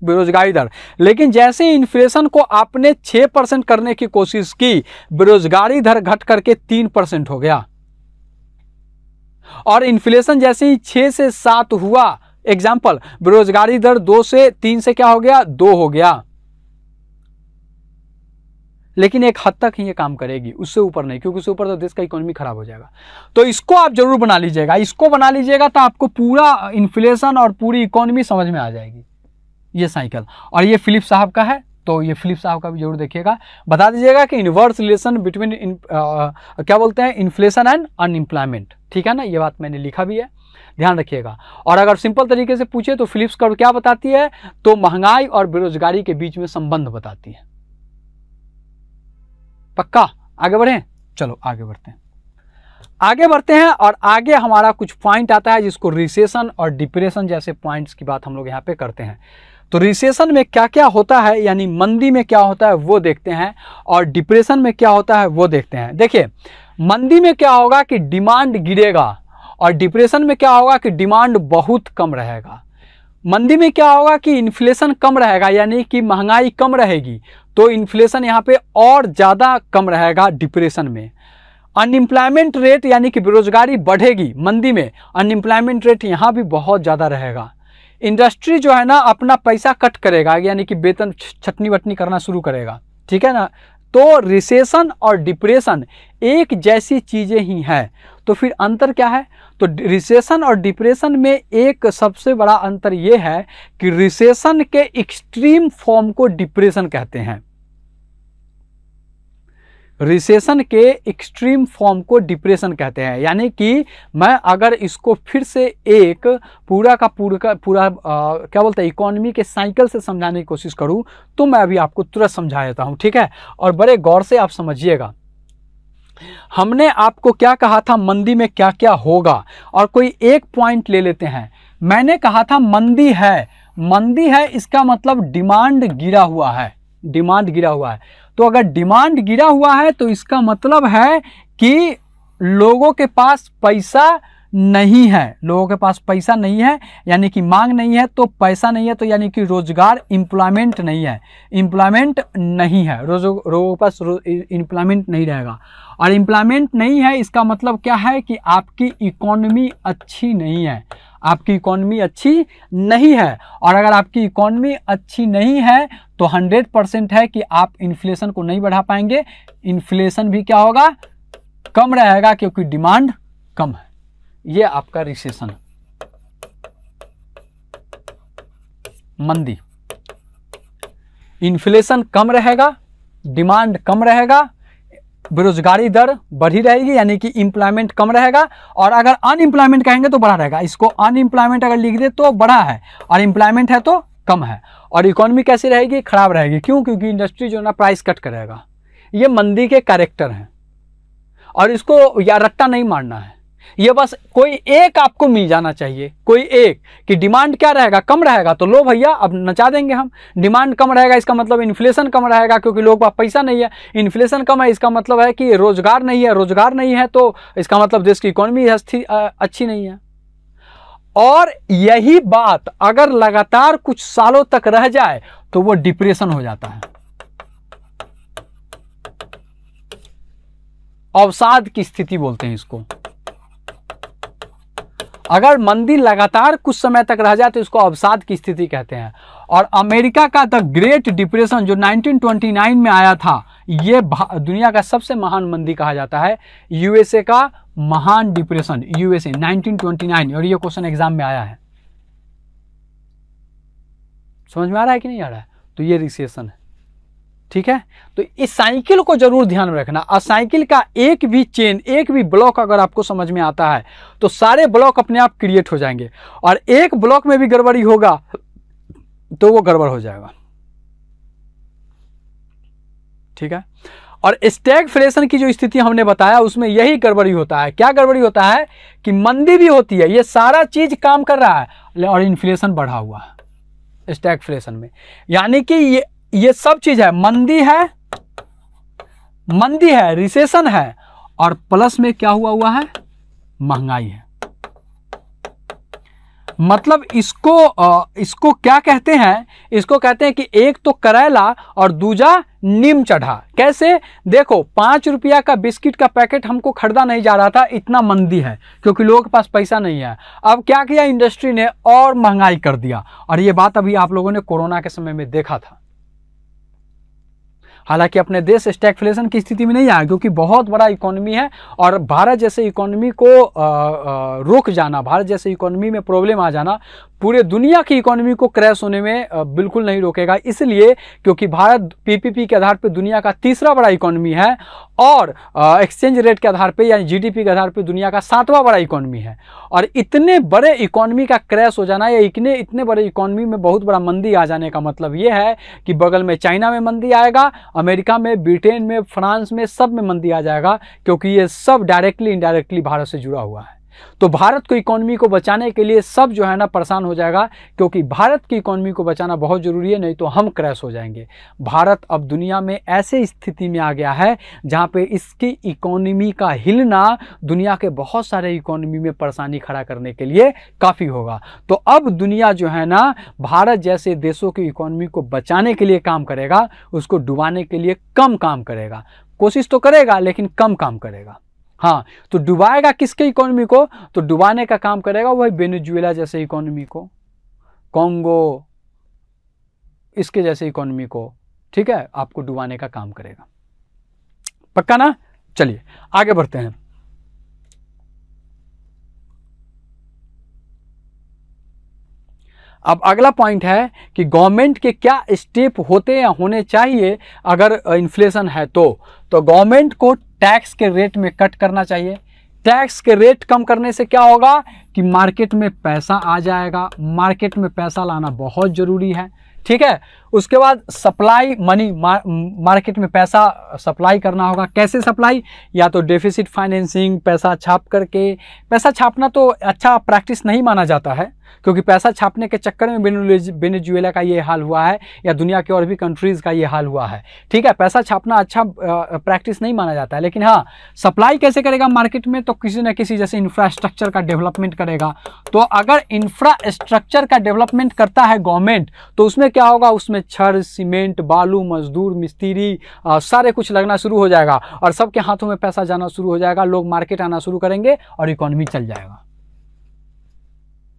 बेरोजगारी दर लेकिन जैसे इन्फ्लेशन को आपने 6 परसेंट करने की कोशिश की बेरोजगारी दर घट करके तीन परसेंट हो गया और इन्फ्लेशन जैसे ही 6 से सात हुआ एग्जाम्पल बेरोजगारी दर दो से तीन से क्या हो गया दो हो गया लेकिन एक हद तक ही ये काम करेगी उससे ऊपर नहीं क्योंकि उससे ऊपर तो देश का इकोनॉमी खराब हो जाएगा तो इसको आप जरूर बना लीजिएगा इसको बना लीजिएगा तो आपको पूरा इन्फ्लेशन और पूरी इकोनॉमी समझ में आ जाएगी ये साइकिल और ये फिलिप साहब का है तो ये फिलिप साहब का भी जरूर देखिएगा बता दीजिएगा कि इनवर्स रिलेशन बिटवीन इन क्या बोलते हैं इन्फ्लेशन एंड अनएम्प्लॉयमेंट ठीक है ना ये बात मैंने लिखा भी है ध्यान रखिएगा और अगर सिंपल तरीके से पूछे तो फिलिप्स कर्व क्या बताती है तो महंगाई और बेरोजगारी के बीच में संबंध बताती है पक्का आगे बढ़े चलो आगे बढ़ते हैं आगे बढ़ते हैं और आगे हमारा कुछ पॉइंट आता है जिसको रिसेशन और डिप्रेशन जैसे पॉइंट्स की बात हम लोग यहाँ पे करते हैं तो रिसेशन में क्या क्या होता है यानी मंदी में क्या होता है वो देखते हैं और डिप्रेशन में क्या होता है वो देखते हैं देखिए मंदी में क्या होगा कि डिमांड गिरेगा और डिप्रेशन में क्या होगा कि डिमांड बहुत कम रहेगा मंदी में क्या होगा कि इन्फ्लेशन कम रहेगा यानी कि महंगाई कम रहेगी तो इन्फ्लेशन यहाँ पे और ज़्यादा कम रहेगा डिप्रेशन में अनएम्प्लॉयमेंट रेट यानी कि बेरोजगारी बढ़ेगी मंदी में अनएम्प्लॉयमेंट रेट यहाँ भी बहुत ज़्यादा रहेगा इंडस्ट्री जो है ना अपना पैसा कट करेगा यानी कि वेतन छटनी वटनी करना शुरू करेगा ठीक है ना तो रिसेशन और डिप्रेशन एक जैसी चीज़ें ही हैं तो फिर अंतर क्या है तो रिसेशन और डिप्रेशन में एक सबसे बड़ा अंतर ये है कि रिसेशन के एक्सट्रीम फॉर्म को डिप्रेशन कहते हैं रिसेशन के एक्सट्रीम फॉर्म को डिप्रेशन कहते हैं यानी कि मैं अगर इसको फिर से एक पूरा का पूरा का पूरा आ, क्या बोलते हैं इकोनॉमी के साइकिल से समझाने की कोशिश करूं तो मैं अभी आपको तुरंत समझा देता हूं ठीक है और बड़े गौर से आप समझिएगा हमने आपको क्या कहा था मंदी में क्या क्या होगा और कोई एक पॉइंट ले लेते हैं मैंने कहा था मंदी है मंदी है इसका मतलब डिमांड गिरा हुआ है डिमांड गिरा हुआ है तो अगर डिमांड गिरा हुआ है तो इसका मतलब है कि लोगों के पास पैसा नहीं है लोगों के पास पैसा नहीं है यानी कि मांग नहीं है तो पैसा नहीं है तो यानी कि रोजगार इम्प्लॉयमेंट नहीं है इम्प्लॉयमेंट नहीं है रोज लोगों के पास इम्प्लॉयमेंट नहीं रहेगा और इम्प्लॉयमेंट नहीं है इसका मतलब क्या है कि आपकी इकोनॉमी अच्छी नहीं है आपकी इकॉनमी अच्छी नहीं है और अगर आपकी इकॉनमी अच्छी नहीं है तो 100 परसेंट है कि आप इन्फ्लेशन को नहीं बढ़ा पाएंगे इन्फ्लेशन भी क्या होगा कम रहेगा क्योंकि डिमांड कम है ये आपका रिसेशन मंदी इन्फ्लेशन कम रहेगा डिमांड कम रहेगा बेरोजगारी दर बढ़ी रहेगी यानी कि इम्प्लॉयमेंट कम रहेगा और अगर अनएम्प्लॉयमेंट कहेंगे तो बढ़ा रहेगा इसको अनएम्प्लॉयमेंट अगर लिख दे तो बढ़ा है और इम्प्लॉयमेंट है तो कम है और इकोनॉमी कैसी रहेगी खराब रहेगी क्यों क्योंकि इंडस्ट्री जो ना प्राइस कट करेगा ये मंदी के कैरेक्टर हैं और इसको या रट्टा नहीं मारना है ये बस कोई एक आपको मिल जाना चाहिए कोई एक कि डिमांड क्या रहेगा कम रहेगा तो लो भैया अब नचा देंगे हम डिमांड कम रहेगा इसका मतलब इन्फ्लेशन कम रहेगा क्योंकि लोग पास पैसा नहीं है इन्फ्लेशन कम है इसका मतलब है कि रोजगार नहीं है रोजगार नहीं है तो इसका मतलब देश की इकोनॉमी अच्छी नहीं है और यही बात अगर लगातार कुछ सालों तक रह जाए तो वह डिप्रेशन हो जाता है अवसाद की स्थिति बोलते हैं इसको अगर मंदी लगातार कुछ समय तक रह जाए तो इसको अवसाद की स्थिति कहते हैं और अमेरिका का द ग्रेट डिप्रेशन जो 1929 में आया था ये दुनिया का सबसे महान मंदी कहा जाता है यूएसए का महान डिप्रेशन यूएसए 1929 और ये क्वेश्चन एग्जाम में आया है समझ में आ रहा है कि नहीं आ रहा है तो ये रिसेशन है ठीक है तो इस साइकिल को जरूर ध्यान में रखना और साइकिल का एक भी चेन एक भी ब्लॉक अगर आपको समझ में आता है तो सारे ब्लॉक अपने आप क्रिएट हो जाएंगे और एक ब्लॉक में भी गड़बड़ी होगा तो वो गड़बड़ हो जाएगा ठीक है और स्टैग फ्रेशन की जो स्थिति हमने बताया उसमें यही गड़बड़ी होता है क्या गड़बड़ी होता है कि मंदी भी होती है ये सारा चीज काम कर रहा है और इन्फ्लेशन बढ़ा हुआ है स्टैग फ्लेशन में यानी कि ये ये सब चीज है मंदी है मंदी है रिसेशन है और प्लस में क्या हुआ हुआ है महंगाई है मतलब इसको इसको क्या कहते हैं इसको कहते हैं कि एक तो करेला और दूजा नीम चढ़ा कैसे देखो पांच रुपया का बिस्किट का पैकेट हमको खरीदा नहीं जा रहा था इतना मंदी है क्योंकि लोगों के पास पैसा नहीं है अब क्या किया इंडस्ट्री ने और महंगाई कर दिया और ये बात अभी आप लोगों ने कोरोना के समय में देखा था हालांकि अपने देश स्टैगफ्लेशन की स्थिति में नहीं आया क्योंकि बहुत बड़ा इकोनॉमी है और भारत जैसे इकोनॉमी को रुक रोक जाना भारत जैसे इकोनॉमी में प्रॉब्लम आ जाना पूरे दुनिया की इकोनॉमी को क्रैश होने में बिल्कुल नहीं रोकेगा इसलिए क्योंकि भारत पीपीपी के आधार पर दुनिया का तीसरा बड़ा इकोनॉमी है और एक्सचेंज रेट के आधार पर यानी जीडीपी के आधार पर दुनिया का सातवां बड़ा इकोनॉमी है और इतने बड़े इकोनॉमी का क्रैश हो जाना या इतने इतने बड़े इकोनॉमी में बहुत बड़ा मंदी आ जाने का मतलब ये है कि बगल में चाइना में मंदी आएगा अमेरिका में ब्रिटेन में फ्रांस में सब में मंदी आ जाएगा क्योंकि ये सब डायरेक्टली इनडायरेक्टली भारत से जुड़ा हुआ है तो भारत को इकोनॉमी को बचाने के लिए सब जो है ना परेशान हो जाएगा क्योंकि भारत की इकोनॉमी को बचाना बहुत ज़रूरी है नहीं तो हम क्रैश हो जाएंगे भारत अब दुनिया में ऐसे स्थिति में आ गया है जहां पे इसकी इकोनॉमी का हिलना दुनिया के बहुत सारे इकोनॉमी में परेशानी खड़ा करने के लिए काफ़ी होगा तो अब दुनिया जो है ना भारत जैसे देशों की इकोनॉमी को बचाने के लिए काम करेगा उसको डुबाने के लिए कम काम करेगा कोशिश तो करेगा लेकिन कम काम करेगा हाँ तो डुबाएगा किसके इकोनॉमी को तो डुबाने का काम करेगा वही वेनेजुएला जैसे इकोनॉमी को कॉन्गो इसके जैसे इकोनॉमी को ठीक है आपको डुबाने का काम करेगा पक्का ना चलिए आगे बढ़ते हैं अब अगला पॉइंट है कि गवर्नमेंट के क्या स्टेप होते या होने चाहिए अगर इन्फ्लेशन है तो तो गवर्नमेंट को टैक्स के रेट में कट करना चाहिए टैक्स के रेट कम करने से क्या होगा कि मार्केट में पैसा आ जाएगा मार्केट में पैसा लाना बहुत ज़रूरी है ठीक है उसके बाद सप्लाई मनी मार्केट में पैसा सप्लाई करना होगा कैसे सप्लाई या तो डेफिसिट फाइनेंसिंग पैसा छाप करके पैसा छापना तो अच्छा प्रैक्टिस नहीं माना जाता है क्योंकि पैसा छापने के चक्कर में वेनेजुएला का ये हाल हुआ है या दुनिया के और भी कंट्रीज़ का ये हाल हुआ है ठीक है पैसा छापना अच्छा प्रैक्टिस नहीं माना जाता है लेकिन हाँ सप्लाई कैसे करेगा मार्केट में तो किसी न किसी जैसे इंफ्रास्ट्रक्चर का डेवलपमेंट करेगा तो अगर इंफ्रास्ट्रक्चर का डेवलपमेंट करता है गवर्नमेंट तो उसमें क्या होगा उसमें छर सीमेंट बालू मजदूर मिस्त्री सारे कुछ लगना शुरू हो जाएगा और सबके हाथों में पैसा जाना शुरू हो जाएगा लोग मार्केट आना शुरू करेंगे और इकोनॉमी चल जाएगा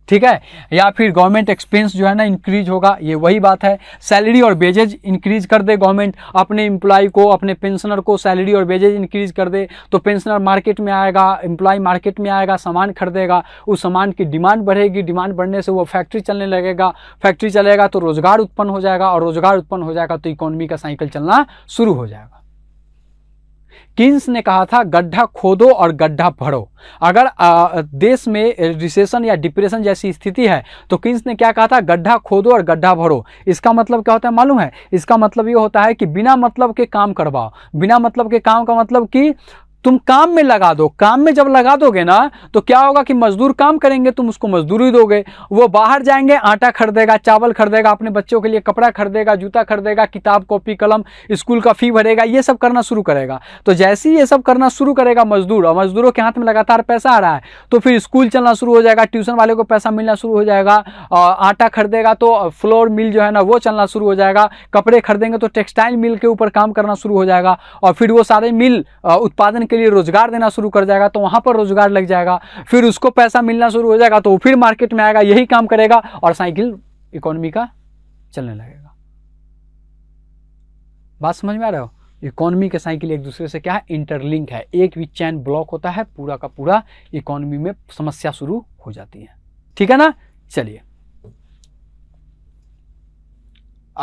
ठीक है या फिर गवर्नमेंट एक्सपेंस जो है ना इंक्रीज होगा ये वही बात है सैलरी और वेजेज इंक्रीज कर दे गवर्नमेंट अपने एम्प्लॉय को अपने पेंशनर को सैलरी और वेजेज इंक्रीज कर दे तो पेंशनर मार्केट में आएगा एम्प्लॉय मार्केट में आएगा सामान खरीदेगा उस सामान की डिमांड बढ़ेगी डिमांड बढ़ने से वो फैक्ट्री चलने लगेगा फैक्ट्री चलेगा तो रोजगार उत्पन्न हो जाएगा और रोजगार उत्पन्न हो जाएगा तो इकोनॉमी का साइकिल चलना शुरू हो जाएगा किन्स ने कहा था गड्ढा खोदो और गड्ढा भरो अगर आ, देश में रिसेशन या डिप्रेशन जैसी स्थिति है तो किन्स ने क्या कहा था गड्ढा खोदो और गड्ढा भरो इसका मतलब क्या होता है मालूम है इसका मतलब ये होता है कि बिना मतलब के काम करवाओ बिना मतलब के काम का मतलब कि तुम काम में लगा दो काम में जब लगा दोगे ना तो क्या होगा कि मजदूर काम करेंगे तुम उसको मजदूरी दोगे वो बाहर जाएंगे आटा खरीदेगा चावल खरीदेगा अपने बच्चों के लिए कपड़ा खरीदेगा जूता खरीदेगा किताब कॉपी कलम स्कूल का फी भरेगा ये सब करना शुरू करेगा तो जैसे ही ये सब करना शुरू करेगा मजदूर और मजदूरों के हाथ में लगातार पैसा आ रहा है तो फिर स्कूल चलना शुरू हो जाएगा ट्यूशन वाले को पैसा मिलना शुरू हो जाएगा आटा खरीदेगा तो फ्लोर मिल जो है ना वो चलना शुरू हो जाएगा कपड़े खरीदेंगे तो टेक्सटाइल मिल के ऊपर काम करना शुरू हो जाएगा और फिर वो सारे मिल उत्पादन के लिए रोज़गार देना शुरू कर जाएगा तो वहां पर रोज़गार लग जाएगा फिर उसको पैसा मिलना शुरू हो जाएगा तो वो फिर मार्केट में आएगा यही काम करेगा और साइकिल इकोनॉमी का चलने लगेगा बात समझ में आ रहा हो इकोनॉमी के साइकिल एक दूसरे से क्या है इंटरलिंक है एक भी चैन ब्लॉक होता है पूरा का पूरा इकोनॉमी में समस्या शुरू हो जाती है ठीक है ना चलिए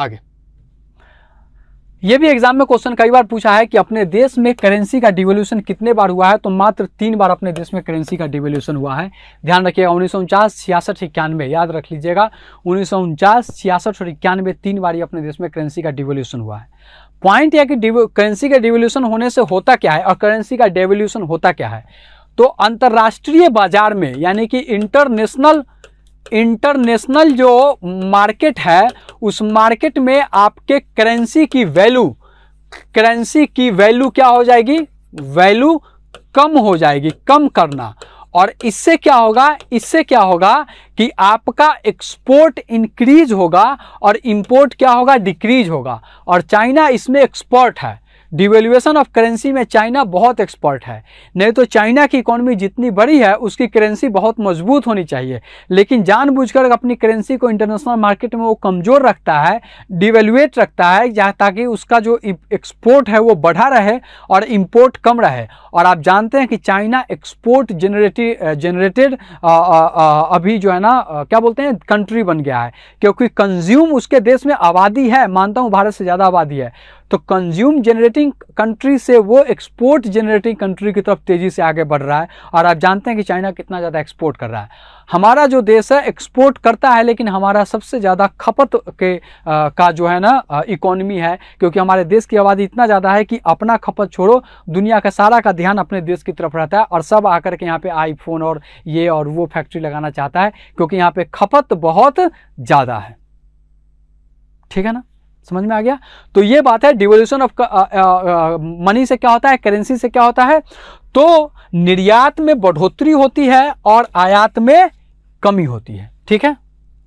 आगे ये भी एग्जाम में क्वेश्चन कई बार पूछा है कि अपने देश में करेंसी का डिवोल्यूशन कितने बार हुआ है तो मात्र तीन बार अपने देश में करेंसी का डिवोल्यूशन हुआ है ध्यान रखिएगा उन्नीस सौ उनचास छियासठ इक्यानवे याद रख लीजिएगा उन्नीस सौ उनचास छियासठ और इक्यानवे तीन बार ही अपने देश में करेंसी का डिवोल्यूशन हुआ है पॉइंट यह कि करेंसी का डिवोल्यूशन होने से होता क्या है और करेंसी का डेवोल्यूशन होता क्या है तो अंतर्राष्ट्रीय बाजार में यानी कि इंटरनेशनल इंटरनेशनल जो मार्केट है उस मार्केट में आपके करेंसी की वैल्यू करेंसी की वैल्यू क्या हो जाएगी वैल्यू कम हो जाएगी कम करना और इससे क्या होगा इससे क्या होगा कि आपका एक्सपोर्ट इंक्रीज होगा और इंपोर्ट क्या होगा डिक्रीज होगा और चाइना इसमें एक्सपोर्ट है डिवेल्यूएशन ऑफ करेंसी में चाइना बहुत एक्सपर्ट है नहीं तो चाइना की इकोनॉमी जितनी बड़ी है उसकी करेंसी बहुत मजबूत होनी चाहिए लेकिन जानबूझकर अपनी करेंसी को इंटरनेशनल मार्केट में वो कमज़ोर रखता है डिवेल्युएट रखता है जहाँ ताकि उसका जो एक्सपोर्ट है वो बढ़ा रहे और इम्पोर्ट कम रहे और आप जानते हैं कि चाइना एक्सपोर्ट जनरेटिव जनरेटेड अभी जो है ना क्या बोलते हैं कंट्री बन गया है क्योंकि कंज्यूम उसके देश में आबादी है मानता हूँ भारत से ज़्यादा आबादी है तो कंज्यूम जनरेटिंग कंट्री से वो एक्सपोर्ट जनरेटिंग कंट्री की तरफ तेज़ी से आगे बढ़ रहा है और आप जानते हैं कि चाइना कितना ज़्यादा एक्सपोर्ट कर रहा है हमारा जो देश है एक्सपोर्ट करता है लेकिन हमारा सबसे ज़्यादा खपत के आ, का जो है ना इकोनॉमी है क्योंकि हमारे देश की आबादी इतना ज़्यादा है कि अपना खपत छोड़ो दुनिया का सारा का ध्यान अपने देश की तरफ रहता है और सब आकर के यहाँ पर आईफोन और ये और वो फैक्ट्री लगाना चाहता है क्योंकि यहाँ पर खपत बहुत ज़्यादा है ठीक है ना समझ में आ गया तो ये बात है डिवोल्यूशन ऑफ मनी से क्या होता है करेंसी से क्या होता है तो निर्यात में बढ़ोतरी होती है और आयात में कमी होती है ठीक है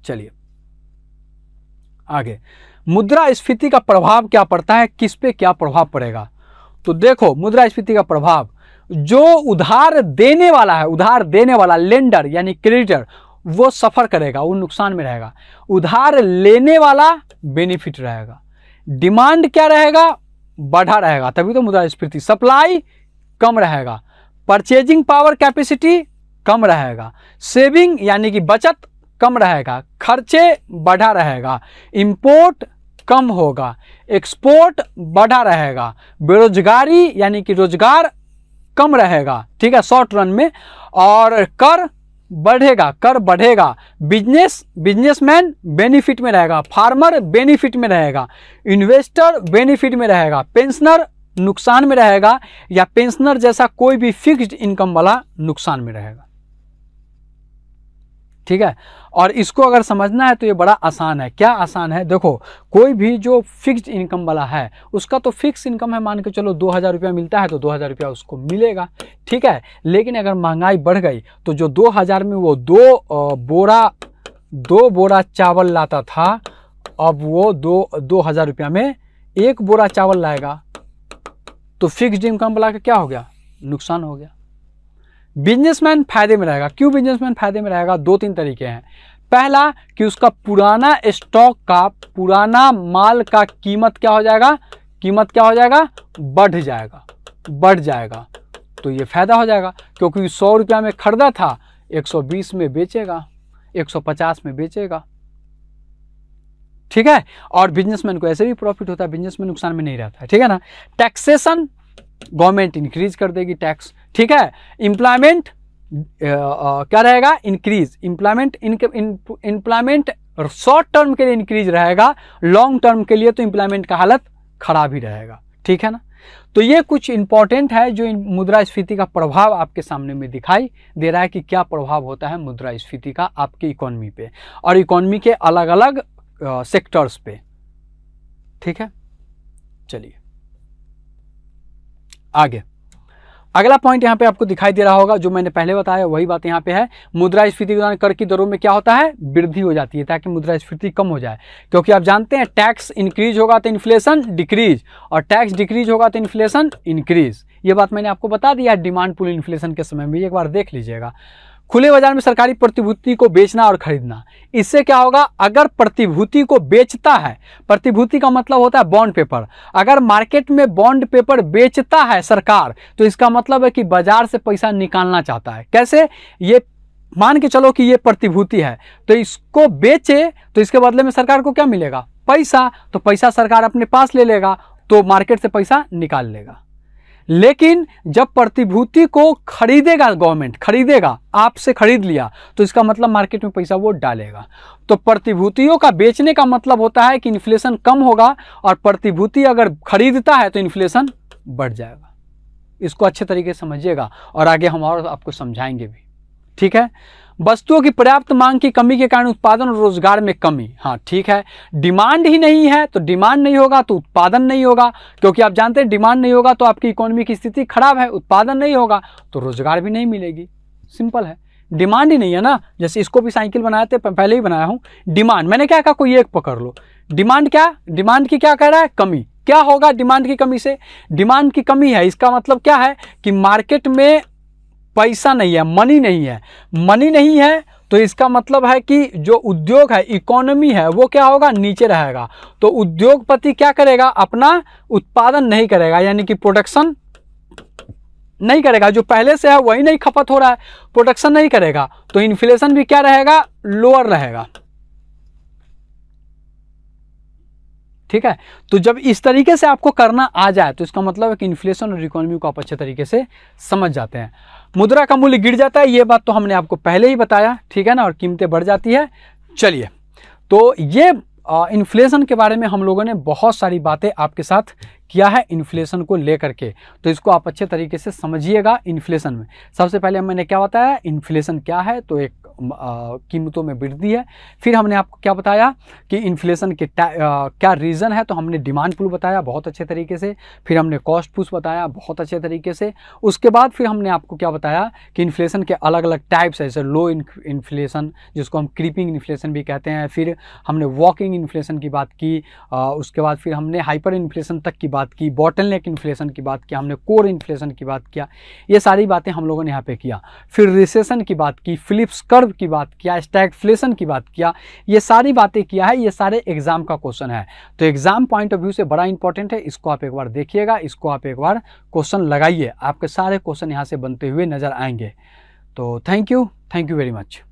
चलिए आगे मुद्रा स्फीति का प्रभाव क्या पड़ता है किस पे क्या प्रभाव पड़ेगा तो देखो मुद्रा स्फीति का प्रभाव जो उधार देने वाला है उधार देने वाला लेंडर यानी क्रेडिटर वो सफ़र करेगा वो नुकसान में रहेगा उधार लेने वाला बेनिफिट रहेगा डिमांड क्या रहेगा बढ़ा रहेगा तभी तो मुद्रा स्फीति सप्लाई कम रहेगा परचेजिंग पावर कैपेसिटी कम रहेगा सेविंग यानी कि बचत कम रहेगा खर्चे बढ़ा रहेगा इंपोर्ट कम होगा एक्सपोर्ट बढ़ा रहेगा बेरोजगारी यानी कि रोजगार कम रहेगा ठीक है शॉर्ट रन में और कर बढ़ेगा कर बढ़ेगा बिजनेस बिजनेसमैन बेनिफिट में रहेगा फार्मर बेनिफिट में रहेगा इन्वेस्टर बेनिफिट में रहेगा पेंशनर नुकसान में रहेगा या पेंशनर जैसा कोई भी फिक्स्ड इनकम वाला नुकसान में रहेगा ठीक है और इसको अगर समझना है तो ये बड़ा आसान है क्या आसान है देखो कोई भी जो फिक्स्ड इनकम वाला है उसका तो फिक्स इनकम है मान के चलो दो हज़ार रुपया मिलता है तो दो हज़ार रुपया उसको मिलेगा ठीक है लेकिन अगर महंगाई बढ़ गई तो जो दो हज़ार में वो दो बोरा दो बोरा चावल लाता था अब वो दो दो हज़ार रुपया में एक बोरा चावल लाएगा तो फिक्स्ड इनकम वाला का क्या हो गया नुकसान हो गया बिजनेसमैन फायदे में रहेगा क्यों बिजनेसमैन फायदे में रहेगा दो तीन तरीके हैं पहला कि उसका पुराना स्टॉक का पुराना माल का कीमत क्या हो जाएगा कीमत क्या हो जाएगा बढ़ जाएगा बढ़ जाएगा तो ये फायदा हो जाएगा क्योंकि सौ रुपया में खरीदा था 120 में बेचेगा 150 में बेचेगा ठीक है और बिजनेसमैन को ऐसे भी प्रॉफिट होता है बिजनेसमैन नुकसान में नहीं रहता है ठीक है ना टैक्सेशन गवर्नमेंट इंक्रीज कर देगी टैक्स ठीक है एम्प्लॉयमेंट क्या रहेगा increase employment employment short term के लिए इंक्रीज रहेगा लॉन्ग टर्म के लिए तो एम्प्लॉयमेंट का हालत खराब ही रहेगा ठीक है ना तो ये कुछ इंपॉर्टेंट है जो मुद्रास्फीति का प्रभाव आपके सामने में दिखाई दे रहा है कि क्या प्रभाव होता है मुद्रास्फीति का आपकी इकोनॉमी पे और इकोनॉमी के अलग अलग सेक्टर्स पे ठीक है चलिए आगे अगला पॉइंट यहाँ पे आपको दिखाई दे रहा होगा जो मैंने पहले बताया वही बात यहाँ पे है मुद्रास्फीति के दौरान कर की दरों में क्या होता है वृद्धि हो जाती है ताकि मुद्रा स्फीति कम हो जाए क्योंकि आप जानते हैं टैक्स इंक्रीज होगा तो इन्फ्लेशन डिक्रीज और टैक्स डिक्रीज होगा तो इन्फ्लेशन इंक्रीज ये बात मैंने आपको बता दिया है डिमांड पुल इन्फ्लेशन के समय में एक बार देख लीजिएगा खुले बाजार में सरकारी प्रतिभूति को बेचना और खरीदना इससे क्या होगा अगर प्रतिभूति को बेचता है प्रतिभूति का मतलब होता है बॉन्ड पेपर अगर मार्केट में बॉन्ड पेपर बेचता है सरकार तो इसका मतलब है कि बाजार से पैसा निकालना चाहता है कैसे ये मान के चलो कि ये प्रतिभूति है तो इसको बेचे तो इसके बदले में सरकार को क्या मिलेगा पैसा तो पैसा सरकार अपने पास ले लेगा तो मार्केट से पैसा निकाल लेगा लेकिन जब प्रतिभूति को खरीदेगा गवर्नमेंट खरीदेगा आपसे खरीद लिया तो इसका मतलब मार्केट में पैसा वो डालेगा तो प्रतिभूतियों का बेचने का मतलब होता है कि इन्फ्लेशन कम होगा और प्रतिभूति अगर खरीदता है तो इन्फ्लेशन बढ़ जाएगा इसको अच्छे तरीके से समझिएगा और आगे हम और आपको समझाएंगे भी ठीक है वस्तुओं की पर्याप्त मांग की कमी के कारण उत्पादन और रोजगार में कमी हाँ ठीक है डिमांड ही नहीं है तो डिमांड नहीं होगा तो उत्पादन नहीं होगा क्योंकि आप जानते हैं डिमांड नहीं होगा तो आपकी इकोनॉमी की स्थिति खराब है उत्पादन नहीं होगा तो रोजगार भी नहीं मिलेगी सिंपल है डिमांड ही नहीं है ना जैसे इसको भी साइकिल बनाए थे पहले ही बनाया हूँ डिमांड मैंने क्या कहा कोई एक पकड़ लो डिमांड क्या डिमांड की क्या कह रहा है कमी क्या होगा डिमांड की कमी से डिमांड की कमी है इसका मतलब क्या है कि मार्केट में पैसा नहीं है मनी नहीं है मनी नहीं है तो इसका मतलब है कि जो उद्योग है इकोनॉमी है वो क्या होगा नीचे रहेगा तो उद्योगपति क्या करेगा अपना उत्पादन नहीं करेगा यानी कि प्रोडक्शन नहीं करेगा जो पहले से है वही नहीं खपत हो रहा है प्रोडक्शन नहीं करेगा तो इन्फ्लेशन भी क्या रहेगा लोअर रहेगा ठीक है तो जब इस तरीके से आपको करना आ जाए तो इसका मतलब है कि इन्फ्लेशन और इकोनॉमी को आप अच्छे तरीके से समझ जाते हैं मुद्रा का मूल्य गिर जाता है ये बात तो हमने आपको पहले ही बताया ठीक है ना और कीमतें बढ़ जाती है चलिए तो ये इन्फ्लेशन के बारे में हम लोगों ने बहुत सारी बातें आपके साथ किया है इन्फ्लेशन को लेकर के तो इसको आप अच्छे तरीके से समझिएगा इन्फ्लेशन में सबसे पहले मैंने क्या बताया इन्फ्लेशन क्या है तो एक कीमतों में वृद्धि है फिर हमने आपको क्या बताया कि इन्फ्लेशन के आ, क्या रीज़न है तो हमने डिमांड पुल बताया बहुत अच्छे तरीके से फिर हमने कॉस्ट पुश बताया बहुत अच्छे तरीके से उसके बाद फिर हमने आपको क्या बताया कि इन्फ्लेशन के अलग अलग टाइप्स है जैसे लो इन्फ्लेशन जिसको हम क्रीपिंग इन्फ्लेशन भी कहते हैं फिर हमने वॉकिंग इन्फ्लेशन की बात की आ, उसके बाद फिर हमने हाइपर इन्फ्लेशन तक की बात की बॉटल नेक इन्फ्लेशन की बात की हमने कोर इन्फ्लेशन की बात किया ये सारी बातें हम लोगों ने यहाँ पे किया फिर रिसेशन की बात की फिलिप्स कर कर्व की बात किया स्टैगफ्लेशन की बात किया ये सारी बातें किया है ये सारे एग्जाम का क्वेश्चन है तो एग्जाम पॉइंट ऑफ व्यू से बड़ा इंपॉर्टेंट है इसको आप एक बार देखिएगा इसको आप एक बार क्वेश्चन लगाइए आपके सारे क्वेश्चन यहाँ से बनते हुए नजर आएंगे तो thank you thank you very much